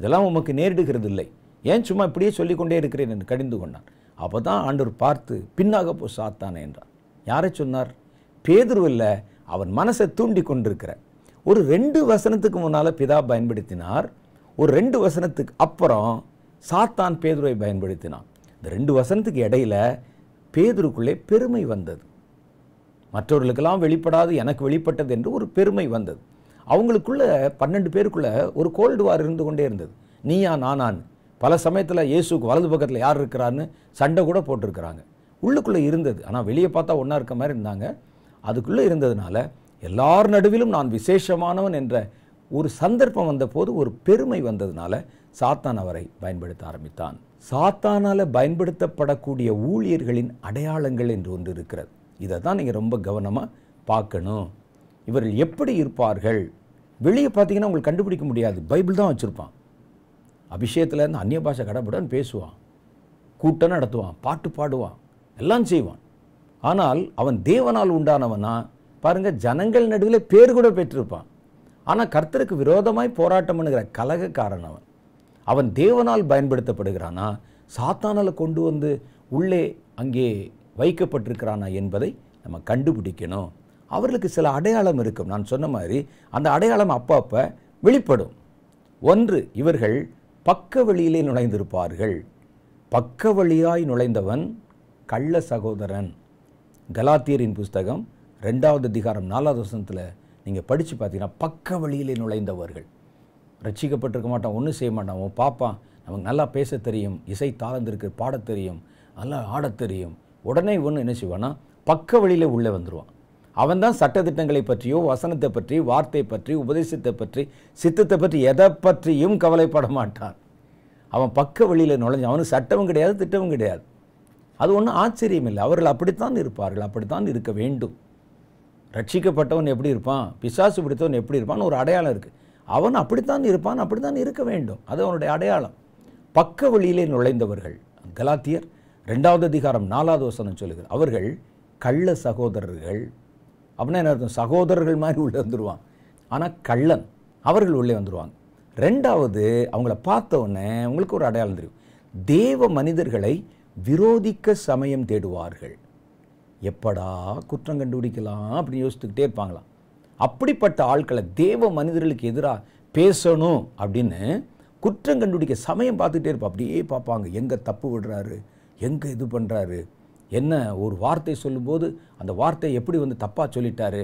இதெல்லாம் உமக்கு நேரிடுகிறது இல்லை ஏன் சும்மா இப்படியே சொல்லிக்கொண்டே இருக்கிறேன் என்று கடிந்து கொண்டான் அப்போ தான் ஆண்டவர் பார்த்து பின்னாக போ சாத்தானே என்றான் யாரை சொன்னார் பேதுரு இல்லை அவன் மனசை தூண்டி கொண்டிருக்கிற ஒரு ரெண்டு வசனத்துக்கு முன்னால் பிதா பயன்படுத்தினார் ஒரு ரெண்டு வசனத்துக்கு அப்புறம் சாத்தான் பேதுருவை பயன்படுத்தினான் இந்த ரெண்டு வசனத்துக்கு இடையில் பேதுருக்குள்ளே பெருமை வந்தது மற்றவர்களுக்கெல்லாம் வெளிப்படாது எனக்கு வெளிப்பட்டது என்று ஒரு பெருமை வந்தது அவங்களுக்குள்ள பன்னெண்டு பேருக்குள்ளே ஒரு கோல்டு வார் இருந்து கொண்டே இருந்தது நீயா நானான் பல சமயத்தில் இயேசுக்கு வலது பக்கத்தில் யார் இருக்கிறான்னு சண்டை கூட போட்டிருக்கிறாங்க உள்ளுக்குள்ளே இருந்தது ஆனால் வெளியே பார்த்தா ஒன்றா இருக்க மாதிரி இருந்தாங்க அதுக்குள்ளே இருந்ததுனால எல்லார் நடுவிலும் நான் விசேஷமானவன் என்ற ஒரு சந்தர்ப்பம் வந்தபோது ஒரு பெருமை வந்ததுனால சாத்தான் அவரை பயன்படுத்த ஆரம்பித்தான் சாத்தானால் பயன்படுத்தப்படக்கூடிய ஊழியர்களின் அடையாளங்கள் என்று ஒன்று இருக்கிறது இதை தான் நீங்கள் ரொம்ப கவனமாக பார்க்கணும் இவர்கள் எப்படி இருப்பார்கள் வெளியே பார்த்தீங்கன்னா உங்களுக்கு கண்டுபிடிக்க முடியாது பைபிள் தான் வச்சுருப்பான் அபிஷேகத்தில் இருந்து அந்நிய பாஷை கடப்படான்னு பேசுவான் கூட்டம் நடத்துவான் பாட்டு பாடுவான் எல்லாம் செய்வான் ஆனால் அவன் தேவனால் உண்டானவனா பாருங்கள் ஜனங்கள் நடுவில் பேர் கூட பெற்றிருப்பான் ஆனால் கர்த்தருக்கு விரோதமாய் போராட்டம் பண்ணுகிற கலகக்காரன் அவன் அவன் தேவனால் பயன்படுத்தப்படுகிறானா சாத்தானால் கொண்டு வந்து உள்ளே அங்கே வைக்கப்பட்டிருக்கிறானா என்பதை நம்ம கண்டுபிடிக்கணும் அவர்களுக்கு சில அடையாளம் இருக்கும் நான் சொன்ன மாதிரி அந்த அடையாளம் அப்பப்போ வெளிப்படும் ஒன்று இவர்கள் பக்க வழியிலே நுழைந்திருப்பார்கள் பக்க வழியாய் நுழைந்தவன் கள்ள சகோதரன் கலாத்தியரின் புஸ்தகம் ரெண்டாவது அதிகாரம் நாலாவது வசனத்தில் நீங்கள் படித்து பார்த்தீங்கன்னா பக்க வழியிலே நுழைந்தவர்கள் ரட்சிக்கப்பட்டிருக்க மாட்டான் ஒன்றும் செய்ய மாட்டான் அவன் பாப்பா நமக்கு நல்லா பேச தெரியும் இசை தாழ்ந்திருக்கு பாட தெரியும் நல்லா ஆட தெரியும் உடனே ஒன்று என்ன செய்வான்னா பக்க வழியிலே உள்ளே வந்துடுவான் அவன் தான் சட்டத்திட்டங்களை பற்றியோ வசனத்தை பற்றி வார்த்தை பற்றி உபதேசத்தை பற்றி சித்தத்தை பற்றி எதை பற்றியும் கவலைப்பட மாட்டான் அவன் பக்க வழியில் நுழைஞ்சான் அவனுக்கு சட்டமும் கிடையாது திட்டமும் கிடையாது அது ஒன்றும் ஆச்சரியம் இல்லை அவர்கள் அப்படித்தான் இருப்பார்கள் அப்படித்தான் இருக்க வேண்டும் ரட்சிக்கப்பட்டவன் எப்படி இருப்பான் பிசாசு பிடித்தவன் எப்படி இருப்பான்னு ஒரு அடையாளம் இருக்குது அவன் அப்படித்தான் இருப்பான் அப்படித்தான் இருக்க வேண்டும் அது அவனுடைய அடையாளம் பக்க வழியிலே நுழைந்தவர்கள் கலாத்தியர் ரெண்டாவது அதிகாரம் நாலாவது வசனம் சொல்லுகிறது அவர்கள் கள்ள சகோதரர்கள் அப்படின்னா என்ன அர்த்தம் சகோதரர்கள் மாதிரி உள்ளே வந்துடுவான் ஆனால் கள்ளன் அவர்கள் உள்ளே வந்துடுவாங்க ரெண்டாவது அவங்கள பார்த்த உடனே உங்களுக்கு ஒரு அடையாளம் தெரியும் தேவ மனிதர்களை விரோதிக்க சமயம் தேடுவார்கள் எப்படா குற்றம் கண்டுபிடிக்கலாம் அப்படின்னு யோசித்துக்கிட்டே இருப்பாங்களாம் அப்படிப்பட்ட ஆட்களை தேவ மனிதர்களுக்கு எதிராக பேசணும் அப்படின்னு குற்றம் கண்டுபிடிக்க சமயம் பார்த்துக்கிட்டே இருப்பா அப்படியே பார்ப்பாங்க எங்கே தப்பு விடுறாரு எங்கே இது பண்ணுறாரு என்ன ஒரு வார்த்தை சொல்லும்போது அந்த வார்த்தை எப்படி வந்து தப்பாக சொல்லிட்டாரு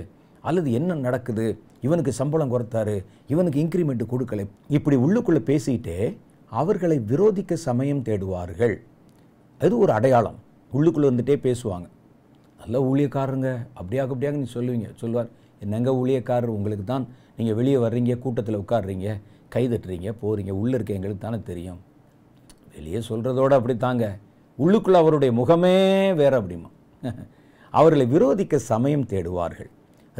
அல்லது என்ன நடக்குது இவனுக்கு சம்பளம் குறைத்தாரு இவனுக்கு இன்க்ரிமெண்ட் கொடுக்கலை இப்படி உள்ளுக்குள்ளே பேசிக்கிட்டே அவர்களை விரோதிக்க சமயம் தேடுவார்கள் அது ஒரு அடையாளம் உள்ளுக்குள்ளே வந்துட்டே பேசுவாங்க நல்ல ஊழியக்காரருங்க அப்படியாக அப்படியாக நீ சொல்லுவீங்க சொல்லுவார் என்னங்க ஊழியக்காரர் உங்களுக்கு தான் நீங்கள் வெளியே வர்றீங்க கூட்டத்தில் உட்காடுறீங்க கை தட்டுறீங்க போகிறீங்க உள்ளே இருக்க எங்களுக்கு தானே தெரியும் வெளியே சொல்கிறதோடு அப்படி தாங்க உள்ளுக்குள்ளே அவருடைய முகமே வேறு அப்படிமா அவர்களை விரோதிக்க சமயம் தேடுவார்கள்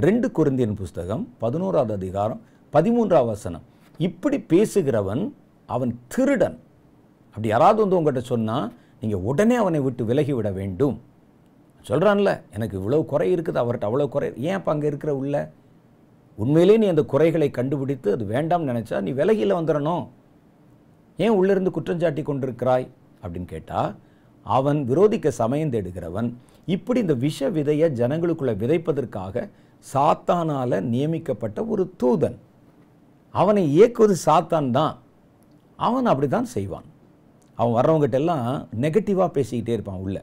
ரெண்டு குருந்தியின் புஸ்தகம் பதினோராவது அதிகாரம் பதிமூன்றாவது வசனம் இப்படி பேசுகிறவன் அவன் திருடன் அப்படி யாராவது வந்து உங்கள்கிட்ட சொன்னால் நீங்கள் உடனே அவனை விட்டு விலகிவிட வேண்டும் சொல்கிறான்ல எனக்கு இவ்வளோ குறை இருக்குது அவர்கிட்ட அவ்வளோ குறை ஏன் அப்போ அங்கே இருக்கிற உள்ள உண்மையிலேயே நீ அந்த குறைகளை கண்டுபிடித்து அது வேண்டாம்னு நினச்சா நீ விலகியில் வந்துடணும் ஏன் உள்ளிருந்து குற்றஞ்சாட்டி கொண்டிருக்கிறாய் அப்படின்னு கேட்டால் அவன் விரோதிக்க சமயம் தேடுகிறவன் இப்படி இந்த விஷ விதையை ஜனங்களுக்குள்ளே விதைப்பதற்காக சாத்தானால் நியமிக்கப்பட்ட ஒரு தூதன் அவனை இயக்குவது சாத்தான் தான் அவன் அப்படி தான் செய்வான் அவன் வர்றவங்ககிட்ட எல்லாம் நெகட்டிவாக பேசிக்கிட்டே இருப்பான் உள்ள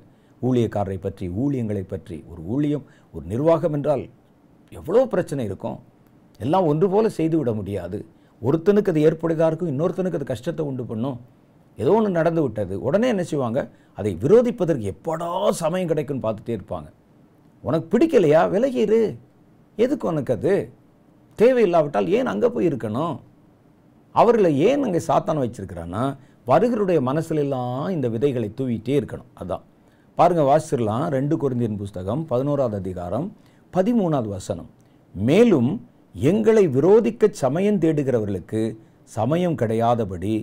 ஊழியக்காரரை பற்றி ஊழியங்களை பற்றி ஒரு ஊழியம் ஒரு நிர்வாகம் என்றால் எவ்வளோ பிரச்சனை இருக்கும் எல்லாம் ஒன்று போல விட முடியாது ஒருத்தனுக்கு அது ஏற்படுதாக இருக்கும் இன்னொருத்தனுக்கு அது கஷ்டத்தை உண்டு பண்ணும் ஏதோ ஒன்று நடந்து விட்டது உடனே என்ன செய்வாங்க அதை விரோதிப்பதற்கு எப்படா சமயம் கிடைக்குன்னு பார்த்துட்டே இருப்பாங்க உனக்கு பிடிக்கலையா விலகிடு எதுக்கு உனக்கு அது தேவையில்லாவிட்டால் ஏன் அங்கே போய் இருக்கணும் அவர்களை ஏன் அங்கே சாத்தானம் வச்சுருக்கிறான்னா வருகருடைய மனசுலெல்லாம் இந்த விதைகளை தூவிட்டே இருக்கணும் அதான் பாருங்கள் வாசிச்சிடலாம் ரெண்டு குருந்தியின் புஸ்தகம் பதினோராவது அதிகாரம் பதிமூணாவது வசனம் மேலும் எங்களை விரோதிக்க சமயம் தேடுகிறவர்களுக்கு சமயம் கிடையாதபடி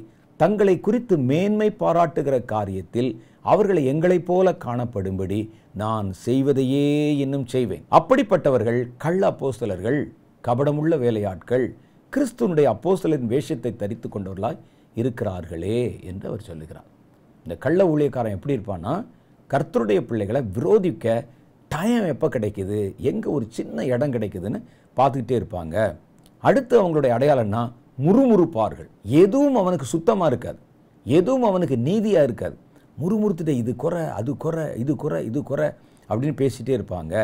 தங்களை குறித்து மேன்மை பாராட்டுகிற காரியத்தில் அவர்களை எங்களைப் போல காணப்படும்படி நான் செய்வதையே இன்னும் செய்வேன் அப்படிப்பட்டவர்கள் கள்ள அப்போஸ்தலர்கள் கபடமுள்ள வேலையாட்கள் கிறிஸ்துவனுடைய அப்போஸ்தலின் வேஷத்தை தரித்து கொண்டவர்களாய் இருக்கிறார்களே என்று அவர் சொல்லுகிறார் இந்த கள்ள ஊழியக்காரன் எப்படி இருப்பான்னா கர்த்தருடைய பிள்ளைகளை விரோதிக்க டைம் எப்போ கிடைக்கிது எங்கே ஒரு சின்ன இடம் கிடைக்குதுன்னு பார்த்துக்கிட்டே இருப்பாங்க அடுத்து அவங்களுடைய அடையாளம்னா முறுமுறுப்பார்கள் எதுவும் அவனுக்கு சுத்தமாக இருக்காது எதுவும் அவனுக்கு நீதியாக இருக்காது முறுமுறுத்துட்டு இது குறை அது குறை இது குறை இது குறை அப்படின்னு பேசிகிட்டே இருப்பாங்க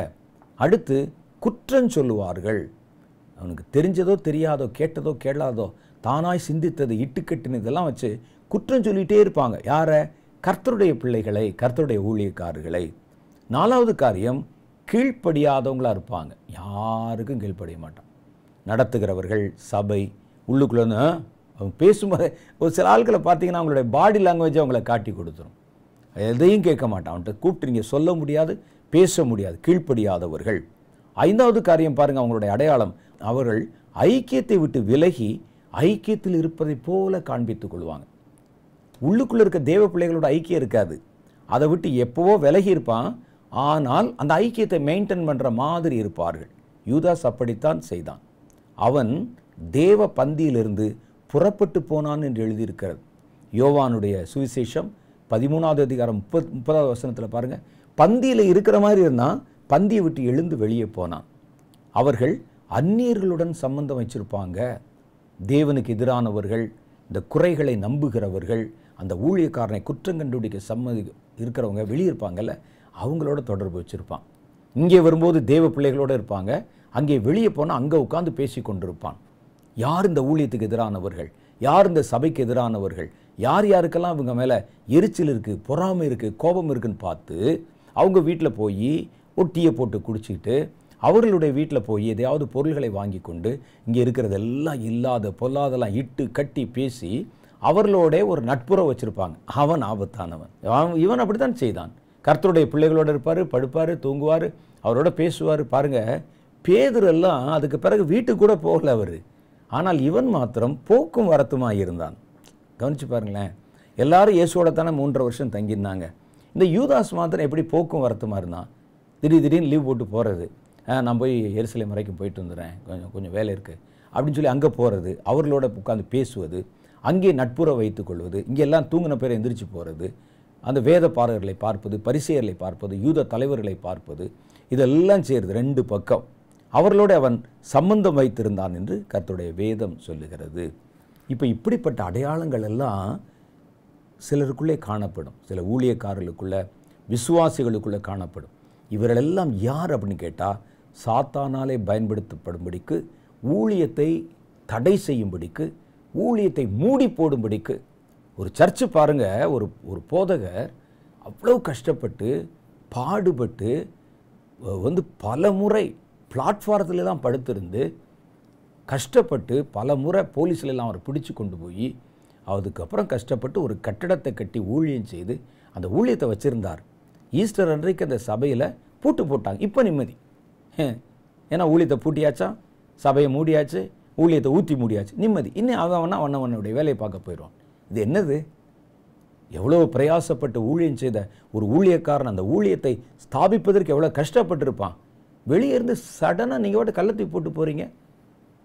அடுத்து குற்றம் சொல்லுவார்கள் அவனுக்கு தெரிஞ்சதோ தெரியாதோ கேட்டதோ கேளாதோ தானாய் சிந்தித்தது இட்டுக்கட்டினது இதெல்லாம் வச்சு குற்றம் சொல்லிகிட்டே இருப்பாங்க யாரை கர்த்தருடைய பிள்ளைகளை கர்த்தருடைய ஊழியக்காரர்களை நாலாவது காரியம் கீழ்ப்படியாதவங்களாக இருப்பாங்க யாருக்கும் கீழ்ப்படிய மாட்டான் நடத்துகிறவர்கள் சபை உள்ளுக்குள்ள அவங்க பேசும்போது ஒரு சில ஆட்களை பார்த்தீங்கன்னா அவங்களுடைய பாடி லாங்குவேஜ் அவங்கள காட்டி கொடுத்துரும் எதையும் கேட்க மாட்டான் அவன்கிட்ட நீங்கள் சொல்ல முடியாது பேச முடியாது கீழ்ப்படியாதவர்கள் ஐந்தாவது காரியம் பாருங்கள் அவங்களுடைய அடையாளம் அவர்கள் ஐக்கியத்தை விட்டு விலகி ஐக்கியத்தில் இருப்பதைப் போல காண்பித்துக் கொள்வாங்க உள்ளுக்குள்ளே இருக்க தேவ பிள்ளைகளோட ஐக்கியம் இருக்காது அதை விட்டு எப்போவோ விலகி இருப்பான் ஆனால் அந்த ஐக்கியத்தை மெயின்டைன் பண்ணுற மாதிரி இருப்பார்கள் யூதாஸ் அப்படித்தான் செய்தான் அவன் தேவ பந்தியிலிருந்து புறப்பட்டு போனான் என்று எழுதியிருக்கிறது யோவானுடைய சுவிசேஷம் பதிமூணாவது அதிகாரம் முப்பது முப்பதாவது வசனத்தில் பாருங்கள் பந்தியில் இருக்கிற மாதிரி இருந்தால் பந்தியை விட்டு எழுந்து வெளியே போனான் அவர்கள் அந்நியர்களுடன் சம்பந்தம் வச்சுருப்பாங்க தேவனுக்கு எதிரானவர்கள் இந்த குறைகளை நம்புகிறவர்கள் அந்த ஊழியக்காரனை குற்றம் கண்டுபிடிக்க சம்மதி இருக்கிறவங்க வெளியிருப்பாங்கல்ல அவங்களோட தொடர்பு வச்சுருப்பான் இங்கே வரும்போது தேவ பிள்ளைகளோடு இருப்பாங்க அங்கே வெளியே போனால் அங்கே உட்காந்து பேசி கொண்டிருப்பான் யார் இந்த ஊழியத்துக்கு எதிரானவர்கள் யார் இந்த சபைக்கு எதிரானவர்கள் யார் யாருக்கெல்லாம் இவங்க மேலே எரிச்சல் இருக்குது பொறாமை இருக்குது கோபம் இருக்குதுன்னு பார்த்து அவங்க வீட்டில் போய் ஒரு டீயை போட்டு குடிச்சிக்கிட்டு அவர்களுடைய வீட்டில் போய் எதையாவது பொருள்களை வாங்கி கொண்டு இங்கே இருக்கிறதெல்லாம் இல்லாத பொல்லாதெல்லாம் இட்டு கட்டி பேசி அவர்களோட ஒரு நட்புறவு வச்சுருப்பாங்க அவன் ஆபத்தானவன் இவன் தான் செய்தான் கர்த்தருடைய பிள்ளைகளோடு இருப்பார் படுப்பார் தூங்குவார் அவரோட பேசுவார் பாருங்கள் பேதரெல்லாம் அதுக்கு பிறகு வீட்டுக்கு கூட போகல அவர் ஆனால் இவன் மாத்திரம் போக்கும் வரத்துமாக இருந்தான் கவனித்து பாருங்களேன் எல்லாரும் இயேசுவோட தானே மூன்றரை வருஷம் தங்கியிருந்தாங்க இந்த யூதாஸ் மாத்திரம் எப்படி போக்கும் வரத்துமாக இருந்தான் திடீர் திடீர்னு லீவ் போட்டு போகிறது நான் போய் எரிசலை மறைக்கும் போயிட்டு வந்துடுறேன் கொஞ்சம் கொஞ்சம் வேலை இருக்குது அப்படின்னு சொல்லி அங்கே போகிறது அவர்களோட உட்காந்து பேசுவது அங்கே நட்புற வைத்துக் கொள்வது இங்கெல்லாம் தூங்கின பேரை எந்திரிச்சு போகிறது அந்த வேத பாடகர்களை பார்ப்பது பரிசெயர்களை பார்ப்பது யூத தலைவர்களை பார்ப்பது இதெல்லாம் செய்கிறது ரெண்டு பக்கம் அவர்களோடு அவன் சம்பந்தம் வைத்திருந்தான் என்று கர்த்தருடைய வேதம் சொல்லுகிறது இப்போ இப்படிப்பட்ட அடையாளங்கள் எல்லாம் சிலருக்குள்ளே காணப்படும் சில ஊழியக்காரர்களுக்குள்ள விசுவாசிகளுக்குள்ளே காணப்படும் இவர்களெல்லாம் யார் அப்படின்னு கேட்டால் சாத்தானாலே பயன்படுத்தப்படும்படிக்கு ஊழியத்தை தடை செய்யும்படிக்கு ஊழியத்தை மூடி போடும்படிக்கு ஒரு சர்ச்சு பாருங்கள் ஒரு ஒரு போதகர் அவ்வளோ கஷ்டப்பட்டு பாடுபட்டு வந்து பல முறை பிளாட்ஃபாரத்தில் தான் படுத்திருந்து கஷ்டப்பட்டு பல முறை போலீஸ்லாம் அவரை பிடிச்சு கொண்டு போய் அதுக்கப்புறம் கஷ்டப்பட்டு ஒரு கட்டடத்தை கட்டி ஊழியம் செய்து அந்த ஊழியத்தை வச்சுருந்தார் ஈஸ்டர் அன்றைக்கு அந்த சபையில் பூட்டு போட்டாங்க இப்போ நிம்மதி ஏன்னா ஊழியத்தை பூட்டியாச்சா சபையை மூடியாச்சு ஊழியத்தை ஊற்றி மூடியாச்சு நிம்மதி இன்னும் அவன் அவன் அவனுடைய வேலையை பார்க்க போயிடுவான் இது என்னது எவ்வளோ பிரயாசப்பட்டு ஊழியம் செய்த ஒரு ஊழியக்காரன் அந்த ஊழியத்தை ஸ்தாபிப்பதற்கு எவ்வளோ கஷ்டப்பட்டிருப்பான் வெளியே இருந்து சடனாக நீங்கள் வாட்டு கள்ளத்தை போட்டு போகிறீங்க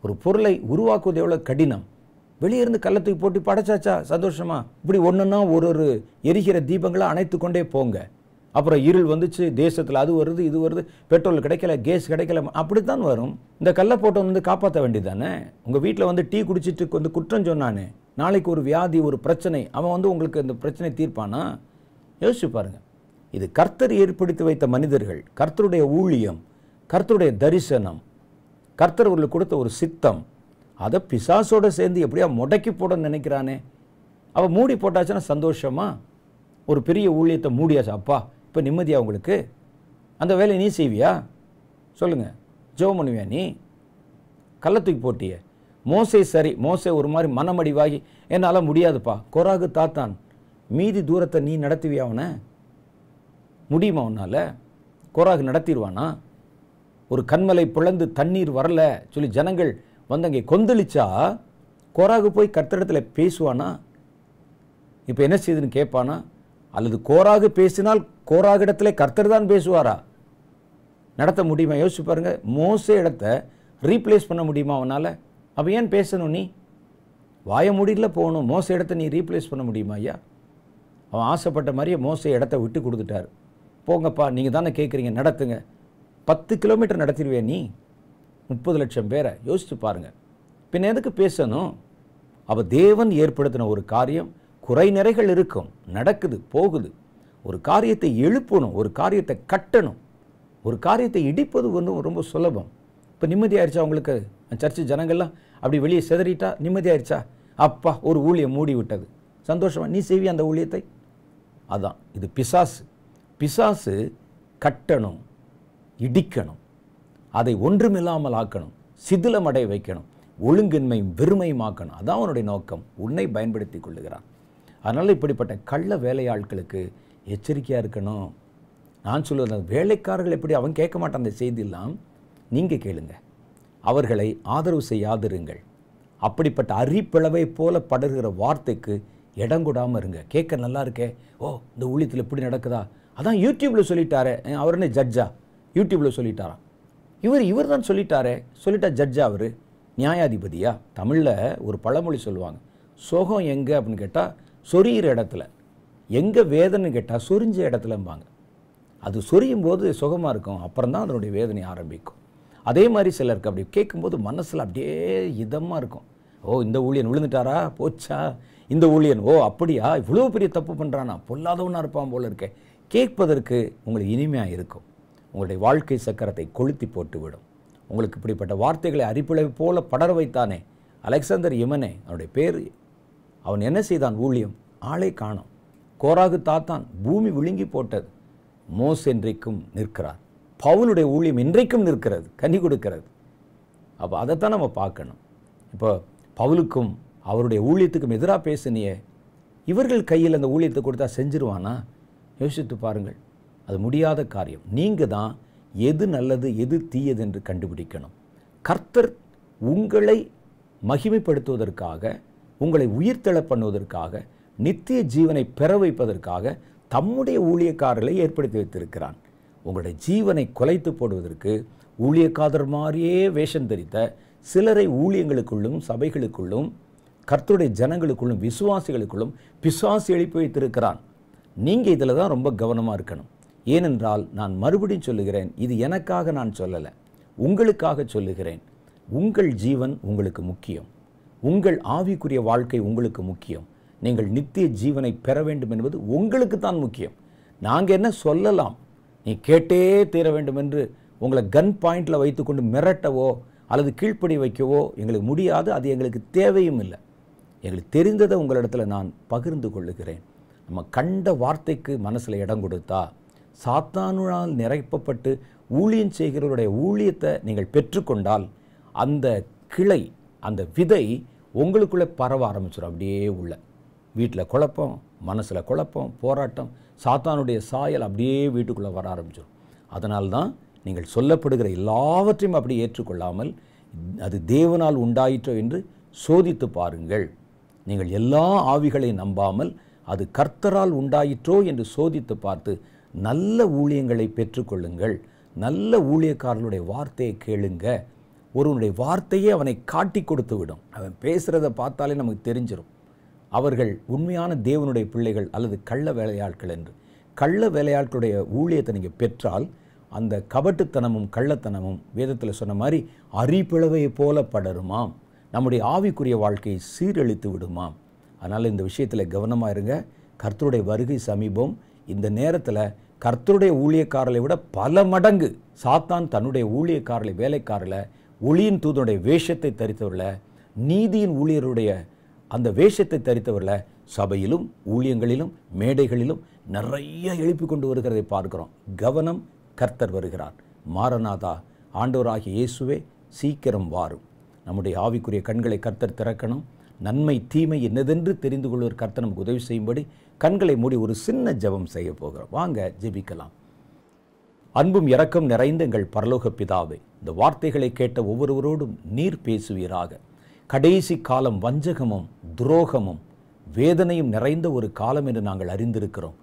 ஒரு பொருளை உருவாக்குவது எவ்வளோ கடினம் வெளியே இருந்து கள்ளத்துக்கு போட்டு படைச்சாச்சா சந்தோஷமா இப்படி ஒன்றுன்னா ஒரு ஒரு எரிகிற தீபங்களை அணைத்து கொண்டே போங்க அப்புறம் இருள் வந்துச்சு தேசத்தில் அது வருது இது வருது பெட்ரோல் கிடைக்கல கேஸ் கிடைக்கல அப்படி தான் வரும் இந்த கல்லை போட்டவன் வந்து காப்பாற்ற வேண்டியது தானே உங்கள் வீட்டில் வந்து டீ குடிச்சிட்டு வந்து குற்றம் சொன்னானே நாளைக்கு ஒரு வியாதி ஒரு பிரச்சனை அவன் வந்து உங்களுக்கு இந்த பிரச்சனை தீர்ப்பானா யோசிச்சு பாருங்கள் இது கர்த்தர் ஏற்படுத்தி வைத்த மனிதர்கள் கர்த்தருடைய ஊழியம் கர்த்தருடைய தரிசனம் கர்த்தர் உள்ள கொடுத்த ஒரு சித்தம் அதை பிசாசோடு சேர்ந்து எப்படியா முடக்கி போட நினைக்கிறானே அவள் மூடி போட்டாச்சுன்னா சந்தோஷமா ஒரு பெரிய ஊழியத்தை மூடியாச்சு அப்பா இப்போ நிம்மதியாக உங்களுக்கு அந்த வேலையை நீ செய்வியா சொல்லுங்கள் ஜெபம் பண்ணுவியா நீ கள்ளத்துக்கு போட்டிய மோசை சரி மோசை ஒரு மாதிரி மனமடிவாகி என்னால் முடியாதுப்பா கொராகு தாத்தான் மீதி தூரத்தை நீ நடத்துவியா அவனை முடியுமா உன்னால் கோராகு நடத்திடுவானா ஒரு கண்மலை பிளந்து தண்ணீர் வரல சொல்லி ஜனங்கள் வந்தங்க அங்கே கொந்தளிச்சா கோராகு போய் கர்த்தடத்தில் பேசுவானா இப்போ என்ன செய்யுதுன்னு கேட்பானா அல்லது பேசினால் கோராக இடத்துல கர்த்தர் தான் பேசுவாரா நடத்த முடியுமா யோசிச்சு பாருங்கள் மோச இடத்த ரீப்ளேஸ் பண்ண முடியுமா அவனால் அப்போ ஏன் பேசணும் நீ வாய முடியல போகணும் மோச இடத்த நீ ரீப்ளேஸ் பண்ண முடியுமா ஐயா அவன் ஆசைப்பட்ட மாதிரியே மோச இடத்த விட்டு கொடுத்துட்டார் போங்கப்பா நீங்கள் தானே கேட்குறீங்க நடத்துங்க பத்து கிலோமீட்டர் நடத்திடுவேன் நீ முப்பது லட்சம் பேரை யோசித்து பாருங்கள் பின்ன எதுக்கு பேசணும் அப்போ தேவன் ஏற்படுத்தின ஒரு காரியம் குறை நிறைகள் இருக்கும் நடக்குது போகுது ஒரு காரியத்தை எழுப்பணும் ஒரு காரியத்தை கட்டணும் ஒரு காரியத்தை இடிப்பது வந்து ரொம்ப சுலபம் இப்போ நிம்மதியாயிருச்சா அவங்களுக்கு சர்ச்சு ஜனங்கள்லாம் அப்படி வெளியே செதறிட்டா நிம்மதியாயிருச்சா அப்பா ஒரு ஊழியம் மூடி விட்டது சந்தோஷமாக நீ செய்வி அந்த ஊழியத்தை அதான் இது பிசாசு பிசாசு கட்டணும் இடிக்கணும் அதை ஒன்றுமில்லாமல் ஆக்கணும் சிதிலமடைய வைக்கணும் ஒழுங்கின்மையும் வெறுமையும் ஆக்கணும் அதான் அவனுடைய நோக்கம் உன்னை பயன்படுத்தி கொள்ளுகிறான் அதனால் இப்படிப்பட்ட கள்ள வேலையாட்களுக்கு எச்சரிக்கையாக இருக்கணும் நான் சொல்வது வேலைக்காரர்கள் எப்படி அவன் கேட்க மாட்டான் அந்த செய்தியெல்லாம் நீங்கள் கேளுங்க அவர்களை ஆதரவு செய்யாதிருங்கள் அப்படிப்பட்ட அரிப்பிளவை போல படுகிற வார்த்தைக்கு இடம் கூடாமல் இருங்க கேட்க நல்லா இருக்கே ஓ இந்த ஊழியத்தில் இப்படி நடக்குதா அதான் யூடியூப்பில் சொல்லிட்டாரே அவர் என்ன ஜட்ஜா யூடியூப்பில் சொல்லிட்டாராம் இவர் இவர் தான் சொல்லிட்டாரே சொல்லிட்டா ஜட்ஜா அவர் நியாயாதிபதியா தமிழில் ஒரு பழமொழி சொல்லுவாங்க சோகம் எங்கே அப்படின்னு கேட்டால் சொறிகிற இடத்துல எங்கே வேதனை கேட்டால் சொரிஞ்ச இடத்துலம்பாங்க அது சொரியும் போது சுகமாக இருக்கும் அப்புறம் தான் அதனுடைய வேதனை ஆரம்பிக்கும் அதே மாதிரி சிலருக்கு அப்படி கேட்கும்போது மனசில் அப்படியே இதமாக இருக்கும் ஓ இந்த ஊழியன் விழுந்துட்டாரா போச்சா இந்த ஊழியன் ஓ அப்படியா இவ்வளோ பெரிய தப்பு பண்ணுறானா பொல்லாதவனாக இருப்பான் போல இருக்க கேட்பதற்கு உங்களுக்கு இனிமையாக இருக்கும் உங்களுடைய வாழ்க்கை சக்கரத்தை கொளுத்தி போட்டுவிடும் உங்களுக்கு இப்படிப்பட்ட வார்த்தைகளை அரிப்பிழை போல படர வைத்தானே அலெக்சாந்தர் இமனே அவனுடைய பேர் அவன் என்ன செய்தான் ஊழியம் ஆளை காணும் கோராகு தாத்தான் பூமி விழுங்கி போட்டது மோஸ் என்றைக்கும் நிற்கிறார் பவுனுடைய ஊழியம் இன்றைக்கும் நிற்கிறது கனி கொடுக்கிறது அப்போ அதைத்தான் நம்ம பார்க்கணும் இப்போ பவுலுக்கும் அவருடைய ஊழியத்துக்கும் எதிராக பேசினியே இவர்கள் கையில் அந்த ஊழியத்தை கொடுத்தா செஞ்சிருவானா யோசித்து பாருங்கள் அது முடியாத காரியம் நீங்கள் தான் எது நல்லது எது தீயது என்று கண்டுபிடிக்கணும் கர்த்தர் உங்களை மகிமைப்படுத்துவதற்காக உங்களை உயிர்த்தெழ பண்ணுவதற்காக நித்திய ஜீவனை பெற வைப்பதற்காக தம்முடைய ஊழியக்காரர்களை ஏற்படுத்தி வைத்திருக்கிறான் உங்களுடைய ஜீவனை குலைத்து போடுவதற்கு ஊழியக்காரர் மாதிரியே வேஷம் தெரித்த சிலரை ஊழியங்களுக்குள்ளும் சபைகளுக்குள்ளும் கர்த்தருடைய ஜனங்களுக்குள்ளும் விசுவாசிகளுக்குள்ளும் பிசுவாசி எழுப்பி வைத்திருக்கிறான் நீங்கள் இதில் தான் ரொம்ப கவனமாக இருக்கணும் ஏனென்றால் நான் மறுபடியும் சொல்லுகிறேன் இது எனக்காக நான் சொல்லலை உங்களுக்காக சொல்லுகிறேன் உங்கள் ஜீவன் உங்களுக்கு முக்கியம் உங்கள் ஆவிக்குரிய வாழ்க்கை உங்களுக்கு முக்கியம் நீங்கள் நித்திய ஜீவனை பெற வேண்டும் என்பது உங்களுக்கு தான் முக்கியம் நாங்கள் என்ன சொல்லலாம் நீ கேட்டே தீர வேண்டும் என்று உங்களை கன் பாயிண்டில் வைத்துக்கொண்டு மிரட்டவோ அல்லது கீழ்ப்படி வைக்கவோ எங்களுக்கு முடியாது அது எங்களுக்கு தேவையும் இல்லை எங்களுக்கு தெரிந்ததை உங்களிடத்தில் நான் பகிர்ந்து கொள்ளுகிறேன் நம்ம கண்ட வார்த்தைக்கு மனசில் இடம் கொடுத்தா சாத்தானுழால் நிறைப்பப்பட்டு ஊழியம் செய்கிறவருடைய ஊழியத்தை நீங்கள் பெற்றுக்கொண்டால் அந்த கிளை அந்த விதை உங்களுக்குள்ளே பரவ ஆரம்பிச்சிடும் அப்படியே உள்ள வீட்டில் குழப்பம் மனசில் குழப்பம் போராட்டம் சாத்தானுடைய சாயல் அப்படியே வீட்டுக்குள்ளே வர ஆரம்பிச்சிடும் அதனால் தான் நீங்கள் சொல்லப்படுகிற எல்லாவற்றையும் அப்படி ஏற்றுக்கொள்ளாமல் அது தேவனால் உண்டாயிற்றோ என்று சோதித்து பாருங்கள் நீங்கள் எல்லா ஆவிகளை நம்பாமல் அது கர்த்தரால் உண்டாயிற்றோ என்று சோதித்து பார்த்து நல்ல ஊழியங்களை பெற்றுக்கொள்ளுங்கள் நல்ல ஊழியக்காரர்களுடைய வார்த்தையை கேளுங்கள் ஒருவனுடைய வார்த்தையே அவனை காட்டி கொடுத்து விடும் அவன் பேசுகிறத பார்த்தாலே நமக்கு தெரிஞ்சிடும் அவர்கள் உண்மையான தேவனுடைய பிள்ளைகள் அல்லது கள்ள வேலையாட்கள் என்று கள்ள வேலையாட்களுடைய ஊழியத்தை நீங்கள் பெற்றால் அந்த கபட்டுத்தனமும் கள்ளத்தனமும் வேதத்தில் சொன்ன மாதிரி அரிப்பிளவையை போல படருமாம் நம்முடைய ஆவிக்குரிய வாழ்க்கையை சீரழித்து விடுமாம் அதனால் இந்த விஷயத்தில் கவனமாக இருங்க கர்த்தருடைய வருகை சமீபம் இந்த நேரத்தில் கர்த்தருடைய ஊழியக்காரலை விட பல மடங்கு சாத்தான் தன்னுடைய ஊழியக்காரலை வேலைக்காரலை ஒளியின் தூதனுடைய வேஷத்தை தரித்தவர்கள நீதியின் ஊழியருடைய அந்த வேஷத்தை தரித்தவர்கள சபையிலும் ஊழியங்களிலும் மேடைகளிலும் நிறைய எழுப்பி கொண்டு வருகிறதை பார்க்கிறோம் கவனம் கர்த்தர் வருகிறார் மாரநாதா ஆண்டோராகிய இயேசுவே சீக்கிரம் வாரும் நம்முடைய ஆவிக்குரிய கண்களை கர்த்தர் திறக்கணும் நன்மை தீமை என்னதென்று தெரிந்து கொள்வதற்கு கர்த்தர் நமக்கு உதவி செய்யும்படி கண்களை மூடி ஒரு சின்ன ஜபம் செய்ய போகிறோம் வாங்க ஜெபிக்கலாம் அன்பும் இரக்கம் நிறைந்த எங்கள் பரலோக பிதாவே இந்த வார்த்தைகளை கேட்ட ஒவ்வொருவரோடும் நீர் பேசுவீராக கடைசி காலம் வஞ்சகமும் துரோகமும் வேதனையும் நிறைந்த ஒரு காலம் என்று நாங்கள் அறிந்திருக்கிறோம்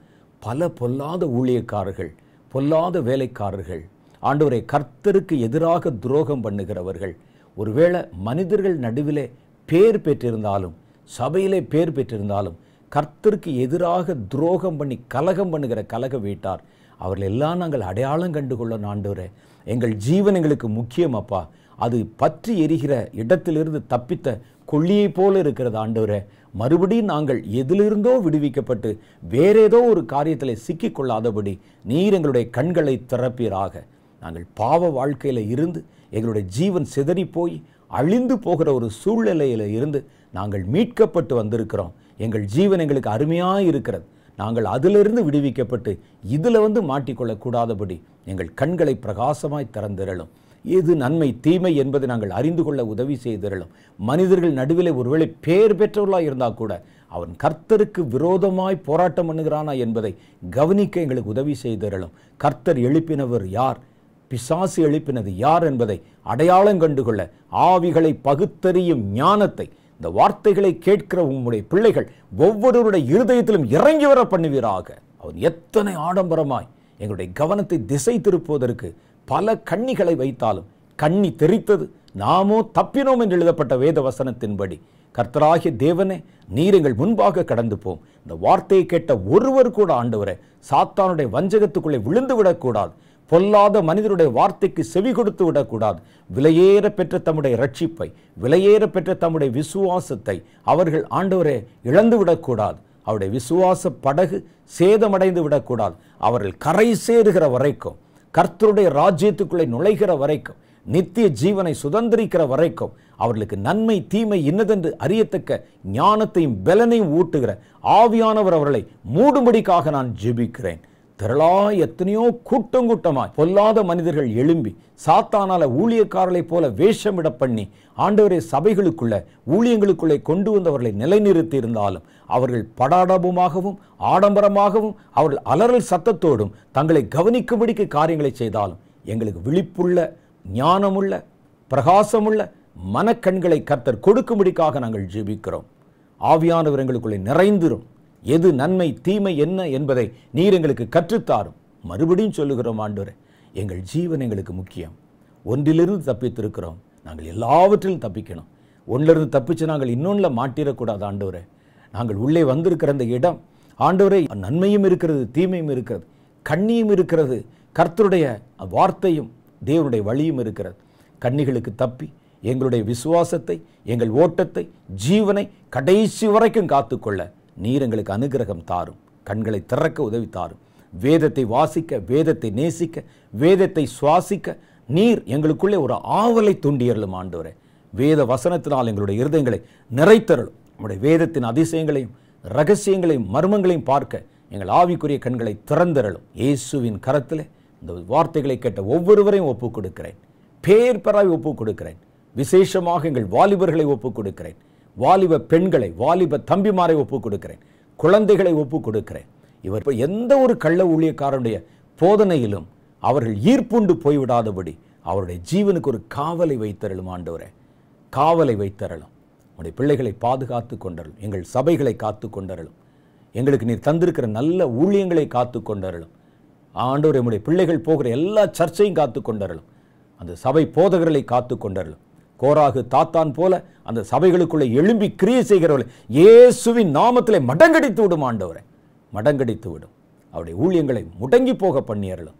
பல பொல்லாத ஊழியக்காரர்கள் பொல்லாத வேலைக்காரர்கள் ஆண்டவரை கர்த்தருக்கு எதிராக துரோகம் பண்ணுகிறவர்கள் ஒருவேளை மனிதர்கள் நடுவிலே பேர் பெற்றிருந்தாலும் சபையிலே பேர் பெற்றிருந்தாலும் கர்த்தருக்கு எதிராக துரோகம் பண்ணி கலகம் பண்ணுகிற கலக வீட்டார் அவர்கள் எல்லாம் நாங்கள் அடையாளம் கண்டுகொள்ள ஆண்டவரே எங்கள் ஜீவன் எங்களுக்கு முக்கியம் அப்பா அது பற்றி எரிகிற இடத்திலிருந்து தப்பித்த கொள்ளியைப் போல இருக்கிறது ஆண்டவரே மறுபடியும் நாங்கள் எதிலிருந்தோ விடுவிக்கப்பட்டு வேற ஏதோ ஒரு காரியத்தில் சிக்கிக்கொள்ளாதபடி நீர் எங்களுடைய கண்களை திறப்பீராக நாங்கள் பாவ வாழ்க்கையில் இருந்து எங்களுடைய ஜீவன் சிதறி போய் அழிந்து போகிற ஒரு சூழ்நிலையில் இருந்து நாங்கள் மீட்கப்பட்டு வந்திருக்கிறோம் எங்கள் ஜீவன் எங்களுக்கு அருமையாக இருக்கிறது நாங்கள் அதிலிருந்து விடுவிக்கப்பட்டு இதில் வந்து மாட்டிக்கொள்ளக்கூடாதபடி எங்கள் கண்களை பிரகாசமாய் திறந்திரலும் எது நன்மை தீமை என்பதை நாங்கள் அறிந்து கொள்ள உதவி செய்திரலும் மனிதர்கள் நடுவில் ஒருவேளை பேர் பெற்றவர்களாக இருந்தால் கூட அவன் கர்த்தருக்கு விரோதமாய் போராட்டம் பண்ணுகிறானா என்பதை கவனிக்க எங்களுக்கு உதவி செய்திரலும் கர்த்தர் எழுப்பினவர் யார் பிசாசு எழுப்பினது யார் என்பதை அடையாளம் கண்டுகொள்ள ஆவிகளை பகுத்தறியும் ஞானத்தை இந்த வார்த்தைகளை கேட்கிற உங்களுடைய பிள்ளைகள் ஒவ்வொருவருடைய இருதயத்திலும் இறங்கி வர பண்ணுவீராக அவர் எத்தனை ஆடம்பரமாய் எங்களுடைய கவனத்தை திசை திருப்புவதற்கு பல கண்ணிகளை வைத்தாலும் கண்ணி தெரித்தது நாமோ தப்பினோம் என்று எழுதப்பட்ட வேத வசனத்தின்படி கர்த்தராகிய தேவனே நீரங்கள் முன்பாக கடந்து போம் இந்த வார்த்தையை கேட்ட ஒருவர் கூட ஆண்டவரை சாத்தானுடைய வஞ்சகத்துக்குள்ளே விழுந்து விடக்கூடாது பொல்லாத மனிதருடைய வார்த்தைக்கு செவி கொடுத்து விடக்கூடாது விலையேற பெற்ற தம்முடைய ரட்சிப்பை விலையேற பெற்ற தம்முடைய விசுவாசத்தை அவர்கள் ஆண்டவரை இழந்து விடக்கூடாது அவருடைய விசுவாச படகு சேதமடைந்து விடக்கூடாது அவர்கள் கரை சேருகிற வரைக்கும் கர்த்தருடைய ராஜ்யத்துக்குள்ளே நுழைகிற வரைக்கும் நித்திய ஜீவனை சுதந்திரிக்கிற வரைக்கும் அவர்களுக்கு நன்மை தீமை இன்னதென்று அறியத்தக்க ஞானத்தையும் பலனையும் ஊட்டுகிற ஆவியானவர் அவர்களை மூடும்படிக்காக நான் ஜெபிக்கிறேன் திரளா எத்தனையோ கூட்டம் கூட்டமாய் பொல்லாத மனிதர்கள் எழும்பி சாத்தானால ஊழியக்காரர்களைப் போல வேஷமிட பண்ணி ஆண்டவரை சபைகளுக்குள்ள ஊழியங்களுக்குள்ளே கொண்டு வந்தவர்களை நிலைநிறுத்தி இருந்தாலும் அவர்கள் படாடபுமாகவும் ஆடம்பரமாகவும் அவர்கள் அலறல் சத்தத்தோடும் தங்களை கவனிக்கும்படிக்கு காரியங்களை செய்தாலும் எங்களுக்கு விழிப்புள்ள ஞானமுள்ள பிரகாசமுள்ள மனக்கண்களை கர்த்தர் கொடுக்கும்படிக்காக நாங்கள் ஜீபிக்கிறோம் ஆவியானவர் எங்களுக்குள்ளே நிறைந்திரும் எது நன்மை தீமை என்ன என்பதை நீர் எங்களுக்கு கற்றுத்தாரும் மறுபடியும் சொல்லுகிறோம் ஆண்டவர் எங்கள் ஜீவன் எங்களுக்கு முக்கியம் ஒன்றிலிருந்து தப்பித்திருக்கிறோம் நாங்கள் எல்லாவற்றிலும் தப்பிக்கணும் ஒன்றிலிருந்து தப்பிச்சு நாங்கள் இன்னொன்றில் மாட்டிடக்கூடாது ஆண்டவரே நாங்கள் உள்ளே வந்திருக்கிற அந்த இடம் ஆண்டவரை நன்மையும் இருக்கிறது தீமையும் இருக்கிறது கண்ணியும் இருக்கிறது கர்த்தருடைய வார்த்தையும் தேவனுடைய வழியும் இருக்கிறது கண்ணிகளுக்கு தப்பி எங்களுடைய விசுவாசத்தை எங்கள் ஓட்டத்தை ஜீவனை கடைசி வரைக்கும் காத்துக்கொள்ள நீர் எங்களுக்கு அனுகிரகம் தாரும் கண்களை திறக்க உதவி தாரும் வேதத்தை வாசிக்க வேதத்தை நேசிக்க வேதத்தை சுவாசிக்க நீர் எங்களுக்குள்ளே ஒரு ஆவலை தூண்டியறலும் ஆண்டவரே வேத வசனத்தினால் எங்களுடைய இருதயங்களை நிறைத்தரலும் நம்முடைய வேதத்தின் அதிசயங்களையும் ரகசியங்களையும் மர்மங்களையும் பார்க்க எங்கள் ஆவிக்குரிய கண்களை திறந்திரலும் இயேசுவின் கரத்தில் இந்த வார்த்தைகளை கேட்ட ஒவ்வொருவரையும் ஒப்புக் கொடுக்கிறேன் பேர் பெறாய் ஒப்புக் கொடுக்கிறேன் விசேஷமாக எங்கள் வாலிபர்களை ஒப்புக் கொடுக்கிறேன் வாலிப பெண்களை வாலிப தம்பிமாரை ஒப்புக் கொடுக்கிறேன் குழந்தைகளை ஒப்பு கொடுக்கிறேன் இவர் இப்போ எந்த ஒரு கள்ள ஊழியக்காரனுடைய போதனையிலும் அவர்கள் ஈர்ப்புண்டு போய்விடாதபடி அவருடைய ஜீவனுக்கு ஒரு காவலை வைத்தரலும் ஆண்டவரே காவலை வைத்தரலும் உடைய பிள்ளைகளை பாதுகாத்து கொண்டரலும் எங்கள் சபைகளை காத்து கொண்டரலும் எங்களுக்கு நீர் தந்திருக்கிற நல்ல ஊழியங்களை காத்து கொண்டரலும் ஆண்டோர் எம்முடைய பிள்ளைகள் போகிற எல்லா சர்ச்சையும் காத்து கொண்டரலும் அந்த சபை போதகர்களை காத்து கொண்டரலும் கோராகு தாத்தான் போல அந்த சபைகளுக்குள்ளே எழும்பி கிரியை செய்கிறவர்கள் இயேசுவின் நாமத்தில் மடங்கடித்து விடும் ஆண்டவரை மடங்கடித்து விடும் அவருடைய ஊழியங்களை முடங்கி போக பண்ணியர்களும்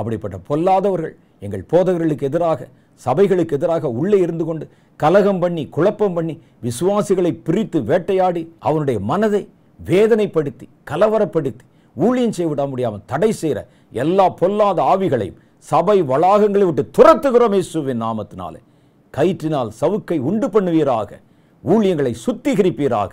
அப்படிப்பட்ட பொல்லாதவர்கள் எங்கள் போதகர்களுக்கு எதிராக சபைகளுக்கு எதிராக உள்ளே இருந்து கொண்டு கலகம் பண்ணி குழப்பம் பண்ணி விசுவாசிகளை பிரித்து வேட்டையாடி அவனுடைய மனதை வேதனைப்படுத்தி கலவரப்படுத்தி ஊழியம் செய்விட முடியாமல் தடை செய்கிற எல்லா பொல்லாத ஆவிகளையும் சபை வளாகங்களை விட்டு துரத்துகிறோம் இயேசுவின் நாமத்தினாலே கயிற்றினால் சவுக்கை உண்டு பண்ணுவீராக ஊழியங்களை சுத்திகரிப்பீராக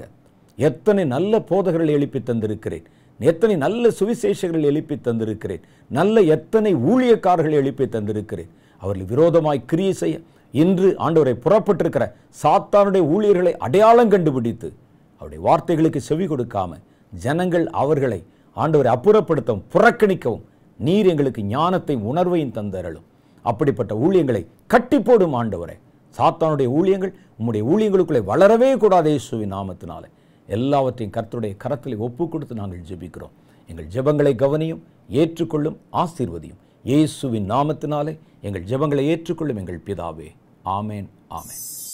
எத்தனை நல்ல போதகர்களை எழுப்பி தந்திருக்கிறேன் எத்தனை நல்ல சுவிசேஷங்கள் எழுப்பி தந்திருக்கிறேன் நல்ல எத்தனை ஊழியக்காரர்களை எழுப்பி தந்திருக்கிறேன் அவர்கள் விரோதமாய் கிரியை செய்ய இன்று ஆண்டவரை புறப்பட்டிருக்கிற சாத்தானுடைய ஊழியர்களை அடையாளம் கண்டுபிடித்து அவருடைய வார்த்தைகளுக்கு செவி கொடுக்காம ஜனங்கள் அவர்களை ஆண்டவரை அப்புறப்படுத்தவும் புறக்கணிக்கவும் நீர் எங்களுக்கு ஞானத்தை உணர்வையும் தந்தரலும் அப்படிப்பட்ட ஊழியங்களை கட்டி போடும் ஆண்டவரை சாத்தானுடைய ஊழியங்கள் உம்முடைய ஊழியங்களுக்குள்ளே வளரவே கூடாது இயேசுவின் நாமத்தினாலே எல்லாவற்றையும் கர்த்தருடைய கரத்தில் ஒப்பு கொடுத்து நாங்கள் ஜெபிக்கிறோம் எங்கள் ஜெபங்களை கவனியும் ஏற்றுக்கொள்ளும் ஆசீர்வதியும் இயேசுவின் நாமத்தினாலே எங்கள் ஜெபங்களை ஏற்றுக்கொள்ளும் எங்கள் பிதாவே ஆமேன் ஆமேன்